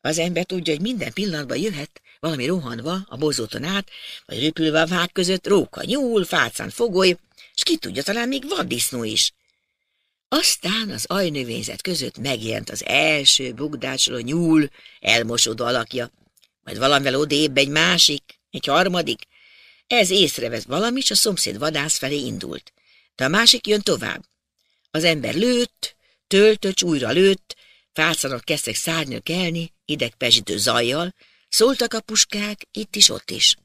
Az ember tudja, hogy minden pillanatban jöhet valami rohanva a bozóton át, vagy röpülve a vág között róka nyúl, fácán fogoly, és ki tudja, talán még vaddisznó is. Aztán az ajnövényzet között megjelent az első bugdácsoló nyúl elmosódó alakja, majd valamivel odébb egy másik, egy harmadik. Ez észrevesz valami, és a szomszéd vadász felé indult. De a másik jön tovább. Az ember lőtt, töltöcs újra lőtt, fácanak kezdtek szárnyal kelni, idegpezsítő zajjal, szóltak a puskák, itt is, ott is.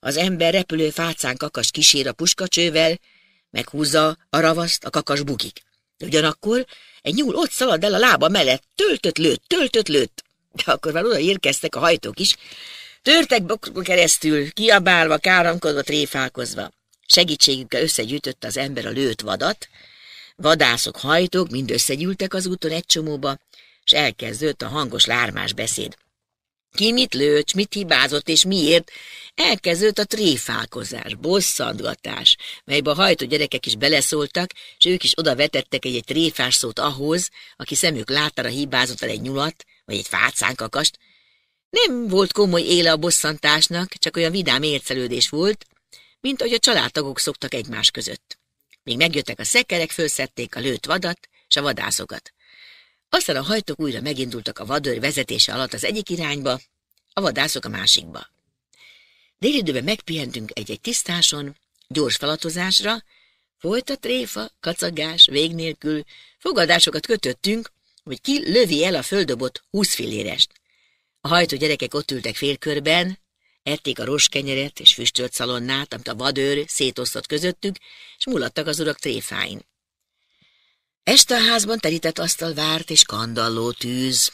Az ember repülő fácán kakas kísér a puskacsővel, meghúzza a ravaszt a kakas bugik. Ugyanakkor egy nyúl ott szalad el a lába mellett, töltött lőtt, töltött lőtt. De akkor már oda érkeztek a hajtók is, törtek bokról keresztül, kiabálva, káramkodva, tréfálkozva. Segítségükkel összegyűjtött az ember a lőtt vadat, vadászok, hajtók mind összegyűltek az úton egy csomóba, és elkezdődött a hangos lármás beszéd. Ki mit lőcs, mit hibázott és miért, elkezdődött a tréfálkozás, bosszantgatás, melybe a hajtó gyerekek is beleszóltak, és ők is oda vetettek egy-egy tréfás szót ahhoz, aki szemük láttára hibázott el egy nyulat, vagy egy fácánkakast. Nem volt komoly éle a bosszantásnak, csak olyan vidám ércelődés volt, mint ahogy a családtagok szoktak egymás között. Még megjöttek a szekerek, fölszedték a lőtt vadat, és a vadászokat. Aztán a hajtók újra megindultak a vadőr vezetése alatt az egyik irányba, a vadászok a másikba. Délidőben megpihentünk egy-egy tisztáson, gyors falatozásra, a tréfa, kacagás, vég nélkül, fogadásokat kötöttünk, hogy ki lövi el a földobott húszfillérest. A hajtó gyerekek ott ültek félkörben, ették a roskenyeret és füstölt szalonnát, amit a vadőr szétosztott közöttük, és mulattak az urak tréfáin. Este a házban terített asztal várt és kandalló tűz.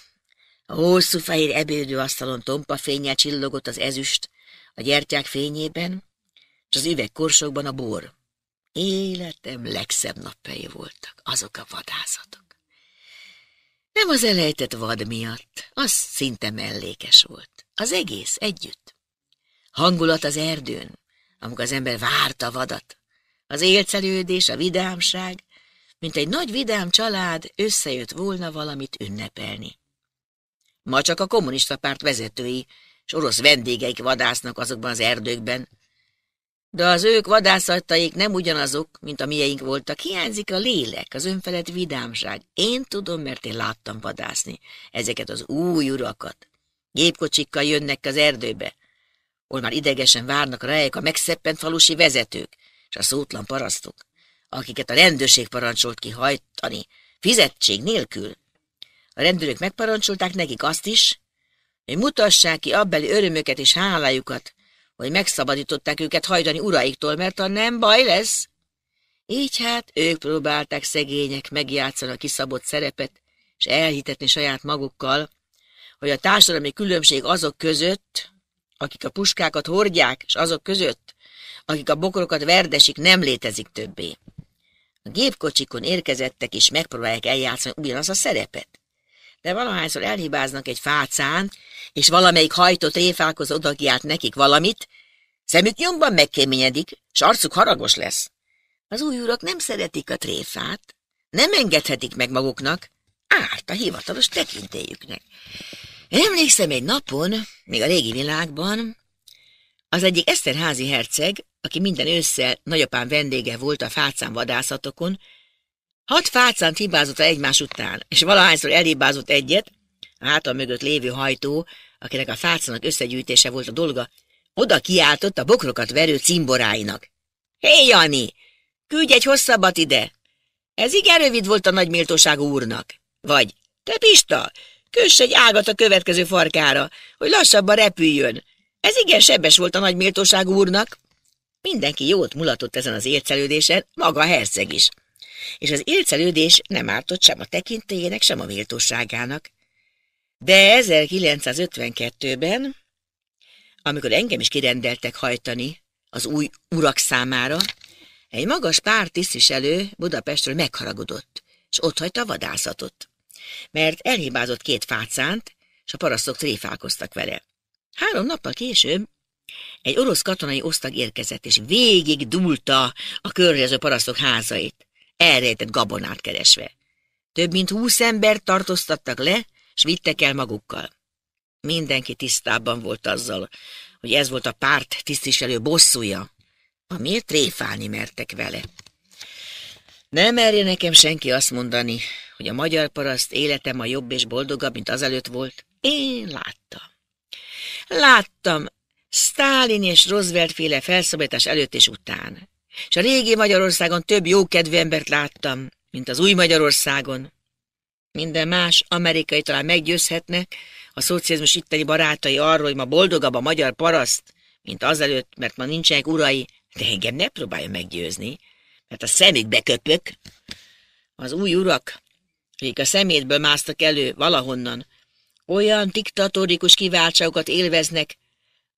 A hosszú fehér ebédőasztalon tompa fényel csillogott az ezüst, a gyertyák fényében, és az üvegkorsokban a bor. Életem legszebb napjai voltak, azok a vadászatok. Nem az elejtett vad miatt, az szinte mellékes volt. Az egész együtt. Hangulat az erdőn, amikor az ember várta a vadat. Az élcelődés, a vidámság, mint egy nagy vidám család összejött volna valamit ünnepelni. Ma csak a kommunista párt vezetői és orosz vendégeik vadásznak azokban az erdőkben, de az ők vadászataik nem ugyanazok, mint a mieink voltak. Hiányzik a lélek, az önfelett vidámság. Én tudom, mert én láttam vadászni ezeket az új urakat. Gépkocsikkal jönnek az erdőbe, hol már idegesen várnak rájuk a megszeppent falusi vezetők és a szótlan parasztok akiket a rendőrség parancsolt kihajtani, fizetség nélkül. A rendőrök megparancsolták nekik azt is, hogy mutassák ki abbeli örömöket és hálájukat, hogy megszabadították őket hajtani uraiktól, mert a nem baj lesz. Így hát ők próbálták szegények megjátszani a kiszabott szerepet, és elhitetni saját magukkal, hogy a társadalmi különbség azok között, akik a puskákat hordják, és azok között, akik a bokorokat verdesik, nem létezik többé. A gépkocsikon érkezettek és megpróbálják eljátszani ugyanaz a szerepet. De valahányszor elhibáznak egy fácán, és valamelyik hajtott réfálkoz odakiált nekik valamit, szemük nyomban megkéményedik, s arcuk haragos lesz. Az új urak nem szeretik a tréfát, nem engedhetik meg maguknak, árt a hivatalos tekintélyüknek. Emlékszem egy napon, még a régi világban, az egyik Eszterházi herceg, aki minden ősszel nagyapám vendége volt a fácán vadászatokon, hat fácán hibázott egymás után, és valahányszor elhibázott egyet, a hátam mögött lévő hajtó, akinek a fácának összegyűjtése volt a dolga, oda kiáltott a bokrokat verő cimboráinak. Hé, hey, Jani! Küldj egy hosszabbat ide! Ez igen rövid volt a nagy méltóság úrnak. Vagy, te Pista, köss egy ágat a következő farkára, hogy lassabban repüljön, ez igen sebes volt a nagy méltóság úrnak. Mindenki jót mulatott ezen az ércelődésen, maga a herceg is. És az ércelődés nem ártott sem a tekintélyének, sem a méltóságának. De 1952-ben, amikor engem is kirendeltek hajtani az új urak számára, egy magas pár tisztviselő Budapestről megharagudott, és hagyta a vadászatot, mert elhibázott két fácánt, és a parasztok tréfálkoztak vele. Három nappal később egy orosz katonai osztag érkezett, és végig dúlta a környező parasztok házait, elrejtett gabonát keresve. Több mint húsz ember tartóztattak le, s vittek el magukkal. Mindenki tisztában volt azzal, hogy ez volt a párt tisztviselő bosszúja, amiért tréfálni mertek vele. Nem merje nekem senki azt mondani, hogy a magyar paraszt életem a jobb és boldogabb, mint azelőtt volt. Én láttam. Láttam, Stálin és Roosevelt féle felszabadítás előtt és után. És a régi Magyarországon több jókedvű embert láttam, mint az új Magyarországon. Minden más amerikai talán meggyőzhetnek a szocializmus itteni barátai arról, hogy ma boldogabb a magyar paraszt, mint azelőtt, mert ma nincsenek urai, de engem ne próbálja meggyőzni, mert a szemükbe köpök. Az új urak, akik a szemétből másztak elő valahonnan, olyan diktatórikus kiváltságokat élveznek,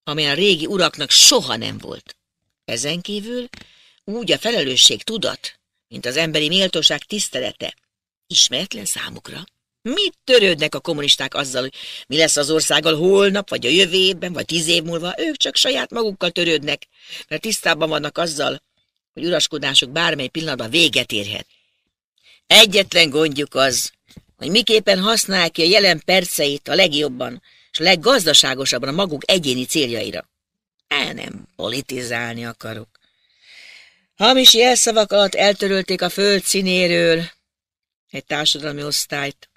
amilyen a régi uraknak soha nem volt. Ezen kívül úgy a felelősség tudat, mint az emberi méltóság tisztelete, ismeretlen számukra. Mit törődnek a kommunisták azzal, hogy mi lesz az országgal holnap, vagy a jövő évben, vagy tíz év múlva? Ők csak saját magukkal törődnek, mert tisztában vannak azzal, hogy uraskodásuk bármely pillanatban véget érhet. Egyetlen gondjuk az, hogy miképpen használják ki a jelen perceit a legjobban és a leggazdaságosabban a maguk egyéni céljaira. El nem politizálni akarok. Hamis jelszavak alatt eltörölték a föld színéről egy társadalmi osztályt.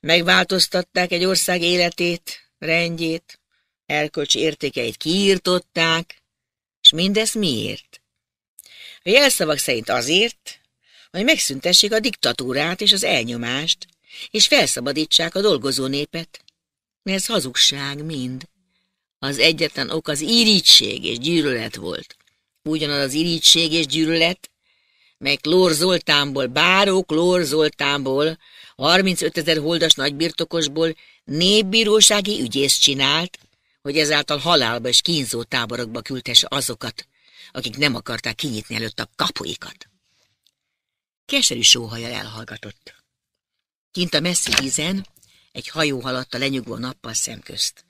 Megváltoztatták egy ország életét, rendjét, erkölcsi értékeit kiirtották, és mindez miért? A jelszavak szerint azért, hogy megszüntessék a diktatúrát és az elnyomást, és felszabadítsák a dolgozó népet. Ez hazugság mind. Az egyetlen ok az irítség és gyűlölet volt. Ugyanaz az irítség és gyűlölet, meg Lór Zoltánból, Bárók Lór Zoltánból, 35 ezer holdas nagybirtokosból népbírósági ügyész csinált, hogy ezáltal halálba és kínzó táborokba küldhesse azokat, akik nem akarták kinyitni előtt a kapuikat. Keserű sóhajjal elhallgatott. Kint a messzi vízen egy hajó haladt a lenyugvó nappal szemközt.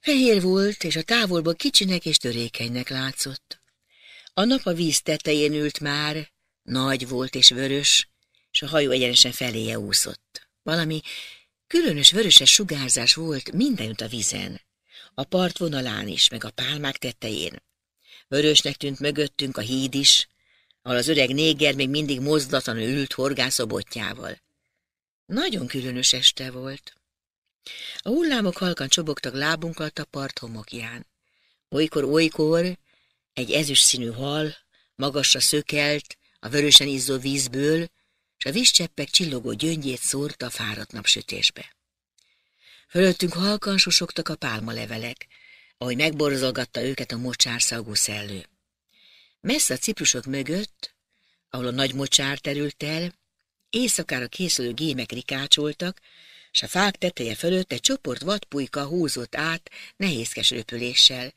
Fehér volt, és a távolból kicsinek és törékenynek látszott. A nap a víz tetején ült már, nagy volt és vörös, és a hajó egyenesen feléje úszott. Valami különös vöröses sugárzás volt mindenütt a vízen, a partvonalán is, meg a pálmák tetején. Vörösnek tűnt mögöttünk a híd is, ahol az öreg néger még mindig mozdatlanul ült horgászobotjával. Nagyon különös este volt. A hullámok halkan csobogtak a part homokján. Olykor-olykor egy ezüst színű hal magasra szökelt a vörösen izzó vízből, és a vízcseppek csillogó gyöngyét szórta a fáradt napsütésbe. Fölöttünk halkan susogtak a pálmalevelek, ahogy megborzolgatta őket a szagú szellő. Messze a ciprusok mögött, ahol a nagy mocsár terült el, éjszakára készülő gémek rikácsoltak, s a fák teteje fölött egy csoport vadpulyka húzott át nehézkes röpüléssel,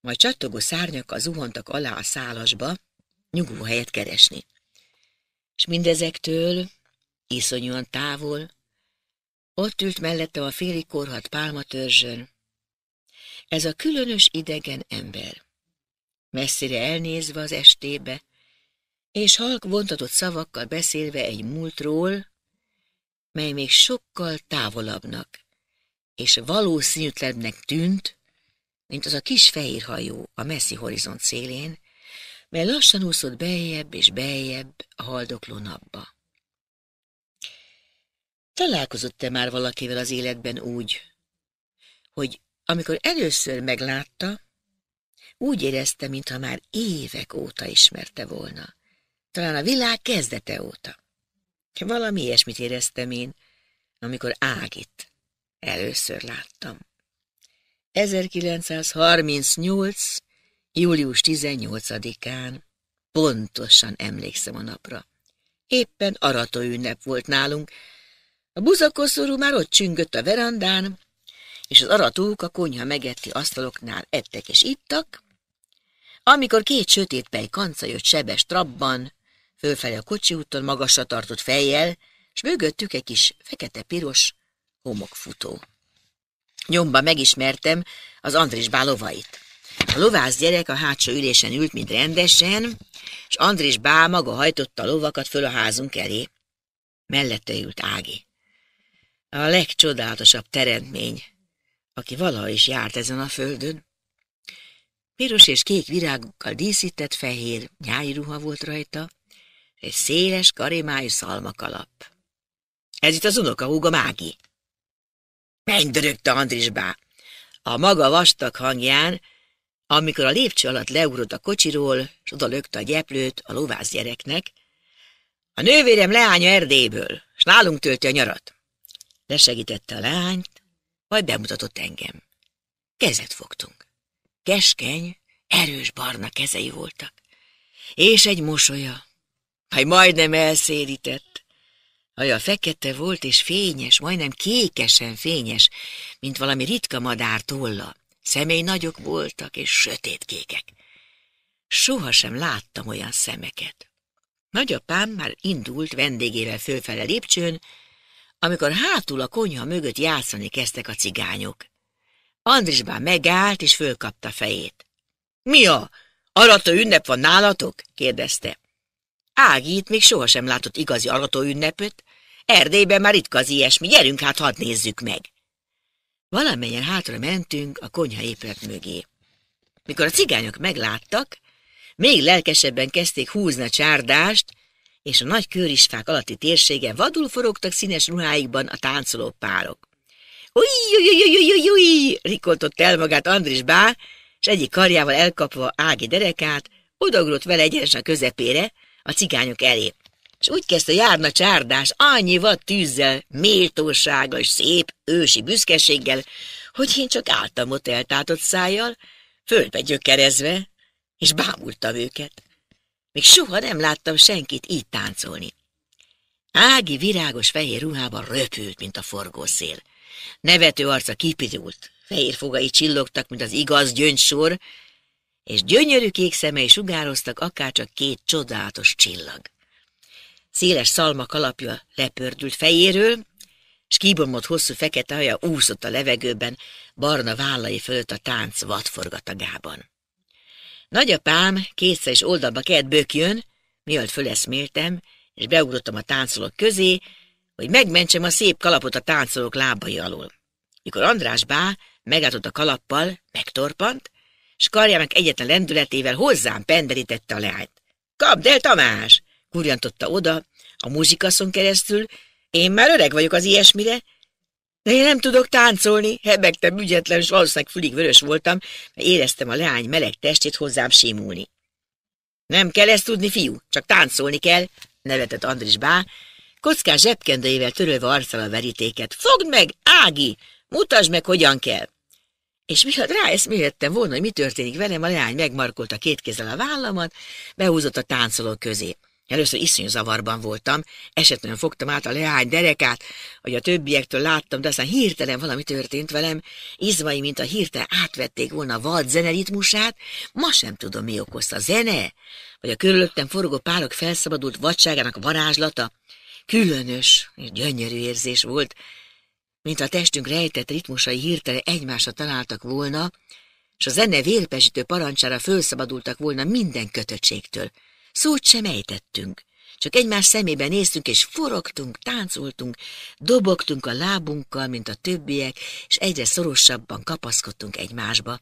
majd csattogó a zuhantak alá a szálasba, nyugvó helyet keresni. És mindezektől, iszonyúan távol, ott ült mellette a félig korhat pálmatörzsön. Ez a különös idegen ember. Messzire elnézve az estébe, és halk vontatott szavakkal beszélve egy múltról, mely még sokkal távolabbnak és valószínűtlennek tűnt, mint az a kis fehér hajó a messzi horizont szélén, mely lassan úszott beljebb és beljebb a haldokló napba. Találkozott-e már valakivel az életben úgy, hogy amikor először meglátta, úgy érezte, mintha már évek óta ismerte volna, talán a világ kezdete óta. Valami ilyesmit éreztem én, amikor Ágit először láttam. 1938. július 18-án pontosan emlékszem a napra. Éppen arató ünnep volt nálunk. A buzakoszorú már ott csüngött a verandán, és az aratók a konyha megetti asztaloknál ettek és ittak, amikor két sötétpej kanca jött sebes trabban, fölfelé a kocsi úton magasra tartott fejjel, és mögöttük egy kis fekete-piros homokfutó. Nyomba megismertem az Andris bá lovait. A lovász gyerek a hátsó ülésen ült, mind rendesen, és Andris bá maga hajtotta a lovakat föl a házunk elé. Mellette ült Ági. A legcsodálatosabb teremtmény, aki valaha is járt ezen a földön. Piros és kék virágokkal díszített fehér nyári ruha volt rajta, egy széles karimájú szalmakalap. Ez itt az unokahúga Mági. Menj, dörögte bá. A maga vastag hangján, amikor a lépcső alatt leugrott a kocsiról, és oda lökte a gyeplőt a lovász gyereknek, a nővérem leánya Erdéből, és nálunk tölti a nyarat. Lesegítette a leányt, majd bemutatott engem. Kezet fogtunk. Keskeny, erős barna kezei voltak, és egy mosolya, Haj, majdnem elszérített. Haja fekete volt és fényes, majdnem kékesen fényes, mint valami ritka madár tolla. Szemei nagyok voltak és sötétkékek. Sohasem láttam olyan szemeket. Nagyapám már indult vendégével fölfele lépcsőn, amikor hátul a konyha mögött játszani kezdtek a cigányok. Andrisbán megállt és fölkapta fejét. – Mi a? Arata ünnep van nálatok? – kérdezte. Ági itt még sohasem látott igazi arató ünnepöt. Erdélyben már ritka az ilyesmi, gyerünk hát, hadd nézzük meg. Valamennyien hátra mentünk a konyha épület mögé. Mikor a cigányok megláttak, még lelkesebben kezdték húzni a csárdást, és a nagy körisfák alatti térségen vadul forogtak színes ruháikban a táncoló párok. Ujjjjjjjjjjjjjjjjjjj! és egyik karjával elkapva Ági derekát, közepére, a cigányok elé. És úgy kezdte járna csárdás annyi vad tűzzel, és szép, ősi büszkeséggel, hogy én csak álltam ott eltátott szájjal, földbe gyökerezve, és bámultam őket. Még soha nem láttam senkit így táncolni. Ági virágos fehér ruhában röpült, mint a forgószél. Nevető arca kipidult, fehér fogai csillogtak, mint az igaz gyöngysor, és gyönyörű kék szemei sugároztak akárcsak két csodálatos csillag. Széles szalma kalapja lepördült fejéről, és kibomott hosszú fekete haja úszott a levegőben, barna vállai fölött a tánc vadforgatagában. Nagyapám kétszer is oldalba kellett bökjön, mielőtt föleszméltem, és beugrottam a táncolók közé, hogy megmentsem a szép kalapot a táncolók lábai alól. Mikor András bá megállt a kalappal, megtorpant, s karjának egyetlen lendületével hozzám penderítette a leányt. – Kapd el, Tamás! – kurjantotta oda, a muzsikaszon keresztül. – Én már öreg vagyok az ilyesmire. – De én nem tudok táncolni, hebegtem ügyetlen, és valószínűleg fülig vörös voltam, mert éreztem a leány meleg testét hozzám simulni. – Nem kell ezt tudni, fiú, csak táncolni kell – nevetett Andris Bá, kockás zsebkendőjével törölve arccal a verítéket. – Fogd meg, Ági! Mutasd meg, hogyan kell! – és mihát ráeszmélhettem volna, hogy mi történik velem, a leány megmarkolta két kézzel a vállamat, behúzott a táncoló közé. Először iszonyú zavarban voltam, esetlenül fogtam át a leány derekát, hogy a többiektől láttam, de aztán hirtelen valami történt velem, izmai, mint a hirtelen átvették volna a vad zeneritmusát, ma sem tudom, mi okozta a zene, vagy a körülöttem forgó párok felszabadult vadságának varázslata. Különös és gyönyörű érzés volt, mint a testünk rejtett ritmusai hirtele egymásra találtak volna, és a zene vérpesítő parancsára fölszabadultak volna minden kötöttségtől. Szót sem ejtettünk, csak egymás szemébe néztünk, és forogtunk, táncoltunk, dobogtunk a lábunkkal, mint a többiek, és egyre szorosabban kapaszkodtunk egymásba.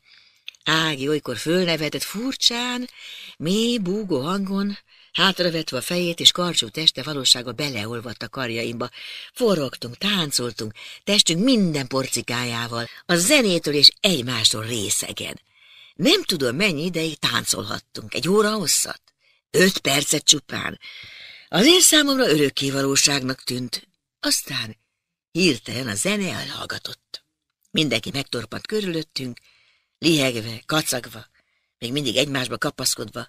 Ági olykor fölnevetett furcsán, mély, búgó hangon, Hátravetve a fejét és karcsú teste valósága beleolvadt a karjaimba. Forogtunk, táncoltunk, testünk minden porcikájával, a zenétől és egymástól részegen. Nem tudom, mennyi ideig táncolhattunk, egy óra hosszat, öt percet csupán. Az én számomra valóságnak tűnt. Aztán hirtelen a zene elhallgatott. Mindenki megtorpant körülöttünk, lihegve, kacagva, még mindig egymásba kapaszkodva,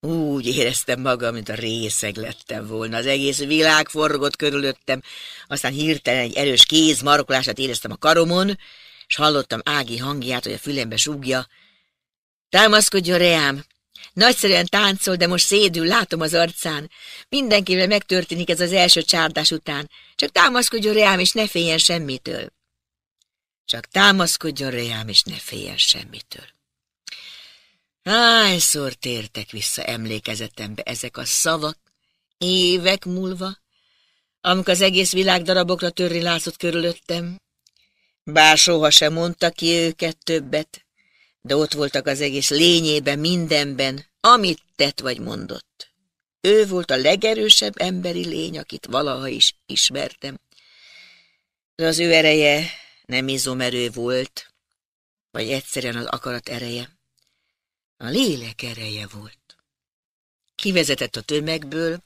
úgy éreztem magam, mint a részeg lettem volna. Az egész világ forgott körülöttem, aztán hirtelen egy erős kéz markolását éreztem a karomon, és hallottam Ági hangját, hogy a fülembe súgja. Támaszkodjon reám! Nagyszerűen táncol, de most szédül, látom az arcán. Mindenkivel megtörténik ez az első csárdás után. Csak támaszkodjon reám, és ne féljen semmitől. Csak támaszkodjon reám, és ne féljen semmitől. Hányszor tértek vissza emlékezetembe ezek a szavak, évek múlva, amik az egész világ darabokra törni látszott körülöttem. Bár soha sem mondta ki őket többet, de ott voltak az egész lényében, mindenben, amit tett vagy mondott. Ő volt a legerősebb emberi lény, akit valaha is ismertem. De az ő ereje nem izomerő volt, vagy egyszerűen az akarat ereje. A lélek ereje volt. Kivezetett a tömegből,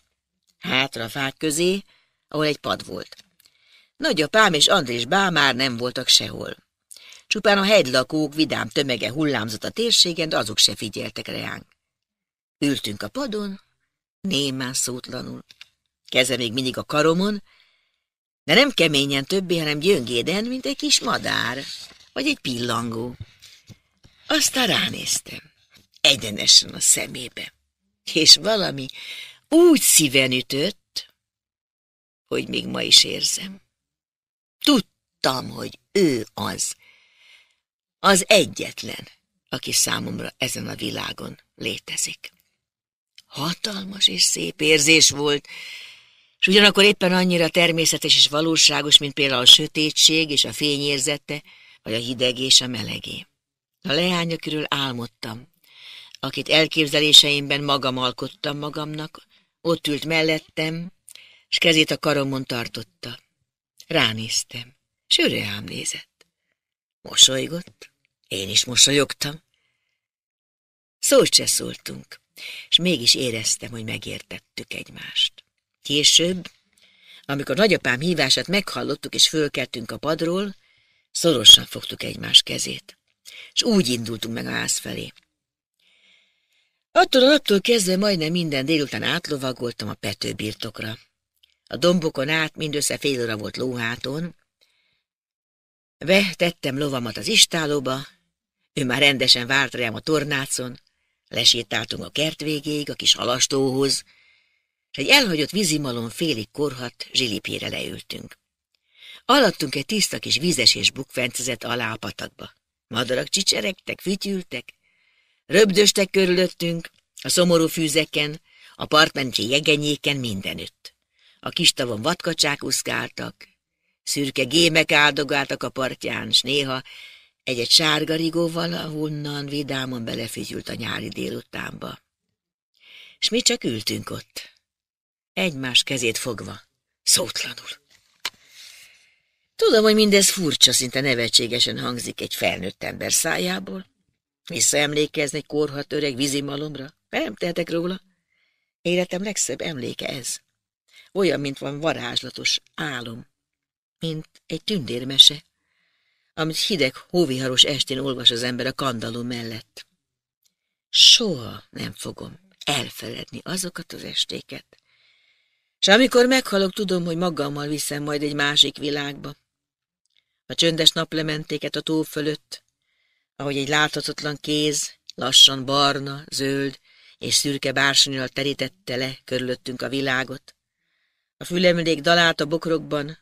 hátra a fák közé, ahol egy pad volt. Nagyapám és Andrés bá már nem voltak sehol. Csupán a hegylakók vidám tömege hullámzott a térségen, de azok se figyeltek reánk. Ültünk a padon, némán szótlanul. Keze még mindig a karomon, de nem keményen többé, hanem gyöngéden, mint egy kis madár, vagy egy pillangó. Aztán ránéztem egyenesen a szemébe, és valami úgy szíven ütött, hogy még ma is érzem. Tudtam, hogy ő az, az egyetlen, aki számomra ezen a világon létezik. Hatalmas és szép érzés volt, és ugyanakkor éppen annyira természetes és valóságos, mint például a sötétség és a fény érzete, vagy a hideg és a melegé. A leánya körül álmodtam, akit elképzeléseimben magam alkottam magamnak, ott ült mellettem, és kezét a karomon tartotta. Ránéztem, sűrőhám nézett. Mosolygott, én is mosolyogtam. Szót se szóltunk, és mégis éreztem, hogy megértettük egymást. Később, amikor nagyapám hívását meghallottuk és fölkeltünk a padról, szorosan fogtuk egymás kezét, és úgy indultunk meg a ház felé. Attól a naptól kezdve majdnem minden délután átlovagoltam a Pető birtokra. A dombokon át mindössze fél óra volt lóháton. Be tettem lovamat az istálóba, ő már rendesen várt rám a tornácon, lesétáltunk a kert végéig, a kis halastóhoz, és egy elhagyott vízimalon félig korhat zsilipére leültünk. Alattunk egy tiszta kis vízes és bukfencezett alá a patakba. Madarak csicseregtek, fütyültek, Röbdöstek körülöttünk, a szomorú fűzeken, a partmenti jegenyéken mindenütt. A kis tavon vadkacsák uszkáltak, szürke gémek áldogáltak a partján, s néha egy-egy sárga rigó valahonnan vidámon belefigyült a nyári délutánba. És mi csak ültünk ott, egymás kezét fogva, szótlanul. Tudom, hogy mindez furcsa, szinte nevetségesen hangzik egy felnőtt ember szájából, Visszaemlékezni korhat öreg vízimalomra? Nem tehetek róla. Életem legszebb emléke ez. Olyan, mint van varázslatos álom, mint egy tündérmese, amit hideg, hóviharos estén olvas az ember a kandalló mellett. Soha nem fogom elfeledni azokat az estéket. És amikor meghalok, tudom, hogy magammal viszem majd egy másik világba. A csöndes naplementéket a tó fölött, ahogy egy láthatatlan kéz lassan barna, zöld és szürke bársonyal terítette le körülöttünk a világot. A fülemlék dalát a bokrokban,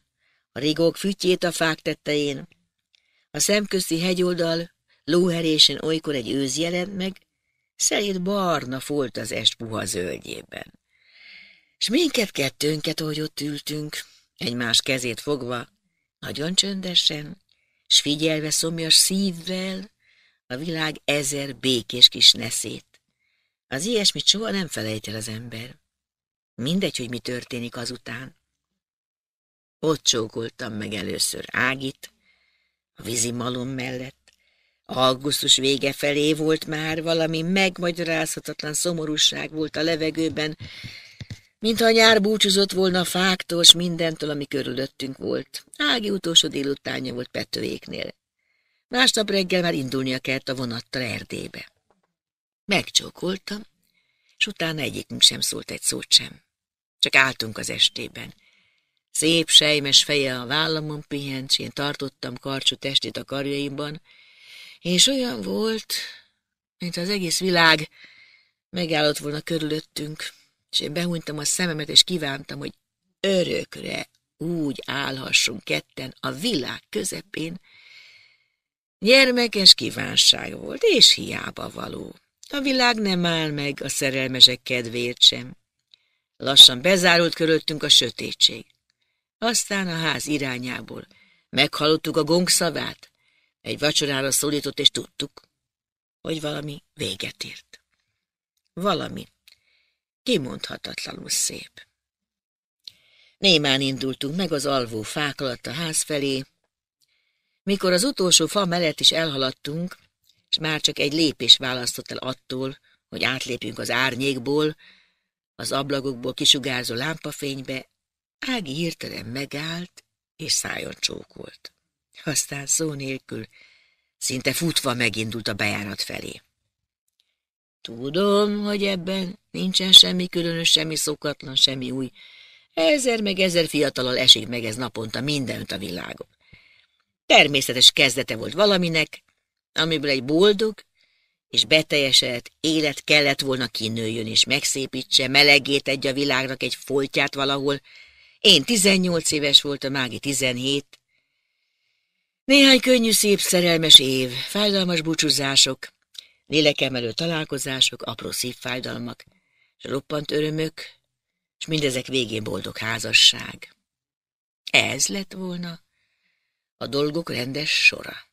a rigók fütyét a fák tettején, a szemközti hegyoldal lóherésen olykor egy őz jelent meg, szelét barna folt az est puha zöldjében. S minket kettőnket, ahogy ott ültünk, egymás kezét fogva, nagyon csöndesen, s figyelve szomjas szívvel, a világ ezer békés kis neszét. Az ilyesmit soha nem felejt el az ember. Mindegy, hogy mi történik azután. Ott csókoltam meg először Ágit, a malom mellett. Augusztus vége felé volt már, valami megmagyarázhatatlan szomorúság volt a levegőben, mintha a nyár búcsúzott volna a fáktól s mindentől, ami körülöttünk volt. Ági utolsó délutánja volt Petőéknél. Másnap reggel már indulnia kellett a vonattal Erdélybe. Megcsókoltam, és utána egyikünk sem szólt egy szót sem. Csak álltunk az estében. Szép sejmes feje a vállamon pihent, én tartottam karcsú testét a karjaimban, és olyan volt, mint az egész világ megállott volna körülöttünk, és én behúnytam a szememet, és kívántam, hogy örökre úgy állhassunk ketten a világ közepén, Gyermekes kívánság volt, és hiába való. A világ nem áll meg a szerelmesek kedvéért sem. Lassan bezárult körülöttünk a sötétség. Aztán a ház irányából. Meghallottuk a gongszavát. Egy vacsorára szólított, és tudtuk, hogy valami véget ért. Valami kimondhatatlanul szép. Némán indultunk meg az alvó fák alatt a ház felé, mikor az utolsó fa mellett is elhaladtunk, és már csak egy lépés választott el attól, hogy átlépjünk az árnyékból, az ablakokból kisugárzó lámpafénybe, Ági hirtelen megállt, és szájon csókolt. Aztán szó nélkül, szinte futva megindult a bejárat felé. Tudom, hogy ebben nincsen semmi különös, semmi szokatlan, semmi új. Ezer meg ezer fiatalal esik meg ez naponta mindent a világon. Természetes kezdete volt valaminek, amiből egy boldog és beteljesedett élet kellett volna kinőjön és megszépítse, melegét egy a világnak egy foltját valahol. Én 18 éves voltam, mági 17. Néhány könnyű, szép, szerelmes év, fájdalmas búcsúzások, lélekemelő találkozások, apró szívfájdalmak, és roppant örömök, és mindezek végén boldog házasság. Ez lett volna a dolgok rendes sora.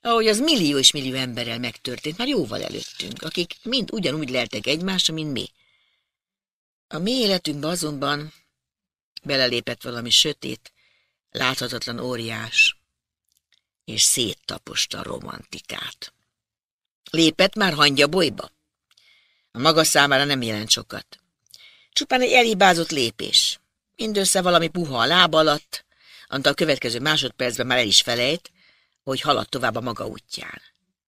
Ahogy az millió és millió emberrel megtörtént, már jóval előttünk, akik mind ugyanúgy leltek egymásra, mint mi. A mi életünkbe azonban belelépett valami sötét, láthatatlan óriás, és széttaposta a romantikát. Lépett már hangya bolyba? A maga számára nem jelent sokat. Csupán egy elhibázott lépés. Mindössze valami puha a lába alatt, Anta a következő másodpercben már el is felejt, hogy halad tovább a maga útján.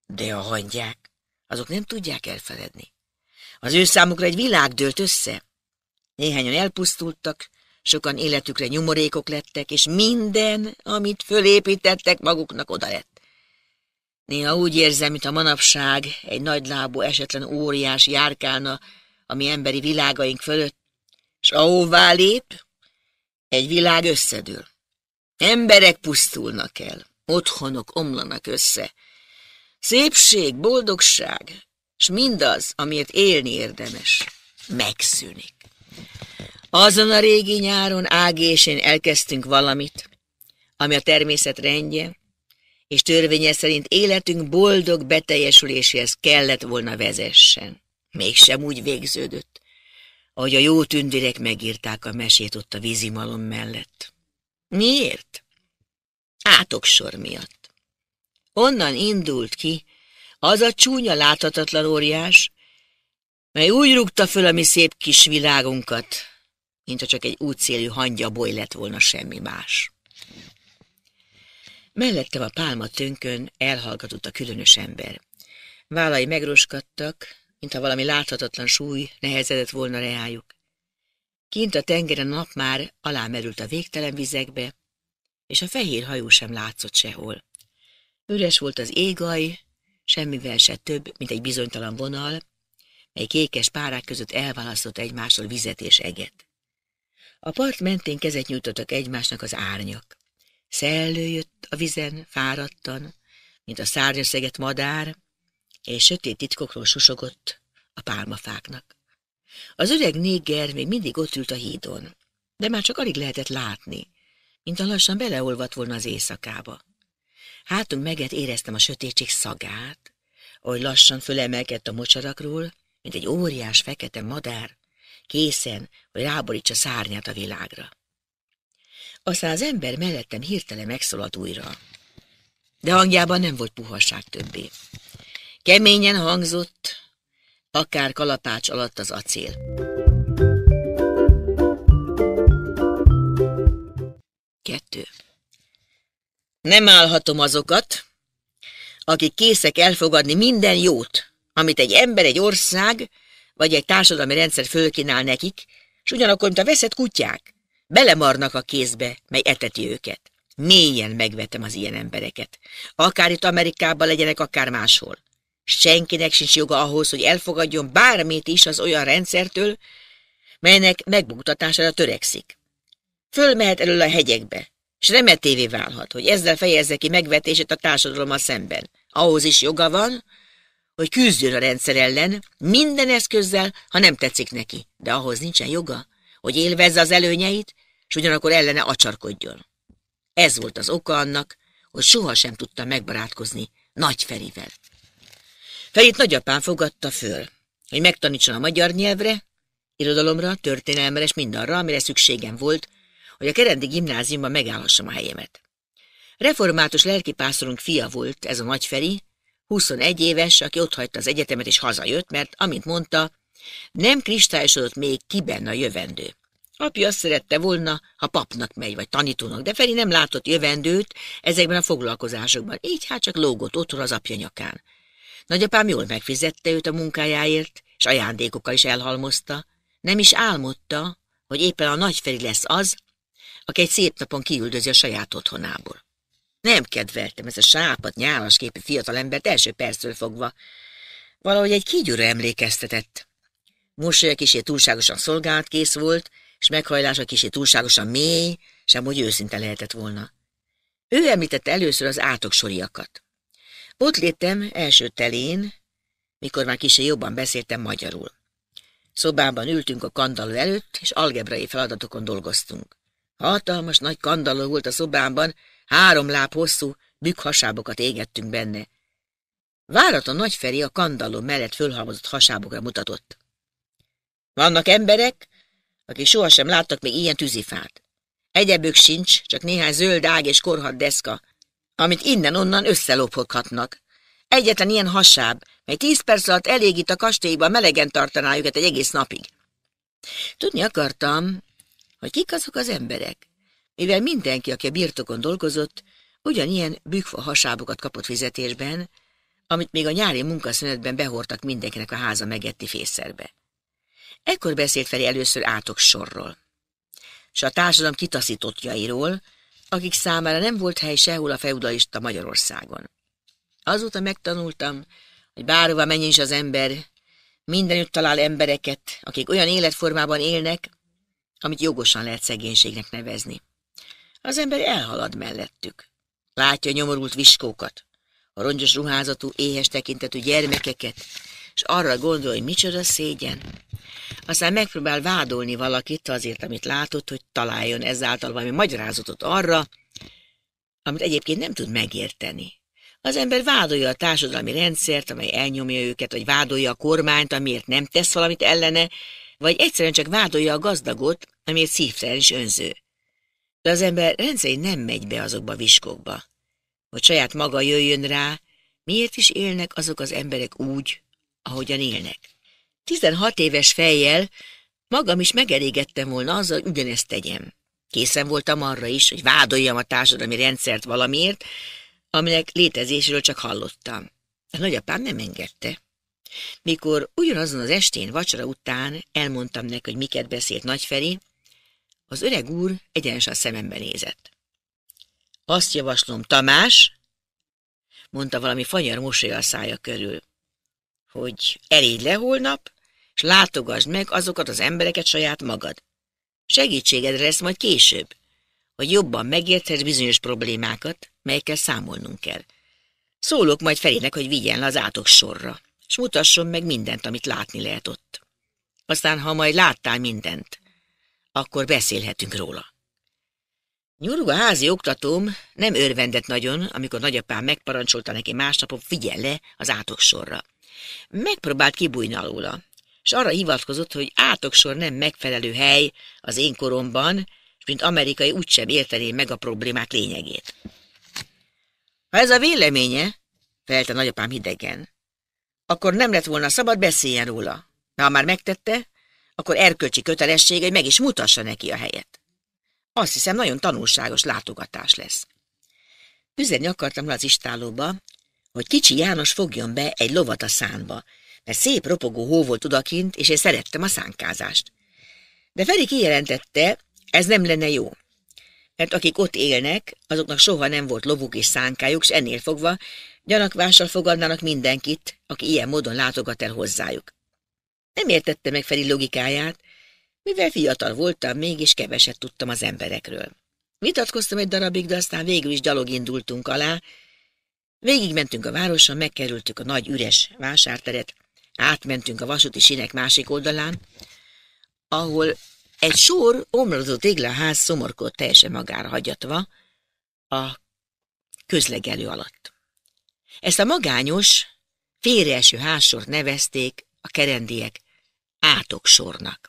De a hangyák, azok nem tudják elfeledni. Az ő számukra egy világ dőlt össze. Néhányan elpusztultak, sokan életükre nyomorékok lettek, és minden, amit fölépítettek, maguknak oda lett. Néha úgy érzem, mint a manapság egy nagylábú, esetlen óriás járkálna a mi emberi világaink fölött, s ahová lép, egy világ összedől. Emberek pusztulnak el, otthonok omlanak össze. Szépség, boldogság, és mindaz, amiért élni érdemes, megszűnik. Azon a régi nyáron Ági és én elkezdtünk valamit, ami a természet rendje, és törvénye szerint életünk boldog beteljesüléséhez kellett volna vezessen. Mégsem úgy végződött, ahogy a jó tündérek megírták a mesét ott a vízimalom mellett. Miért? Átoksor miatt. Onnan indult ki az a csúnya láthatatlan óriás, mely úgy rúgta föl a mi szép kis világunkat, mint ha csak egy útszélű hangyaboly lett volna semmi más. Mellettem a pálma tönkön elhallgatott a különös ember. Vállai megroskadtak, mintha valami láthatatlan súly nehezedett volna reájuk. Kint a tengeren a nap már alámerült a végtelen vizekbe, és a fehér hajó sem látszott sehol. Üres volt az égaj, semmivel se több, mint egy bizonytalan vonal, mely kékes párák között elválasztott egymásról vizet és eget. A part mentén kezet nyújtottak egymásnak az árnyak. Szellő jött a vizen, fáradtan, mint a szárnyaszeget madár, és sötét titkokról susogott a pálmafáknak. Az öreg néger még mindig ott ült a hídon, de már csak alig lehetett látni, mint a lassan beleolvat volna az éjszakába. Hátunk meget éreztem a sötétség szagát, ahogy lassan fölemelkedt a mocsarakról, mint egy óriás fekete madár, készen, hogy ráborítsa szárnyát a világra. Aztán az ember mellettem hirtelen megszólalt újra, de hangjában nem volt puhasság többé. Keményen hangzott, akár kalapács alatt az acél. Kettő. Nem állhatom azokat, akik készek elfogadni minden jót, amit egy ember, egy ország vagy egy társadalmi rendszer fölkínál nekik, és ugyanakkor, mint a veszett kutyák, belemarnak a kézbe, mely eteti őket. Mélyen megvetem az ilyen embereket. Akár itt Amerikában legyenek, akár máshol. Senkinek sincs joga ahhoz, hogy elfogadjon bármit is az olyan rendszertől, melynek megbuktatására törekszik. Fölmehet elől a hegyekbe, és remetévé válhat, hogy ezzel fejezze ki megvetését a társadalommal szemben. Ahhoz is joga van, hogy küzdjön a rendszer ellen, minden eszközzel, ha nem tetszik neki, de ahhoz nincsen joga, hogy élvezze az előnyeit, és ugyanakkor ellene acsarkodjon. Ez volt az oka annak, hogy sohasem tudta megbarátkozni Nagy Ferivel. Fejét nagyapám fogadta föl, hogy megtanítson a magyar nyelvre, irodalomra, történelmre és mindarra, amire szükségem volt, hogy a kerendi gimnáziumban megállhassam a helyemet. Református lelkipásztorunk fia volt ez a nagyferi, 21 éves, aki otthagyta az egyetemet és hazajött, mert, amint mondta, nem kristályosodott még ki benne a jövendő. Apja azt szerette volna, ha papnak megy, vagy tanítónak, de Feri nem látott jövendőt ezekben a foglalkozásokban, így hát csak lógott otthon az apja nyakán. Nagyapám jól megfizette őt a munkájáért, és ajándékokkal is elhalmozta. Nem is álmodta, hogy éppen a nagyferi lesz az, aki egy szép napon kiüldözi a saját otthonából. Nem kedveltem ez a sápat, nyálas képű fiatalembert első percről fogva. Valahogy egy kígyőre emlékeztetett. Mosolya kisé túlságosan szolgált, kész volt, és meghajlása kisé túlságosan mély, sem hogy őszinte lehetett volna. Ő említette először az soriakat. Ott léptem első telén, mikor már kicsit jobban beszéltem magyarul. Szobában ültünk a kandalló előtt, és algebrai feladatokon dolgoztunk. Hatalmas nagy kandalló volt a szobában, három láb hosszú, hasábokat égettünk benne. Váraton nagyferi a kandalló mellett fölhalmozott hasábokra mutatott. Vannak emberek, akik sohasem láttak még ilyen tűzifát. Egyebük sincs, csak néhány zöld ág és korhat deszka, amit innen-onnan összelophoghatnak. Egyetlen ilyen hasáb, mely tíz perc alatt elég itt a kastélyban melegen tartaná őket egy egész napig. Tudni akartam, hogy kik azok az emberek, mivel mindenki, aki a birtokon dolgozott, ugyanilyen bükfa hasábokat kapott fizetésben, amit még a nyári munkaszünetben behortak mindenkinek a háza megetti fészerbe. Ekkor beszélt Feri először átok sorról, s a társadalom kitaszítottjairól, akik számára nem volt hely sehol a feudalista Magyarországon. Azóta megtanultam, hogy bárhova mennyi is az ember, mindenütt talál embereket, akik olyan életformában élnek, amit jogosan lehet szegénységnek nevezni. Az ember elhalad mellettük. Látja nyomorult viskókat, a rongyos ruházatú, éhes tekintetű gyermekeket, és arra gondol, hogy micsoda szégyen. Aztán megpróbál vádolni valakit azért, amit látott, hogy találjon ezáltal valami magyarázatot arra, amit egyébként nem tud megérteni. Az ember vádolja a társadalmi rendszert, amely elnyomja őket, vagy vádolja a kormányt, amiért nem tesz valamit ellene, vagy egyszerűen csak vádolja a gazdagot, amiért szívtelen és önző. De az ember rendszerint nem megy be azokba a viskokba, hogy saját maga jöjjön rá, miért is élnek azok az emberek úgy, ahogyan élnek. 16 éves fejjel magam is megelégettem volna azzal, hogy ugyanezt tegyem. Készen voltam arra is, hogy vádoljam a társadalmi rendszert valamiért, aminek létezésről csak hallottam. A nagyapám nem engedte. Mikor ugyanazon az estén vacsora után elmondtam neki, hogy miket beszélt nagyferi, az öreg úr egyenesen a szemembe nézett. Azt javaslom, Tamás, mondta valami fanyar mosoly a szája körül hogy elégy le holnap, és látogasd meg azokat az embereket saját magad. Segítségedre lesz majd később, hogy jobban megérthess bizonyos problémákat, melyekkel számolnunk kell. Szólok majd Ferének, hogy vigyen le az átok sorra, és mutasson meg mindent, amit látni lehet ott. Aztán, ha majd láttál mindent, akkor beszélhetünk róla. Nyurga házi oktatóm nem örvendett nagyon, amikor nagyapám megparancsolta neki másnapon figyel le az átok sorra. Megpróbált kibújni alóla, és arra hivatkozott, hogy átoksor nem megfelelő hely az én koromban, és mint amerikai úgysem értené meg a problémák lényegét. Ha ez a véleménye, a nagyapám hidegen, akkor nem lett volna szabad beszéljen róla. na ha már megtette, akkor erkölcsi kötelessége, hogy meg is mutassa neki a helyet. Azt hiszem, nagyon tanulságos látogatás lesz. Üzenni akartam le az istálóba, hogy kicsi János fogjon be egy lovat a szánba, mert szép ropogó hó volt odakint, és én szerettem a szánkázást. De Feri kijelentette, ez nem lenne jó, mert akik ott élnek, azoknak soha nem volt lovuk és szánkájuk, és ennél fogva gyanakvással fogadnának mindenkit, aki ilyen módon látogat el hozzájuk. Nem értette meg Feri logikáját, mivel fiatal voltam, mégis keveset tudtam az emberekről. Vitatkoztam egy darabig, de aztán végül is gyalog indultunk alá, Végigmentünk a városon, megkerültük a nagy üres vásárteret, átmentünk a vasúti sinek másik oldalán, ahol egy sor omladó téglaház szomorkolt teljesen magára hagyatva a közlegelő alatt. Ezt a magányos, félreeső házsort nevezték a kerendiek átoksornak.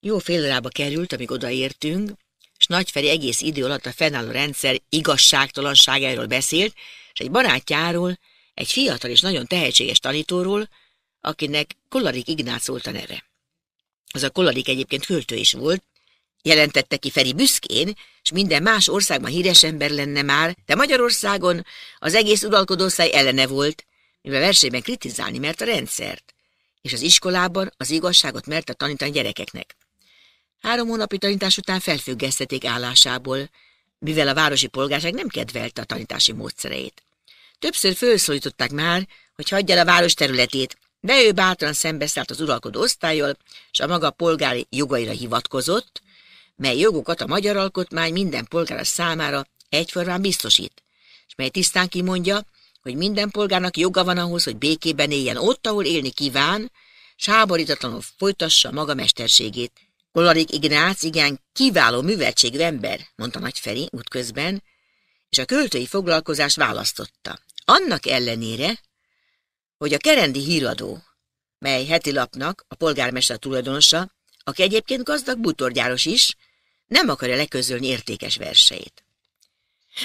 Jó fél órába került, amíg odaértünk, és Nagyferi egész idő alatt a fennálló rendszer igazságtalanságáról beszélt, és egy barátjáról, egy fiatal és nagyon tehetséges tanítóról, akinek Kolarik Ignác volt a neve. Az a Kolarik egyébként költő is volt, jelentette ki Feri büszkén, és minden más országban híres ember lenne már, de Magyarországon az egész uralkodószáj ellene volt, mivel versében kritizálni mert a rendszert, és az iskolában az igazságot mert a tanítani gyerekeknek. Három hónapi tanítás után felfüggesztették állásából, mivel a városi polgárság nem kedvelte a tanítási módszereit. Többször felszólították már, hogy hagyja el a város területét, de ő bátran szembeszállt az uralkodó osztályjal, és a maga polgári jogaira hivatkozott, mely jogokat a magyar alkotmány minden polgára számára egyformán biztosít, és mely tisztán kimondja, hogy minden polgárnak joga van ahhoz, hogy békében éljen ott, ahol élni kíván, s háborítatlanul folytassa maga mesterségét. Kolarik Ignác igen kiváló műveltségű ember, mondta Nagyferi útközben, és a költői foglalkozást választotta. Annak ellenére, hogy a kerendi híradó, mely heti lapnak a polgármester tulajdonosa, aki egyébként gazdag butorgyáros is, nem akarja leközölni értékes verseit.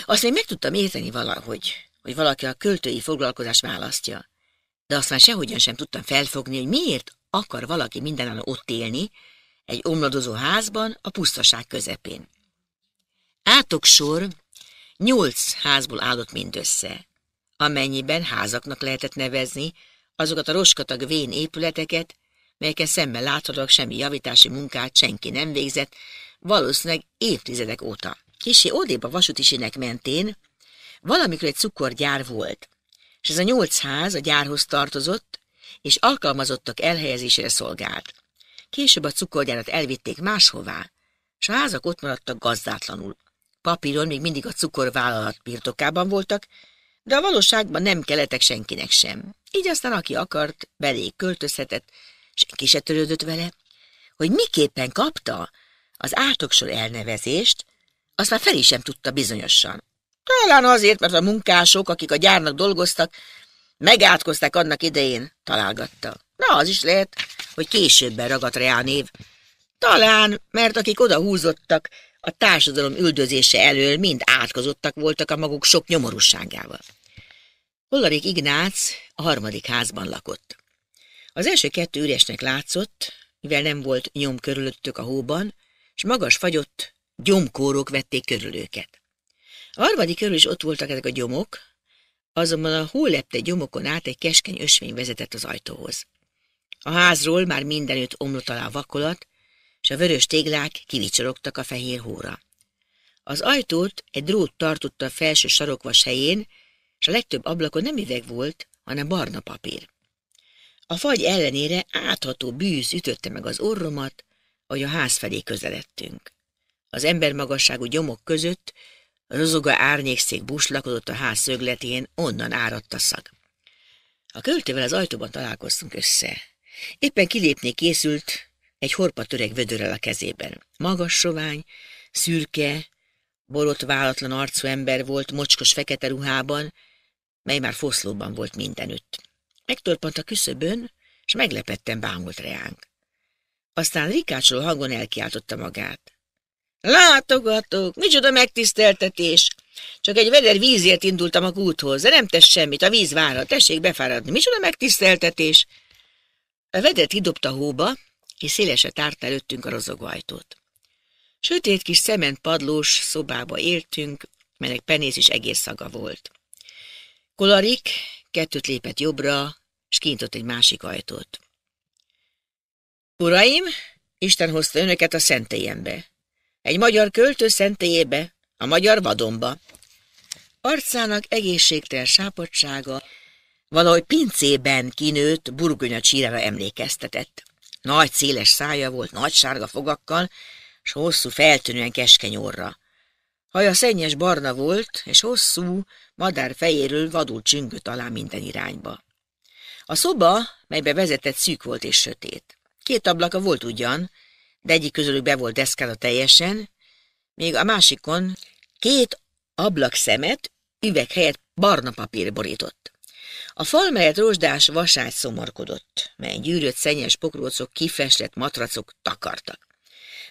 Azt én meg tudtam érteni valahogy, hogy valaki a költői foglalkozás választja, de azt már sehogyan sem tudtam felfogni, hogy miért akar valaki mindenálló ott élni, egy omladozó házban a pusztaság közepén. Átok sor nyolc házból állott mindössze, amennyiben házaknak lehetett nevezni azokat a roskatag vén épületeket, melyeket szemmel láthatóak semmi javítási munkát senki nem végzett, valószínűleg évtizedek óta. Kisi odébb a vasútisinek mentén valamikor egy cukorgyár volt, és ez a nyolc ház a gyárhoz tartozott, és alkalmazottak elhelyezésére szolgált. Később a cukorgyárat elvitték máshová, és a házak ott maradtak gazdátlanul. Papíron még mindig a cukorvállalat birtokában voltak, de a valóságban nem keletek senkinek sem. Így aztán aki akart, belé költözhetett, senki se törődött vele. Hogy miképpen kapta az átoksor elnevezést, azt már is sem tudta bizonyosan. Talán azért, mert a munkások, akik a gyárnak dolgoztak, megátkozták annak idején, találgatta. Na, az is lehet, hogy későbben ragadt rá a név. Talán, mert akik oda húzottak, a társadalom üldözése elől mind átkozottak voltak a maguk sok nyomorúságával. Hollarik Ignác a harmadik házban lakott. Az első kettő üresnek látszott, mivel nem volt nyom körülöttük a hóban, és magas fagyott gyomkórok vették körül őket. A harmadik körül is ott voltak ezek a gyomok, azonban a hólepte gyomokon át egy keskeny ösvény vezetett az ajtóhoz. A házról már mindenütt omlott alá a vakolat, a vörös téglák kivicsorogtak a fehér hóra. Az ajtót egy drót tartotta a felső sarokvas helyén, és a legtöbb ablakon nem üveg volt, hanem barna papír. A fagy ellenére átható bűz ütötte meg az orromat, ahogy a ház felé közeledtünk. Az embermagasságú gyomok között rozoga árnyékszék buslakodott a ház szögletén, onnan áradt a szag. A költővel az ajtóban találkoztunk össze. Éppen kilépni készült, egy horpatöreg vödörrel a kezében. Magas sovány, szürke, borotválatlan arcú ember volt mocskos fekete ruhában, mely már foszlóban volt mindenütt. Megtorpant a küszöbön, és meglepetten bámult reánk. Aztán rikácsoló hangon elkiáltotta magát. Látogatok! Micsoda megtiszteltetés! Csak egy veder vízért indultam a kúthoz, de nem tesz semmit, a víz vára, tessék befáradni. Micsoda megtiszteltetés! A vedet kidobta hóba, és szélese tárta előttünk a rozogajtót. Sötét kis padlós szobába éltünk, melynek penész is szaga volt. Kolarik kettőt lépett jobbra, és kintott egy másik ajtót. Uraim, Isten hozta önöket a szentélyembe. Egy magyar költő szentélyébe, a magyar vadomba. Arcának egészségtel sápadsága, valahogy pincében kinőtt burgonya csírára emlékeztetett. Nagy széles szája volt, nagy sárga fogakkal, és hosszú, feltűnően keskeny orra. Haja szennyes barna volt, és hosszú, madár fejéről vadul csüngött alá minden irányba. A szoba, melybe vezetett, szűk volt és sötét. Két ablaka volt ugyan, de egyik közülük be volt deszkálva teljesen, még a másikon két ablak szemet üveg helyett barna papír borított. A fal, mellett rozsdás vaságy szomorkodott, mely gyűrött szennyes pokrócok, kifestett matracok takartak.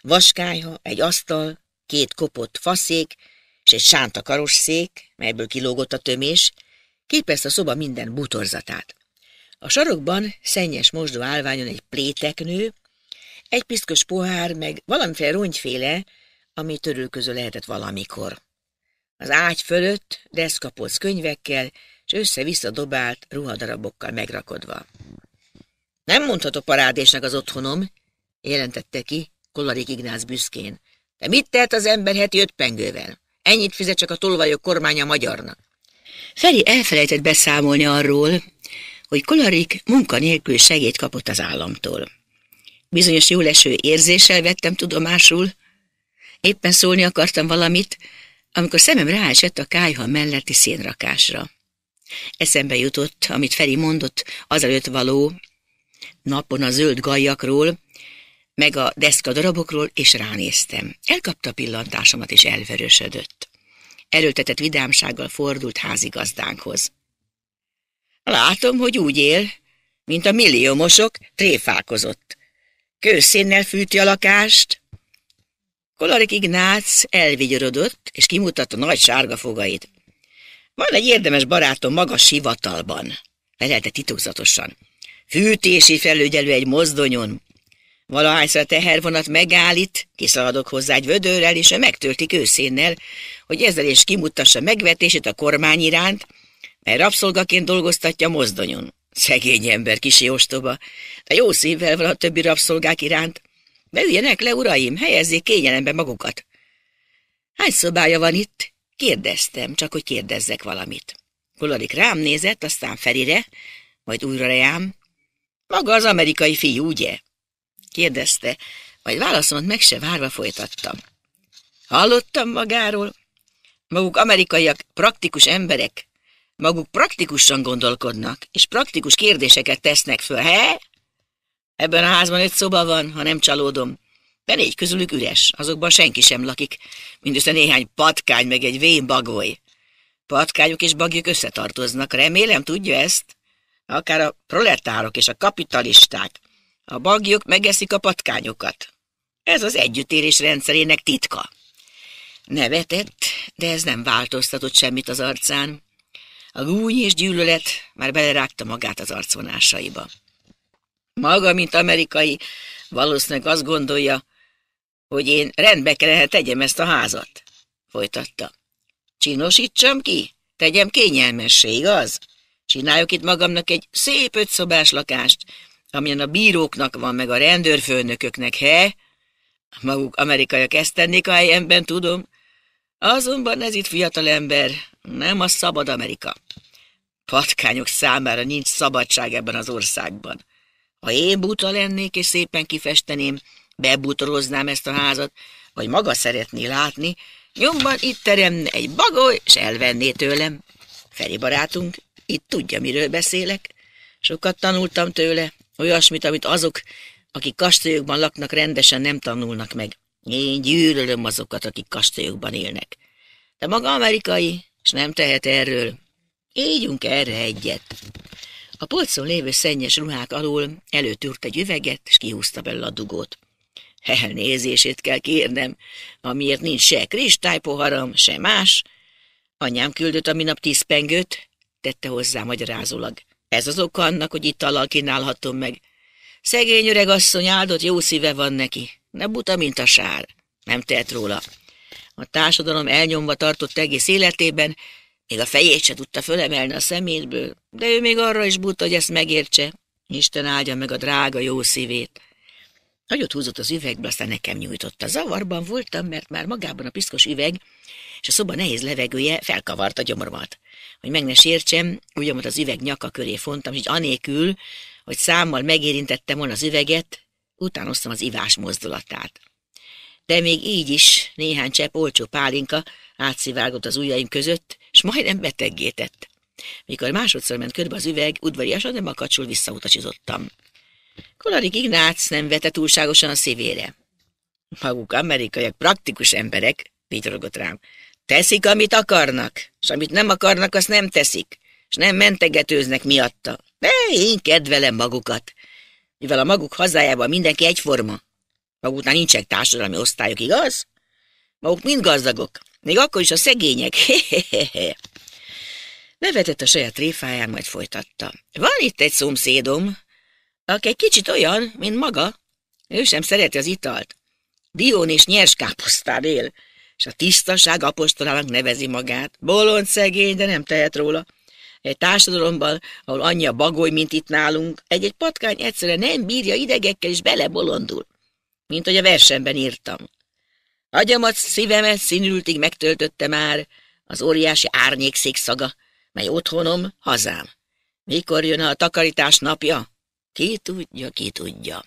Vaskályha, egy asztal, két kopott faszék és egy sántakaros szék, melyből kilógott a tömés, képezte a szoba minden butorzatát. A sarokban szennyes mosdó állványon egy pléteknő, egy piszkos pohár, meg valamiféle rongyféle, ami törülköző lehetett valamikor. Az ágy fölött deszkapolc könyvekkel, és össze-vissza dobált ruhadarabokkal megrakodva. Nem mondható parádésnek az otthonom, jelentette ki Kollarik Ignác büszkén. De mit tehet az ember heti öt pengővel? Ennyit fizet csak a tolvajok kormánya magyarnak. Feri elfelejtett beszámolni arról, hogy Kolarik munkanélkül segét kapott az államtól. Bizonyos jóleső érzéssel vettem tudomásul. Éppen szólni akartam valamit, amikor szemem ráesett a kájha melletti szénrakásra. Eszembe jutott, amit Feri mondott azelőtt való napon a zöld gajakról, meg a deszka darabokról, és ránéztem. Elkapta pillantásomat, és elverősödött. Erőltetett vidámsággal fordult házigazdánkhoz. Látom, hogy úgy él, mint a milliómosok, tréfálkozott. Kőszénnel fűti a lakást. Kolarik Ignác elvigyorodott, és kimutatta nagy sárga fogait. Van egy érdemes barátom maga sivatalban, felelte titokzatosan. Fűtési felügyelő egy mozdonyon. Valahányszor a tehervonat megállít, kiszaladok hozzá egy vödörrel, és ő megtöltik őszénnel, hogy ezzel is kimutassa megvetését a kormány iránt, mert rabszolgaként dolgoztatja mozdonyon. Szegény ember, kisi ostoba, de jó szívvel van a többi rabszolgák iránt. Beüljenek le, uraim, helyezzék kényelembe magukat. Hány szobája van itt? Kérdeztem, csak hogy kérdezzek valamit. Kolodik rám nézett, aztán Ferire, majd újra reám. Maga az amerikai fiú, ugye? Kérdezte, majd válaszomat meg se várva folytattam. Hallottam magáról. Maguk amerikaiak praktikus emberek. Maguk praktikusan gondolkodnak, és praktikus kérdéseket tesznek föl, he? Ebben a házban öt szoba van, ha nem csalódom de négy közülük üres, azokban senki sem lakik, mindössze néhány patkány meg egy vén bagoly. Patkányok és bagyok összetartoznak, remélem tudja ezt? Akár a proletárok és a kapitalisták. A bagyok megeszik a patkányokat. Ez az együttérés rendszerének titka. Nevetett, de ez nem változtatott semmit az arcán. A gúny és gyűlölet már belerágta magát az arcvonásaiba. Maga, mint amerikai, valószínűleg azt gondolja, hogy én rendbe kellene hát tegyem ezt a házat, folytatta. Csinosítsam ki, tegyem kényelmessé, igaz? Csináljuk itt magamnak egy szép ötszobás lakást, amilyen a bíróknak van, meg a rendőrfőnököknek, he? Maguk amerikaiak ezt tennék a helyemben, tudom. Azonban ez itt fiatal ember, nem a szabad Amerika. Patkányok számára nincs szabadság ebben az országban. Ha én buta lennék és szépen kifesteném, bebutoroznám ezt a házat, vagy maga szeretné látni, nyomban itt teremne egy bagoly, és elvenné tőlem. Feri barátunk, itt tudja, miről beszélek. Sokat tanultam tőle, olyasmit, amit azok, akik kastélyokban laknak, rendesen nem tanulnak meg. Én gyűlölöm azokat, akik kastélyokban élnek. De maga amerikai, és nem tehet erről. Égyünk erre egyet. A polcon lévő szennyes ruhák alól előtűrt egy üveget, és kihúzta belőle a dugót. Elnézését kell kérnem, amiért nincs se kristálypoharam, se más. Anyám küldött a minap tíz pengőt, tette hozzá magyarázólag. Ez az oka annak, hogy itt alal kínálhatom meg. Szegény öreg asszony áldott jó szíve van neki, ne buta, mint a sár. Nem tett róla. A társadalom elnyomva tartott egész életében, még a fejét se tudta fölemelni a szemétből, de ő még arra is buta, hogy ezt megértse. Isten áldja meg a drága jó szívét. Nagyot húzott az üvegbe, aztán nekem nyújtotta. Zavarban voltam, mert már magában a piszkos üveg és a szoba nehéz levegője felkavarta gyomormat. Hogy meg ne sértsem, ugyanott az üveg nyaka köré fontam, és így anélkül, hogy számmal megérintettem volna az üveget, utánoztam az ivás mozdulatát. De még így is néhány csepp olcsó pálinka átszivárgott az ujjaim között, és majdnem beteggétett. Mikor másodszor ment körbe az üveg, udvariasan, de makacsul visszautasítottam. Kolarik Ignác nem vette túlságosan a szívére. Maguk amerikaiak praktikus emberek, vigyorogott rám. Teszik, amit akarnak, és amit nem akarnak, azt nem teszik, és nem mentegetőznek miatta. De én kedvelem magukat, mivel a maguk hazájában mindenki egyforma. Maguknál nincsenek társadalmi osztályok, igaz? Maguk mind gazdagok, még akkor is a szegények. Nevetett a saját réfáján, majd folytatta. Van itt egy szomszédom, aki egy kicsit olyan, mint maga. Ő sem szereti az italt. Dión és nyers káposztán él, és a tisztaság apostolának nevezi magát. Bolond szegény, de nem tehet róla. Egy társadalomban, ahol annyi a bagoly, mint itt nálunk, egy-egy patkány egyszerűen nem bírja idegekkel, és belebolondul. Mint hogy a versenben írtam. Agyamat, szívemet színültig megtöltötte már az óriási árnyékszék szaga, mely otthonom, hazám. Mikor jön a takarítás napja? Ki tudja, ki tudja.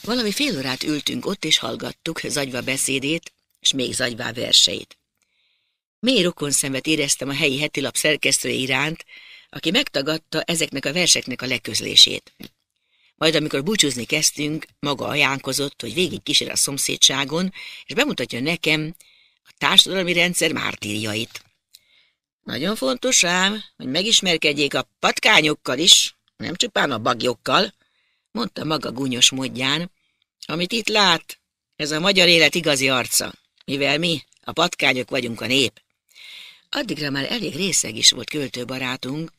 Valami fél órát ültünk ott, és hallgattuk zagyva beszédét, és még zagyvá verseit. Mély szemet éreztem a helyi hetilap szerkesztője iránt, aki megtagadta ezeknek a verseknek a leközlését. Majd amikor búcsúzni kezdtünk, maga ajánkozott, hogy végig kísér a szomszédságon, és bemutatja nekem a társadalmi rendszer mártírjait. Nagyon fontos ám, hogy megismerkedjék a patkányokkal is, nem csupán a bagyokkal, mondta maga gúnyos módján, amit itt lát, ez a magyar élet igazi arca, mivel mi a patkányok vagyunk a nép. Addigra már elég részeg is volt költőbarátunk,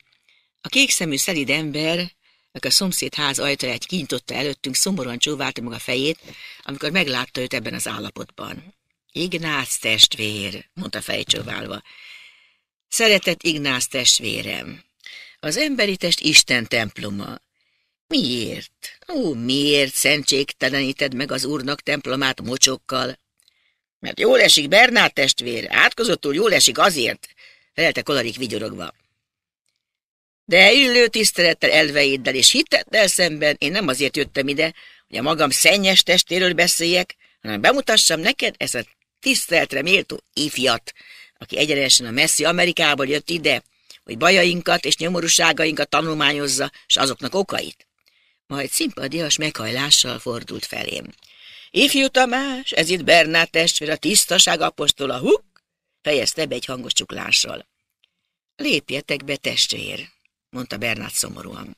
a kékszemű szelid ember, aki a szomszéd ház ajtaját kinyitotta előttünk, szomorúan csóválta maga fejét, amikor meglátta őt ebben az állapotban. Ignác testvér, mondta fejcsóválva. Szeretett Ignác testvérem, az emberi test Isten temploma. Miért? Ó, miért szentségteleníted meg az úrnak templomát mocsokkal? Mert jól esik Bernát testvér, átkozottul jól esik azért, felelte Kolarik vigyorogva. De illő tisztelettel elveiddel és hiteddel szemben én nem azért jöttem ide, hogy a magam szennyes testéről beszéljek, hanem bemutassam neked ezt a tiszteletre méltó ifjat, aki egyenesen a messzi Amerikából jött ide, hogy bajainkat és nyomorúságainkat tanulmányozza, és azoknak okait. Majd szimpadias meghajlással fordult felém. Ifjú Tamás, ez itt Bernát testvér, a tisztaság apostola, huk! fejezte be egy hangos csuklással. Lépjetek be, testvér, mondta Bernát szomorúan.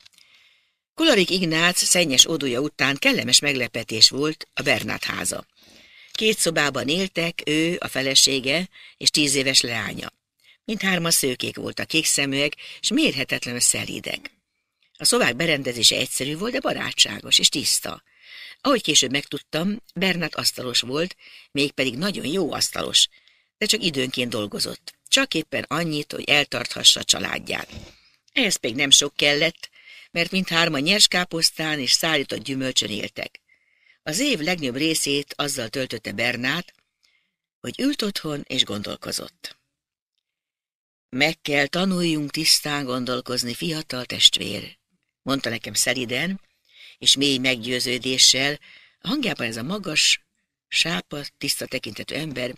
Kularik Ignác szennyes odúja után kellemes meglepetés volt a Bernát háza. Két szobában éltek ő, a felesége és tíz éves leánya. Mindhárman szőkék voltak, kékszeműek, és mérhetetlenül szelídek. A szobák berendezése egyszerű volt, de barátságos és tiszta. Ahogy később megtudtam, Bernát asztalos volt, mégpedig nagyon jó asztalos, de csak időnként dolgozott. Csak éppen annyit, hogy eltarthassa a családját. Ehhez még nem sok kellett, mert mindhárman nyers káposztán és szállított gyümölcsön éltek. Az év legnagyobb részét azzal töltötte Bernát, hogy ült otthon és gondolkozott. Meg kell tanuljunk tisztán gondolkozni, fiatal testvér, mondta nekem szeliden, és mély meggyőződéssel, a hangjában ez a magas, sápa, tiszta tekintetű ember.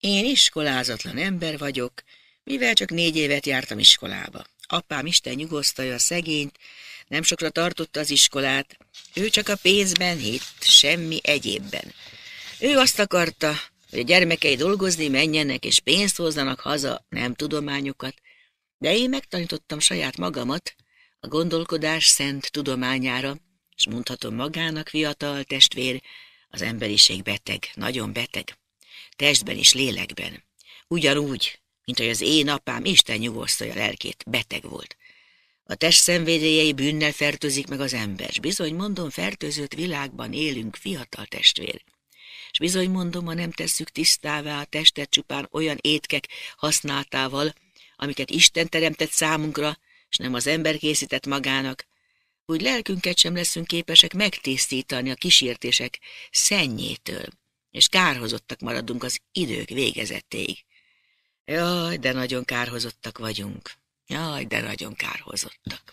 Én iskolázatlan ember vagyok, mivel csak négy évet jártam iskolába. Apám Isten nyugosztalja a szegényt, nem sokra tartotta az iskolát, ő csak a pénzben hitt, semmi egyébben. Ő azt akarta, hogy a gyermekei dolgozni menjenek és pénzt hozzanak haza, nem tudományokat, de én megtanítottam saját magamat a gondolkodás szent tudományára, és mondhatom magának fiatal testvér, az emberiség beteg, nagyon beteg, testben és lélekben. Ugyanúgy, mint hogy az én apám Isten nyugosztója lelkét, beteg volt. A test szenvedélyei bűnnel fertőzik meg az ember, s bizony mondom, fertőzött világban élünk, fiatal testvér és bizony mondom, ha nem tesszük tisztává a testet csupán olyan étkek használtával, amiket Isten teremtett számunkra, és nem az ember készített magának, úgy lelkünket sem leszünk képesek megtisztítani a kísértések szennyétől, és kárhozottak maradunk az idők végezetéig. Jaj, de nagyon kárhozottak vagyunk. Jaj, de nagyon kárhozottak.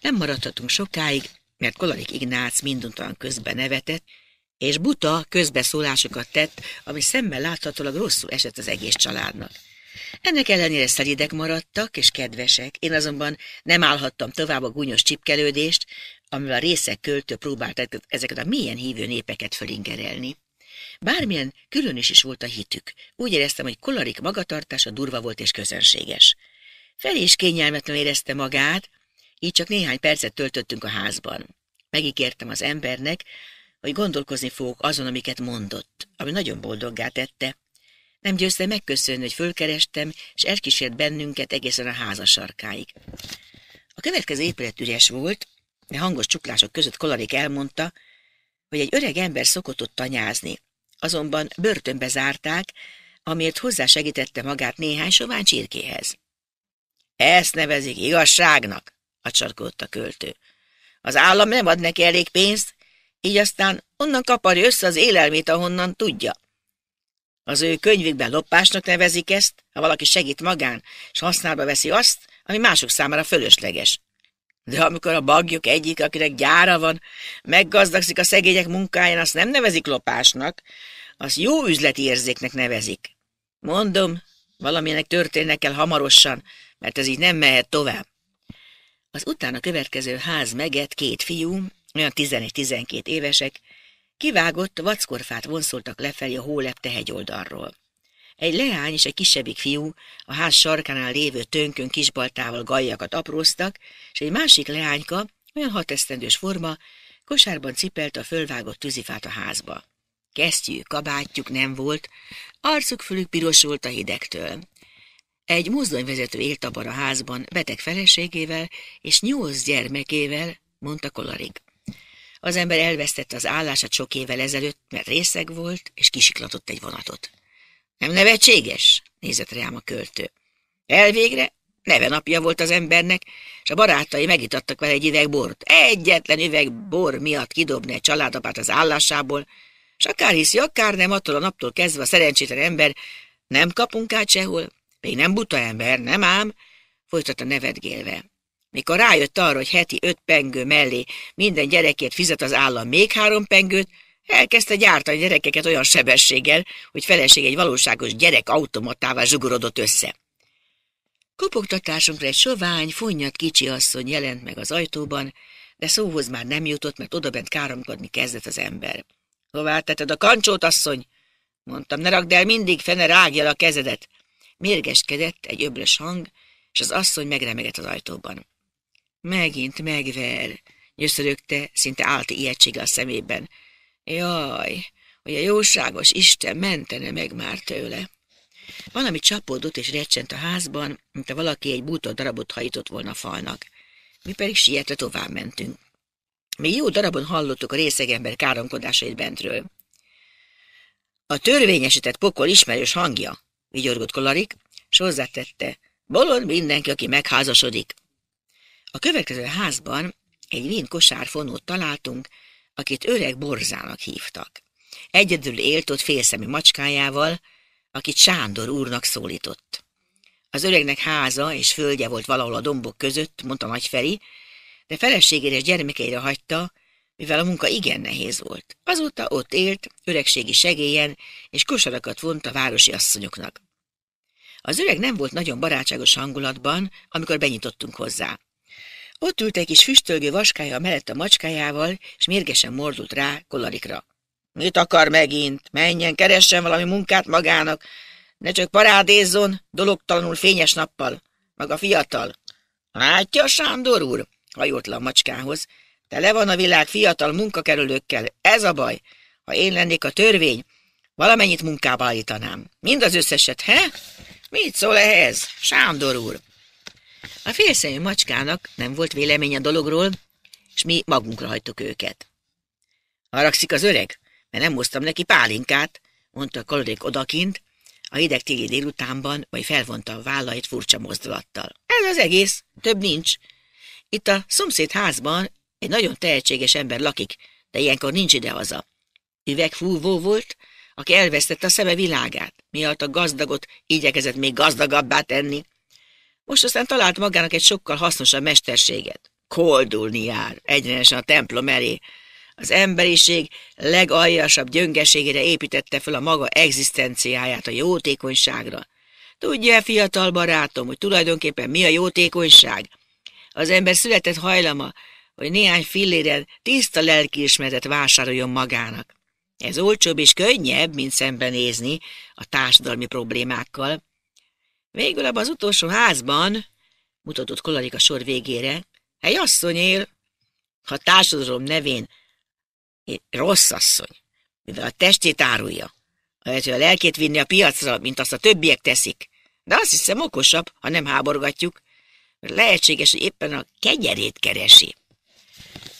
Nem maradhatunk sokáig, mert Kolarik Ignác minduntalan közben nevetett, és buta közbeszólásokat tett, ami szemmel láthatólag rosszul esett az egész családnak. Ennek ellenére szelidek maradtak és kedvesek, én azonban nem állhattam tovább a gúnyos csipkelődést, amivel a részek költő próbált ezeket a milyen hívő népeket fölingerelni. Bármilyen különös is volt a hitük, úgy éreztem, hogy kolarik magatartása durva volt és közönséges. Fel is kényelmetlen érezte magát, így csak néhány percet töltöttünk a házban. Megígértem az embernek, hogy gondolkozni fogok azon, amiket mondott, ami nagyon boldoggá tette. Nem győzte megköszönni, hogy fölkerestem, és elkísért bennünket egészen a háza sarkáig. A következő épület üres volt, de hangos csuklások között Kolarik elmondta, hogy egy öreg ember szokott ott tanyázni, azonban börtönbe zárták, amiért hozzásegítette magát néhány sovány csirkéhez. Ezt nevezik igazságnak, a költő. Az állam nem ad neki elég pénzt, így aztán onnan kaparja össze az élelmét, ahonnan tudja. Az ő könyvükben lopásnak nevezik ezt, ha valaki segít magán, és használba veszi azt, ami mások számára fölösleges. De amikor a bagjuk egyik, akinek gyára van, meggazdagszik a szegények munkáján, azt nem nevezik lopásnak, azt jó üzleti érzéknek nevezik. Mondom, valaminek történnek kell hamarosan, mert ez így nem mehet tovább. Az utána következő ház meget két fiú, olyan 11-12 évesek, kivágott vackorfát vonszoltak lefelé a hólepte hegyoldalról. Egy leány és egy kisebbik fiú a ház sarkánál lévő tönkön kisbaltával gajjakat apróztak, és egy másik leányka, olyan hatesztendős forma, kosárban cipelt a fölvágott tűzifát a házba. Kesztyű, kabátjuk nem volt, arcuk fölük piros volt a hidegtől. Egy mozdonyvezető élt abban a házban, beteg feleségével és nyolc gyermekével, mondta Kolarig. Az ember elvesztette az állását sok évvel ezelőtt, mert részeg volt, és kisiklatott egy vonatot. Nem nevetséges? nézett rám a költő. Elvégre neve napja volt az embernek, és a barátai megitattak vele egy üveg bort. Egyetlen üveg bor miatt kidobni egy családapát az állásából, és akár hiszi, akár nem, attól a naptól kezdve a szerencsétlen ember nem kapunk át sehol, még nem buta ember, nem ám, folytatta nevetgélve. Mikor rájött arra, hogy heti öt pengő mellé minden gyerekért fizet az állam még három pengőt, elkezdte gyártani gyerekeket olyan sebességgel, hogy feleség egy valóságos gyerek automatává zsugorodott össze. Kopogtatásunkra egy sovány, fonnyat kicsi asszony jelent meg az ajtóban, de szóhoz már nem jutott, mert odabent káromkodni kezdett az ember. – Hová teted a kancsót, asszony? – mondtam. – Ne rakd el mindig, fene rágjal a kezedet! Mérgeskedett egy öblös hang, és az asszony megremegett az ajtóban. Megint megver, nyöszörögte, szinte állt ijegység a szemében. Jaj, hogy a jóságos Isten mentene meg már tőle. Valami csapódott és recsent a házban, mint a valaki egy bútor darabot hajtott volna falnak. Mi pedig sietve tovább mentünk. Mi jó darabon hallottuk a részegember káromkodásait bentről. A törvényesített pokol ismerős hangja, vigyorgott Kolarik, és hozzátette, bolond mindenki, aki megházasodik. A következő házban egy vén kosár fonót találtunk, akit öreg borzának hívtak. Egyedül élt ott félszemű macskájával, akit Sándor úrnak szólított. Az öregnek háza és földje volt valahol a dombok között, mondta nagyferi, de feleségére és gyermekeire hagyta, mivel a munka igen nehéz volt. Azóta ott élt, öregségi segélyen, és kosarakat vont a városi asszonyoknak. Az öreg nem volt nagyon barátságos hangulatban, amikor benyitottunk hozzá. Ott ült egy kis füstölgő vaskája mellett a macskájával, és mérgesen mordult rá kolarikra. Mit akar megint? Menjen, keressen valami munkát magának. Ne csak parádézzon, dologtalanul fényes nappal. Maga fiatal. Látja, Sándor úr? Hajolt le a macskához. Tele van a világ fiatal munkakerülőkkel. Ez a baj. Ha én lennék a törvény, valamennyit munkába állítanám. Mind az összeset, he? Mit szól ehhez, Sándor úr? A félszemű macskának nem volt vélemény a dologról, és mi magunkra hagytuk őket. Haragszik az öreg, mert nem hoztam neki pálinkát, mondta a kalodék odakint, a hideg téli délutánban, vagy felvonta a vállait furcsa mozdulattal. Ez az egész, több nincs. Itt a szomszéd házban egy nagyon tehetséges ember lakik, de ilyenkor nincs ide haza. Üvegfúvó volt, aki elvesztette a szeme világát, miatt a gazdagot igyekezett még gazdagabbá tenni. Most aztán talált magának egy sokkal hasznosabb mesterséget. Koldulni jár, egyenesen a templom elé. Az emberiség legaljasabb gyöngeségére építette fel a maga egzisztenciáját a jótékonyságra. Tudja, fiatal barátom, hogy tulajdonképpen mi a jótékonyság? Az ember született hajlama, hogy néhány filléren tiszta lelkiismeretet vásároljon magának. Ez olcsóbb és könnyebb, mint szembenézni a társadalmi problémákkal. Végül abban az utolsó házban, mutatott Kolarik a sor végére, hely asszony él, ha társadalom nevén rossz asszony, mivel a testét árulja. Lehet, hogy a lelkét vinni a piacra, mint azt a többiek teszik. De azt hiszem okosabb, ha nem háborgatjuk, mert lehetséges, hogy éppen a kegyerét keresi.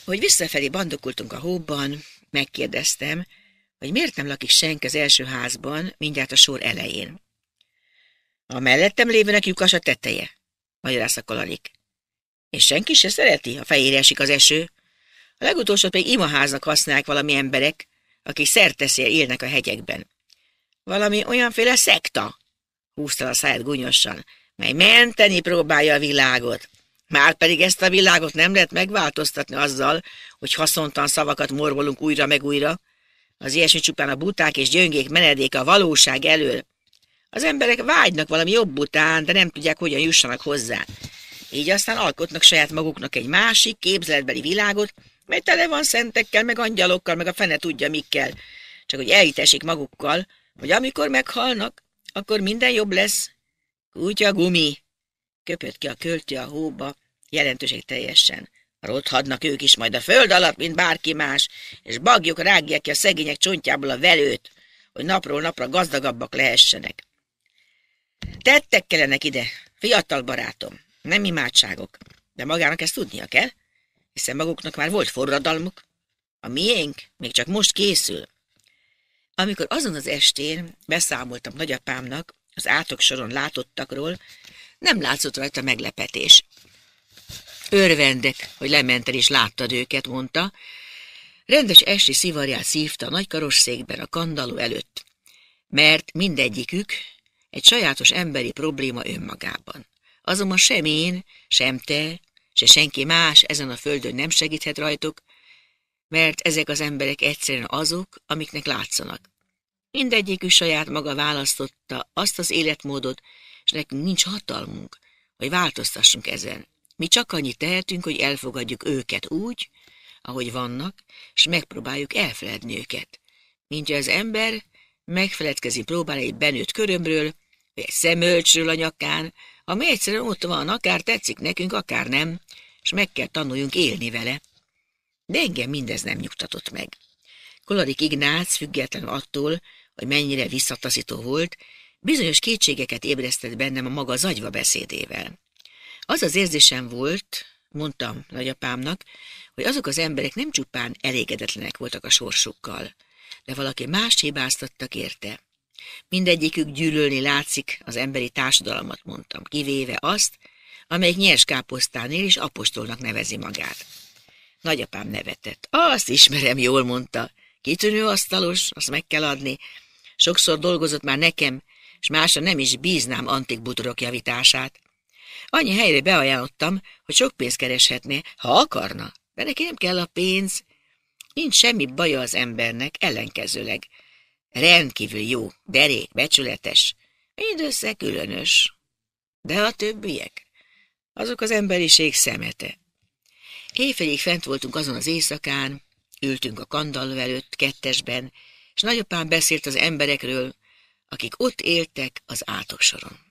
Hogy visszafelé bandokultunk a hóban, megkérdeztem, hogy miért nem lakik senki az első házban, mindjárt a sor elején. A mellettem lévőnek lyukas a teteje, magyarázta Kolalik. És senki se szereti, ha fejére esik az eső. A legutolsót még imaháznak használják valami emberek, akik szerteszél élnek a hegyekben. Valami olyanféle szekta, húzta a száját gúnyosan, mely menteni próbálja a világot. Már pedig ezt a világot nem lehet megváltoztatni azzal, hogy haszontan szavakat morbolunk újra meg újra. Az ilyesmi csupán a buták és gyöngék menedéke a valóság elől, az emberek vágynak valami jobb után, de nem tudják, hogyan jussanak hozzá. Így aztán alkotnak saját maguknak egy másik, képzeletbeli világot, mely tele van szentekkel, meg angyalokkal, meg a fene tudja mikkel. Csak hogy elhitesik magukkal, hogy amikor meghalnak, akkor minden jobb lesz. Kutya gumi! Köpött ki a költő a hóba, jelentőség teljesen. Rothadnak ők is majd a föld alatt, mint bárki más, és bagjuk rágják ki a szegények csontjából a velőt, hogy napról napra gazdagabbak lehessenek. Tettek kellenek ide, fiatal barátom, nem imádságok, de magának ezt tudnia kell, hiszen maguknak már volt forradalmuk. A miénk még csak most készül. Amikor azon az estén beszámoltam nagyapámnak az átok soron látottakról, nem látszott rajta meglepetés. Örvendek, hogy lemented és láttad őket, mondta. Rendes esti szivarját szívta a nagykaros székben a kandaló előtt, mert mindegyikük egy sajátos emberi probléma önmagában. Azonban sem én, sem te, se senki más ezen a földön nem segíthet rajtuk, mert ezek az emberek egyszerűen azok, amiknek látszanak. Mindegyikük saját maga választotta azt az életmódot, és nekünk nincs hatalmunk, hogy változtassunk ezen. Mi csak annyit tehetünk, hogy elfogadjuk őket úgy, ahogy vannak, és megpróbáljuk elfeledni őket. Mint az ember megfeledkezni próbál egy benőtt körömről, szemölcsül a nyakán, ami egyszerűen ott van, akár tetszik nekünk, akár nem, és meg kell tanuljunk élni vele. De engem mindez nem nyugtatott meg. Kolarik Ignác, független attól, hogy mennyire visszataszító volt, bizonyos kétségeket ébresztett bennem a maga zagyva beszédével. Az az érzésem volt, mondtam nagyapámnak, hogy azok az emberek nem csupán elégedetlenek voltak a sorsukkal, de valaki más hibáztattak érte. Mindegyikük gyűlölni látszik az emberi társadalmat, mondtam, kivéve azt, amelyik nyers káposztánél is apostolnak nevezi magát. Nagyapám nevetett. Azt ismerem, jól mondta. Kitűnő asztalos, azt meg kell adni. Sokszor dolgozott már nekem, és másra nem is bíznám antik butorok javítását. Annyi helyre beajánlottam, hogy sok pénzt kereshetné, ha akarna, de neki nem kell a pénz. Nincs semmi baja az embernek, ellenkezőleg. Rendkívül jó, derék, becsületes, mindössze különös. De a többiek? Azok az emberiség szemete. Éjfelig fent voltunk azon az éjszakán, ültünk a kandalló előtt kettesben, és nagyapám beszélt az emberekről, akik ott éltek az átok soron.